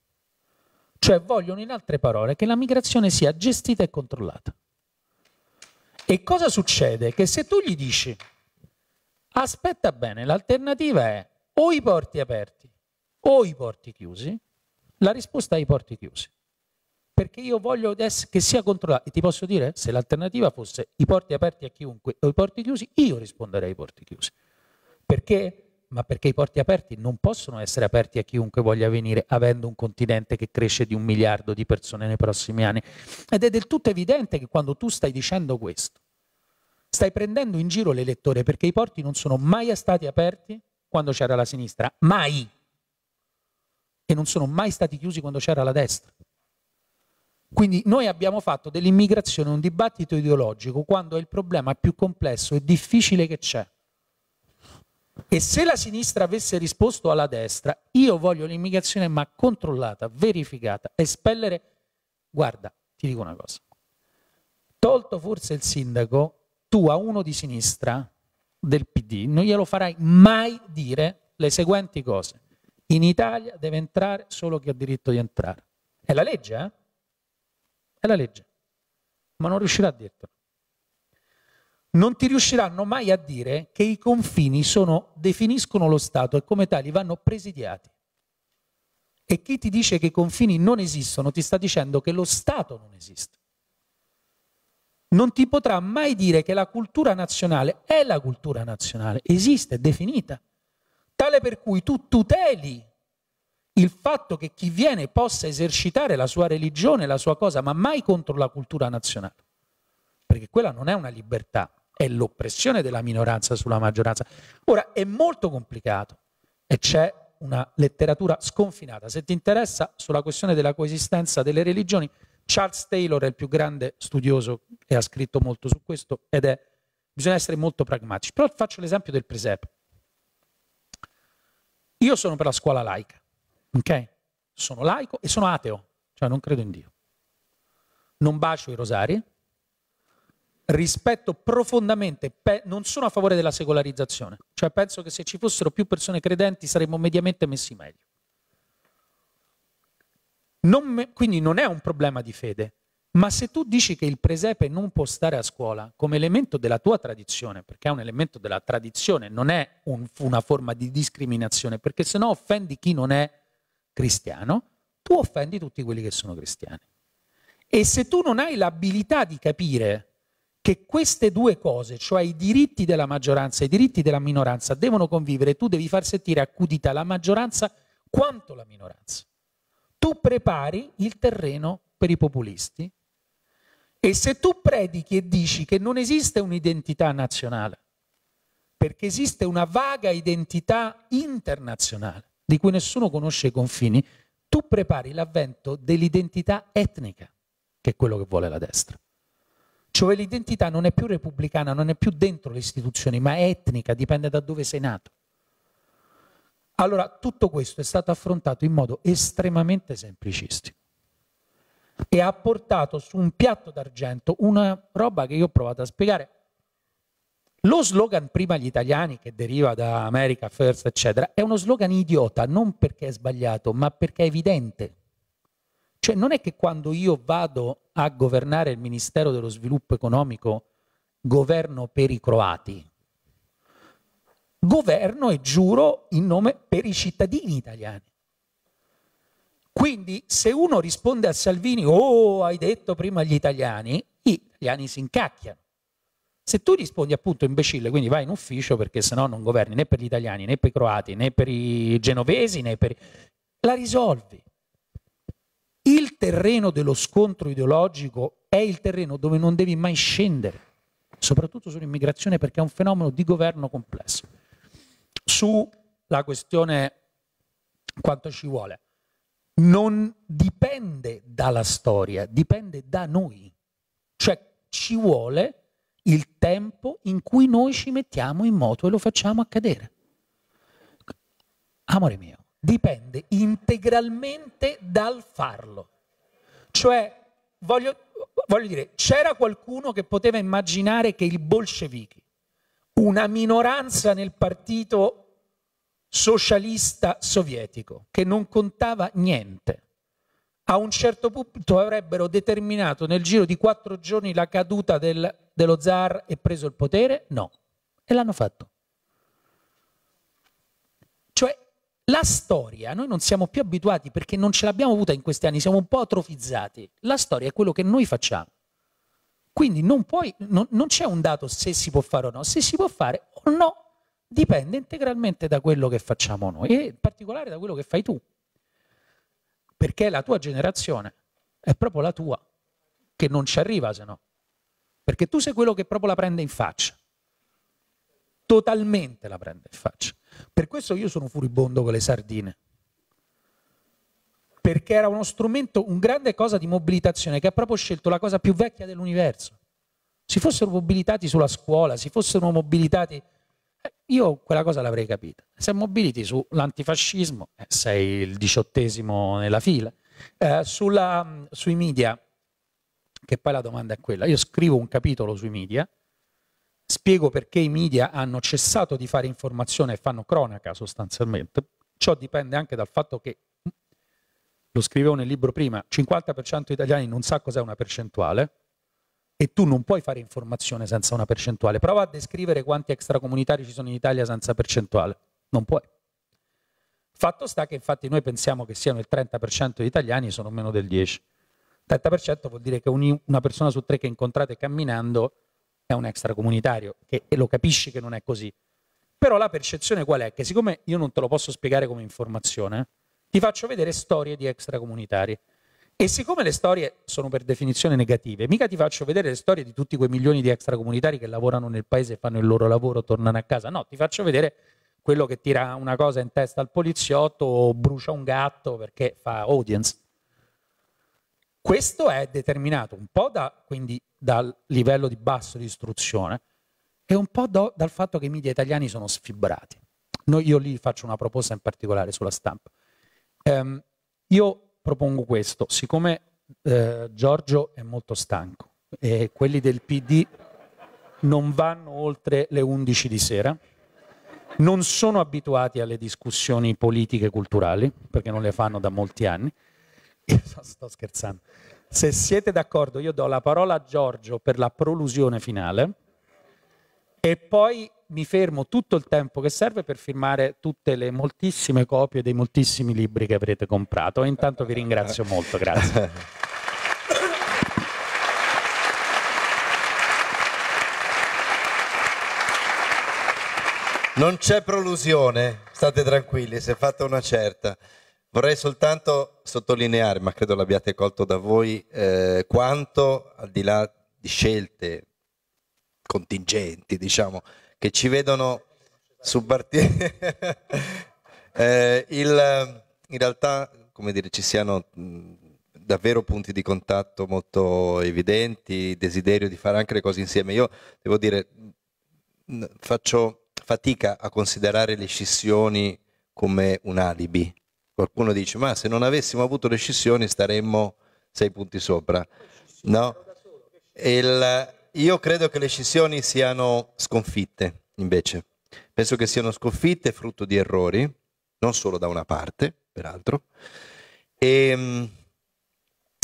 Cioè vogliono in altre parole che la migrazione sia gestita e controllata. E cosa succede? Che se tu gli dici, aspetta bene, l'alternativa è o i porti aperti o i porti chiusi, la risposta è i porti chiusi perché io voglio che sia controllato. E ti posso dire, se l'alternativa fosse i porti aperti a chiunque o i porti chiusi, io risponderei ai porti chiusi. Perché? Ma perché i porti aperti non possono essere aperti a chiunque voglia venire, avendo un continente che cresce di un miliardo di persone nei prossimi anni. Ed è del tutto evidente che quando tu stai dicendo questo, stai prendendo in giro l'elettore perché i porti non sono mai stati aperti quando c'era la sinistra, mai. E non sono mai stati chiusi quando c'era la destra. Quindi noi abbiamo fatto dell'immigrazione un dibattito ideologico quando è il problema più complesso e difficile che c'è. E se la sinistra avesse risposto alla destra, io voglio l'immigrazione ma controllata, verificata, espellere... Guarda, ti dico una cosa. Tolto forse il sindaco, tu a uno di sinistra del PD non glielo farai mai dire le seguenti cose. In Italia deve entrare solo chi ha diritto di entrare. È la legge, eh? È la legge. Ma non riuscirà a dirtelo. Non ti riusciranno mai a dire che i confini sono, definiscono lo Stato e come tali vanno presidiati. E chi ti dice che i confini non esistono ti sta dicendo che lo Stato non esiste. Non ti potrà mai dire che la cultura nazionale è la cultura nazionale, esiste, è definita, tale per cui tu tuteli il fatto che chi viene possa esercitare la sua religione, la sua cosa, ma mai contro la cultura nazionale. Perché quella non è una libertà, è l'oppressione della minoranza sulla maggioranza. Ora è molto complicato e c'è una letteratura sconfinata. Se ti interessa sulla questione della coesistenza delle religioni, Charles Taylor è il più grande studioso e ha scritto molto su questo ed è bisogna essere molto pragmatici. Però faccio l'esempio del presepe. Io sono per la scuola laica. Ok? Sono laico e sono ateo, cioè non credo in Dio. Non bacio i rosari, rispetto profondamente, non sono a favore della secolarizzazione, cioè penso che se ci fossero più persone credenti saremmo mediamente messi meglio. Non me, quindi non è un problema di fede, ma se tu dici che il presepe non può stare a scuola come elemento della tua tradizione, perché è un elemento della tradizione, non è un, una forma di discriminazione, perché se no offendi chi non è cristiano, tu offendi tutti quelli che sono cristiani. E se tu non hai l'abilità di capire che queste due cose, cioè i diritti della maggioranza e i diritti della minoranza, devono convivere, tu devi far sentire accudita la maggioranza quanto la minoranza. Tu prepari il terreno per i populisti e se tu predichi e dici che non esiste un'identità nazionale, perché esiste una vaga identità internazionale, di cui nessuno conosce i confini, tu prepari l'avvento dell'identità etnica, che è quello che vuole la destra. Cioè l'identità non è più repubblicana, non è più dentro le istituzioni, ma è etnica, dipende da dove sei nato. Allora, tutto questo è stato affrontato in modo estremamente semplicistico e ha portato su un piatto d'argento una roba che io ho provato a spiegare lo slogan prima gli italiani, che deriva da America First, eccetera, è uno slogan idiota non perché è sbagliato, ma perché è evidente. Cioè non è che quando io vado a governare il Ministero dello Sviluppo Economico governo per i croati, governo e giuro in nome per i cittadini italiani. Quindi se uno risponde a Salvini, oh hai detto prima gli italiani, gli italiani si incacchiano. Se tu rispondi appunto imbecille, quindi vai in ufficio perché sennò non governi né per gli italiani, né per i croati, né per i genovesi, né per... La risolvi. Il terreno dello scontro ideologico è il terreno dove non devi mai scendere, soprattutto sull'immigrazione perché è un fenomeno di governo complesso. Sulla questione quanto ci vuole, non dipende dalla storia, dipende da noi. Cioè ci vuole il tempo in cui noi ci mettiamo in moto e lo facciamo accadere. Amore mio, dipende integralmente dal farlo. Cioè, voglio, voglio dire, c'era qualcuno che poteva immaginare che i bolscevichi, una minoranza nel partito socialista sovietico, che non contava niente, a un certo punto avrebbero determinato nel giro di quattro giorni la caduta del, dello zar e preso il potere? No. E l'hanno fatto. Cioè, la storia, noi non siamo più abituati perché non ce l'abbiamo avuta in questi anni, siamo un po' atrofizzati. La storia è quello che noi facciamo. Quindi non, puoi, non, non c'è un dato se si può fare o no, se si può fare o no dipende integralmente da quello che facciamo noi e in particolare da quello che fai tu perché la tua generazione è proprio la tua, che non ci arriva se no. Perché tu sei quello che proprio la prende in faccia. Totalmente la prende in faccia. Per questo io sono furibondo con le sardine. Perché era uno strumento, un grande cosa di mobilitazione che ha proprio scelto la cosa più vecchia dell'universo. Si fossero mobilitati sulla scuola, si fossero mobilitati eh, io quella cosa l'avrei capita. Se mobiliti sull'antifascismo, eh, sei il diciottesimo nella fila, eh, sulla, mm, sui media, che poi la domanda è quella, io scrivo un capitolo sui media, spiego perché i media hanno cessato di fare informazione e fanno cronaca sostanzialmente. Ciò dipende anche dal fatto che, mm, lo scrivevo nel libro prima, 50% degli italiani non sa cos'è una percentuale, e tu non puoi fare informazione senza una percentuale. Prova a descrivere quanti extracomunitari ci sono in Italia senza percentuale. Non puoi. Fatto sta che infatti noi pensiamo che siano il 30% di italiani, e sono meno del 10%. 30% vuol dire che una persona su tre che incontrate camminando è un extracomunitario e lo capisci che non è così. Però la percezione qual è? Che siccome io non te lo posso spiegare come informazione, ti faccio vedere storie di extracomunitari. E siccome le storie sono per definizione negative, mica ti faccio vedere le storie di tutti quei milioni di extracomunitari che lavorano nel paese, fanno il loro lavoro, tornano a casa. No, ti faccio vedere quello che tira una cosa in testa al poliziotto o brucia un gatto perché fa audience. Questo è determinato un po' da, quindi, dal livello di basso di istruzione e un po' do, dal fatto che i media italiani sono sfibrati. No, io lì faccio una proposta in particolare sulla stampa. Um, io propongo questo, siccome eh, Giorgio è molto stanco e quelli del PD non vanno oltre le 11 di sera, non sono abituati alle discussioni politiche e culturali, perché non le fanno da molti anni, <laughs> sto scherzando, se siete d'accordo io do la parola a Giorgio per la prolusione finale e poi mi fermo tutto il tempo che serve per firmare tutte le moltissime copie dei moltissimi libri che avrete comprato. intanto vi ringrazio molto, grazie. Non c'è prolusione, state tranquilli, si è fatta una certa. Vorrei soltanto sottolineare, ma credo l'abbiate colto da voi, eh, quanto al di là di scelte contingenti, diciamo, che ci vedono subpartire. <laughs> eh, il, in realtà, come dire, ci siano davvero punti di contatto molto evidenti, desiderio di fare anche le cose insieme. Io devo dire, faccio fatica a considerare le scissioni come un alibi. Qualcuno dice, ma se non avessimo avuto le scissioni staremmo sei punti sopra. No? Il, io credo che le scissioni siano sconfitte, invece. Penso che siano sconfitte frutto di errori, non solo da una parte, peraltro. E, ehm,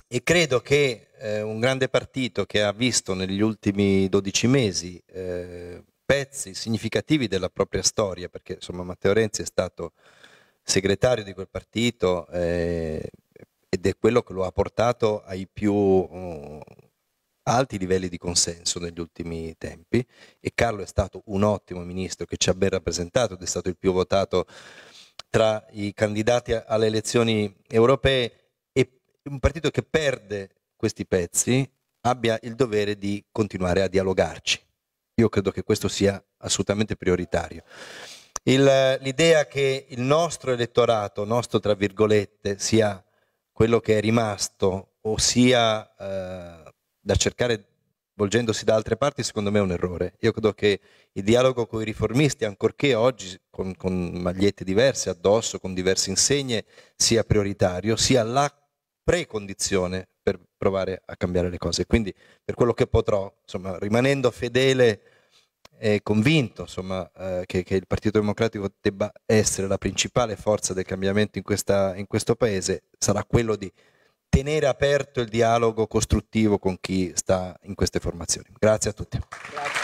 e credo che eh, un grande partito che ha visto negli ultimi 12 mesi eh, pezzi significativi della propria storia, perché insomma Matteo Renzi è stato segretario di quel partito eh, ed è quello che lo ha portato ai più uh, alti livelli di consenso negli ultimi tempi e Carlo è stato un ottimo ministro che ci ha ben rappresentato ed è stato il più votato tra i candidati alle elezioni europee e un partito che perde questi pezzi abbia il dovere di continuare a dialogarci. Io credo che questo sia assolutamente prioritario. l'idea che il nostro elettorato, nostro tra virgolette, sia quello che è rimasto, ossia eh, da cercare volgendosi da altre parti, secondo me è un errore. Io credo che il dialogo con i riformisti, ancorché oggi con, con magliette diverse addosso, con diverse insegne, sia prioritario, sia la precondizione per provare a cambiare le cose. Quindi per quello che potrò, insomma, rimanendo fedele e convinto insomma, eh, che, che, il Partito Democratico debba essere la principale forza del cambiamento in, questa, in questo Paese, sarà quello di tenere aperto il dialogo costruttivo con chi sta in queste formazioni. Grazie a tutti. Grazie.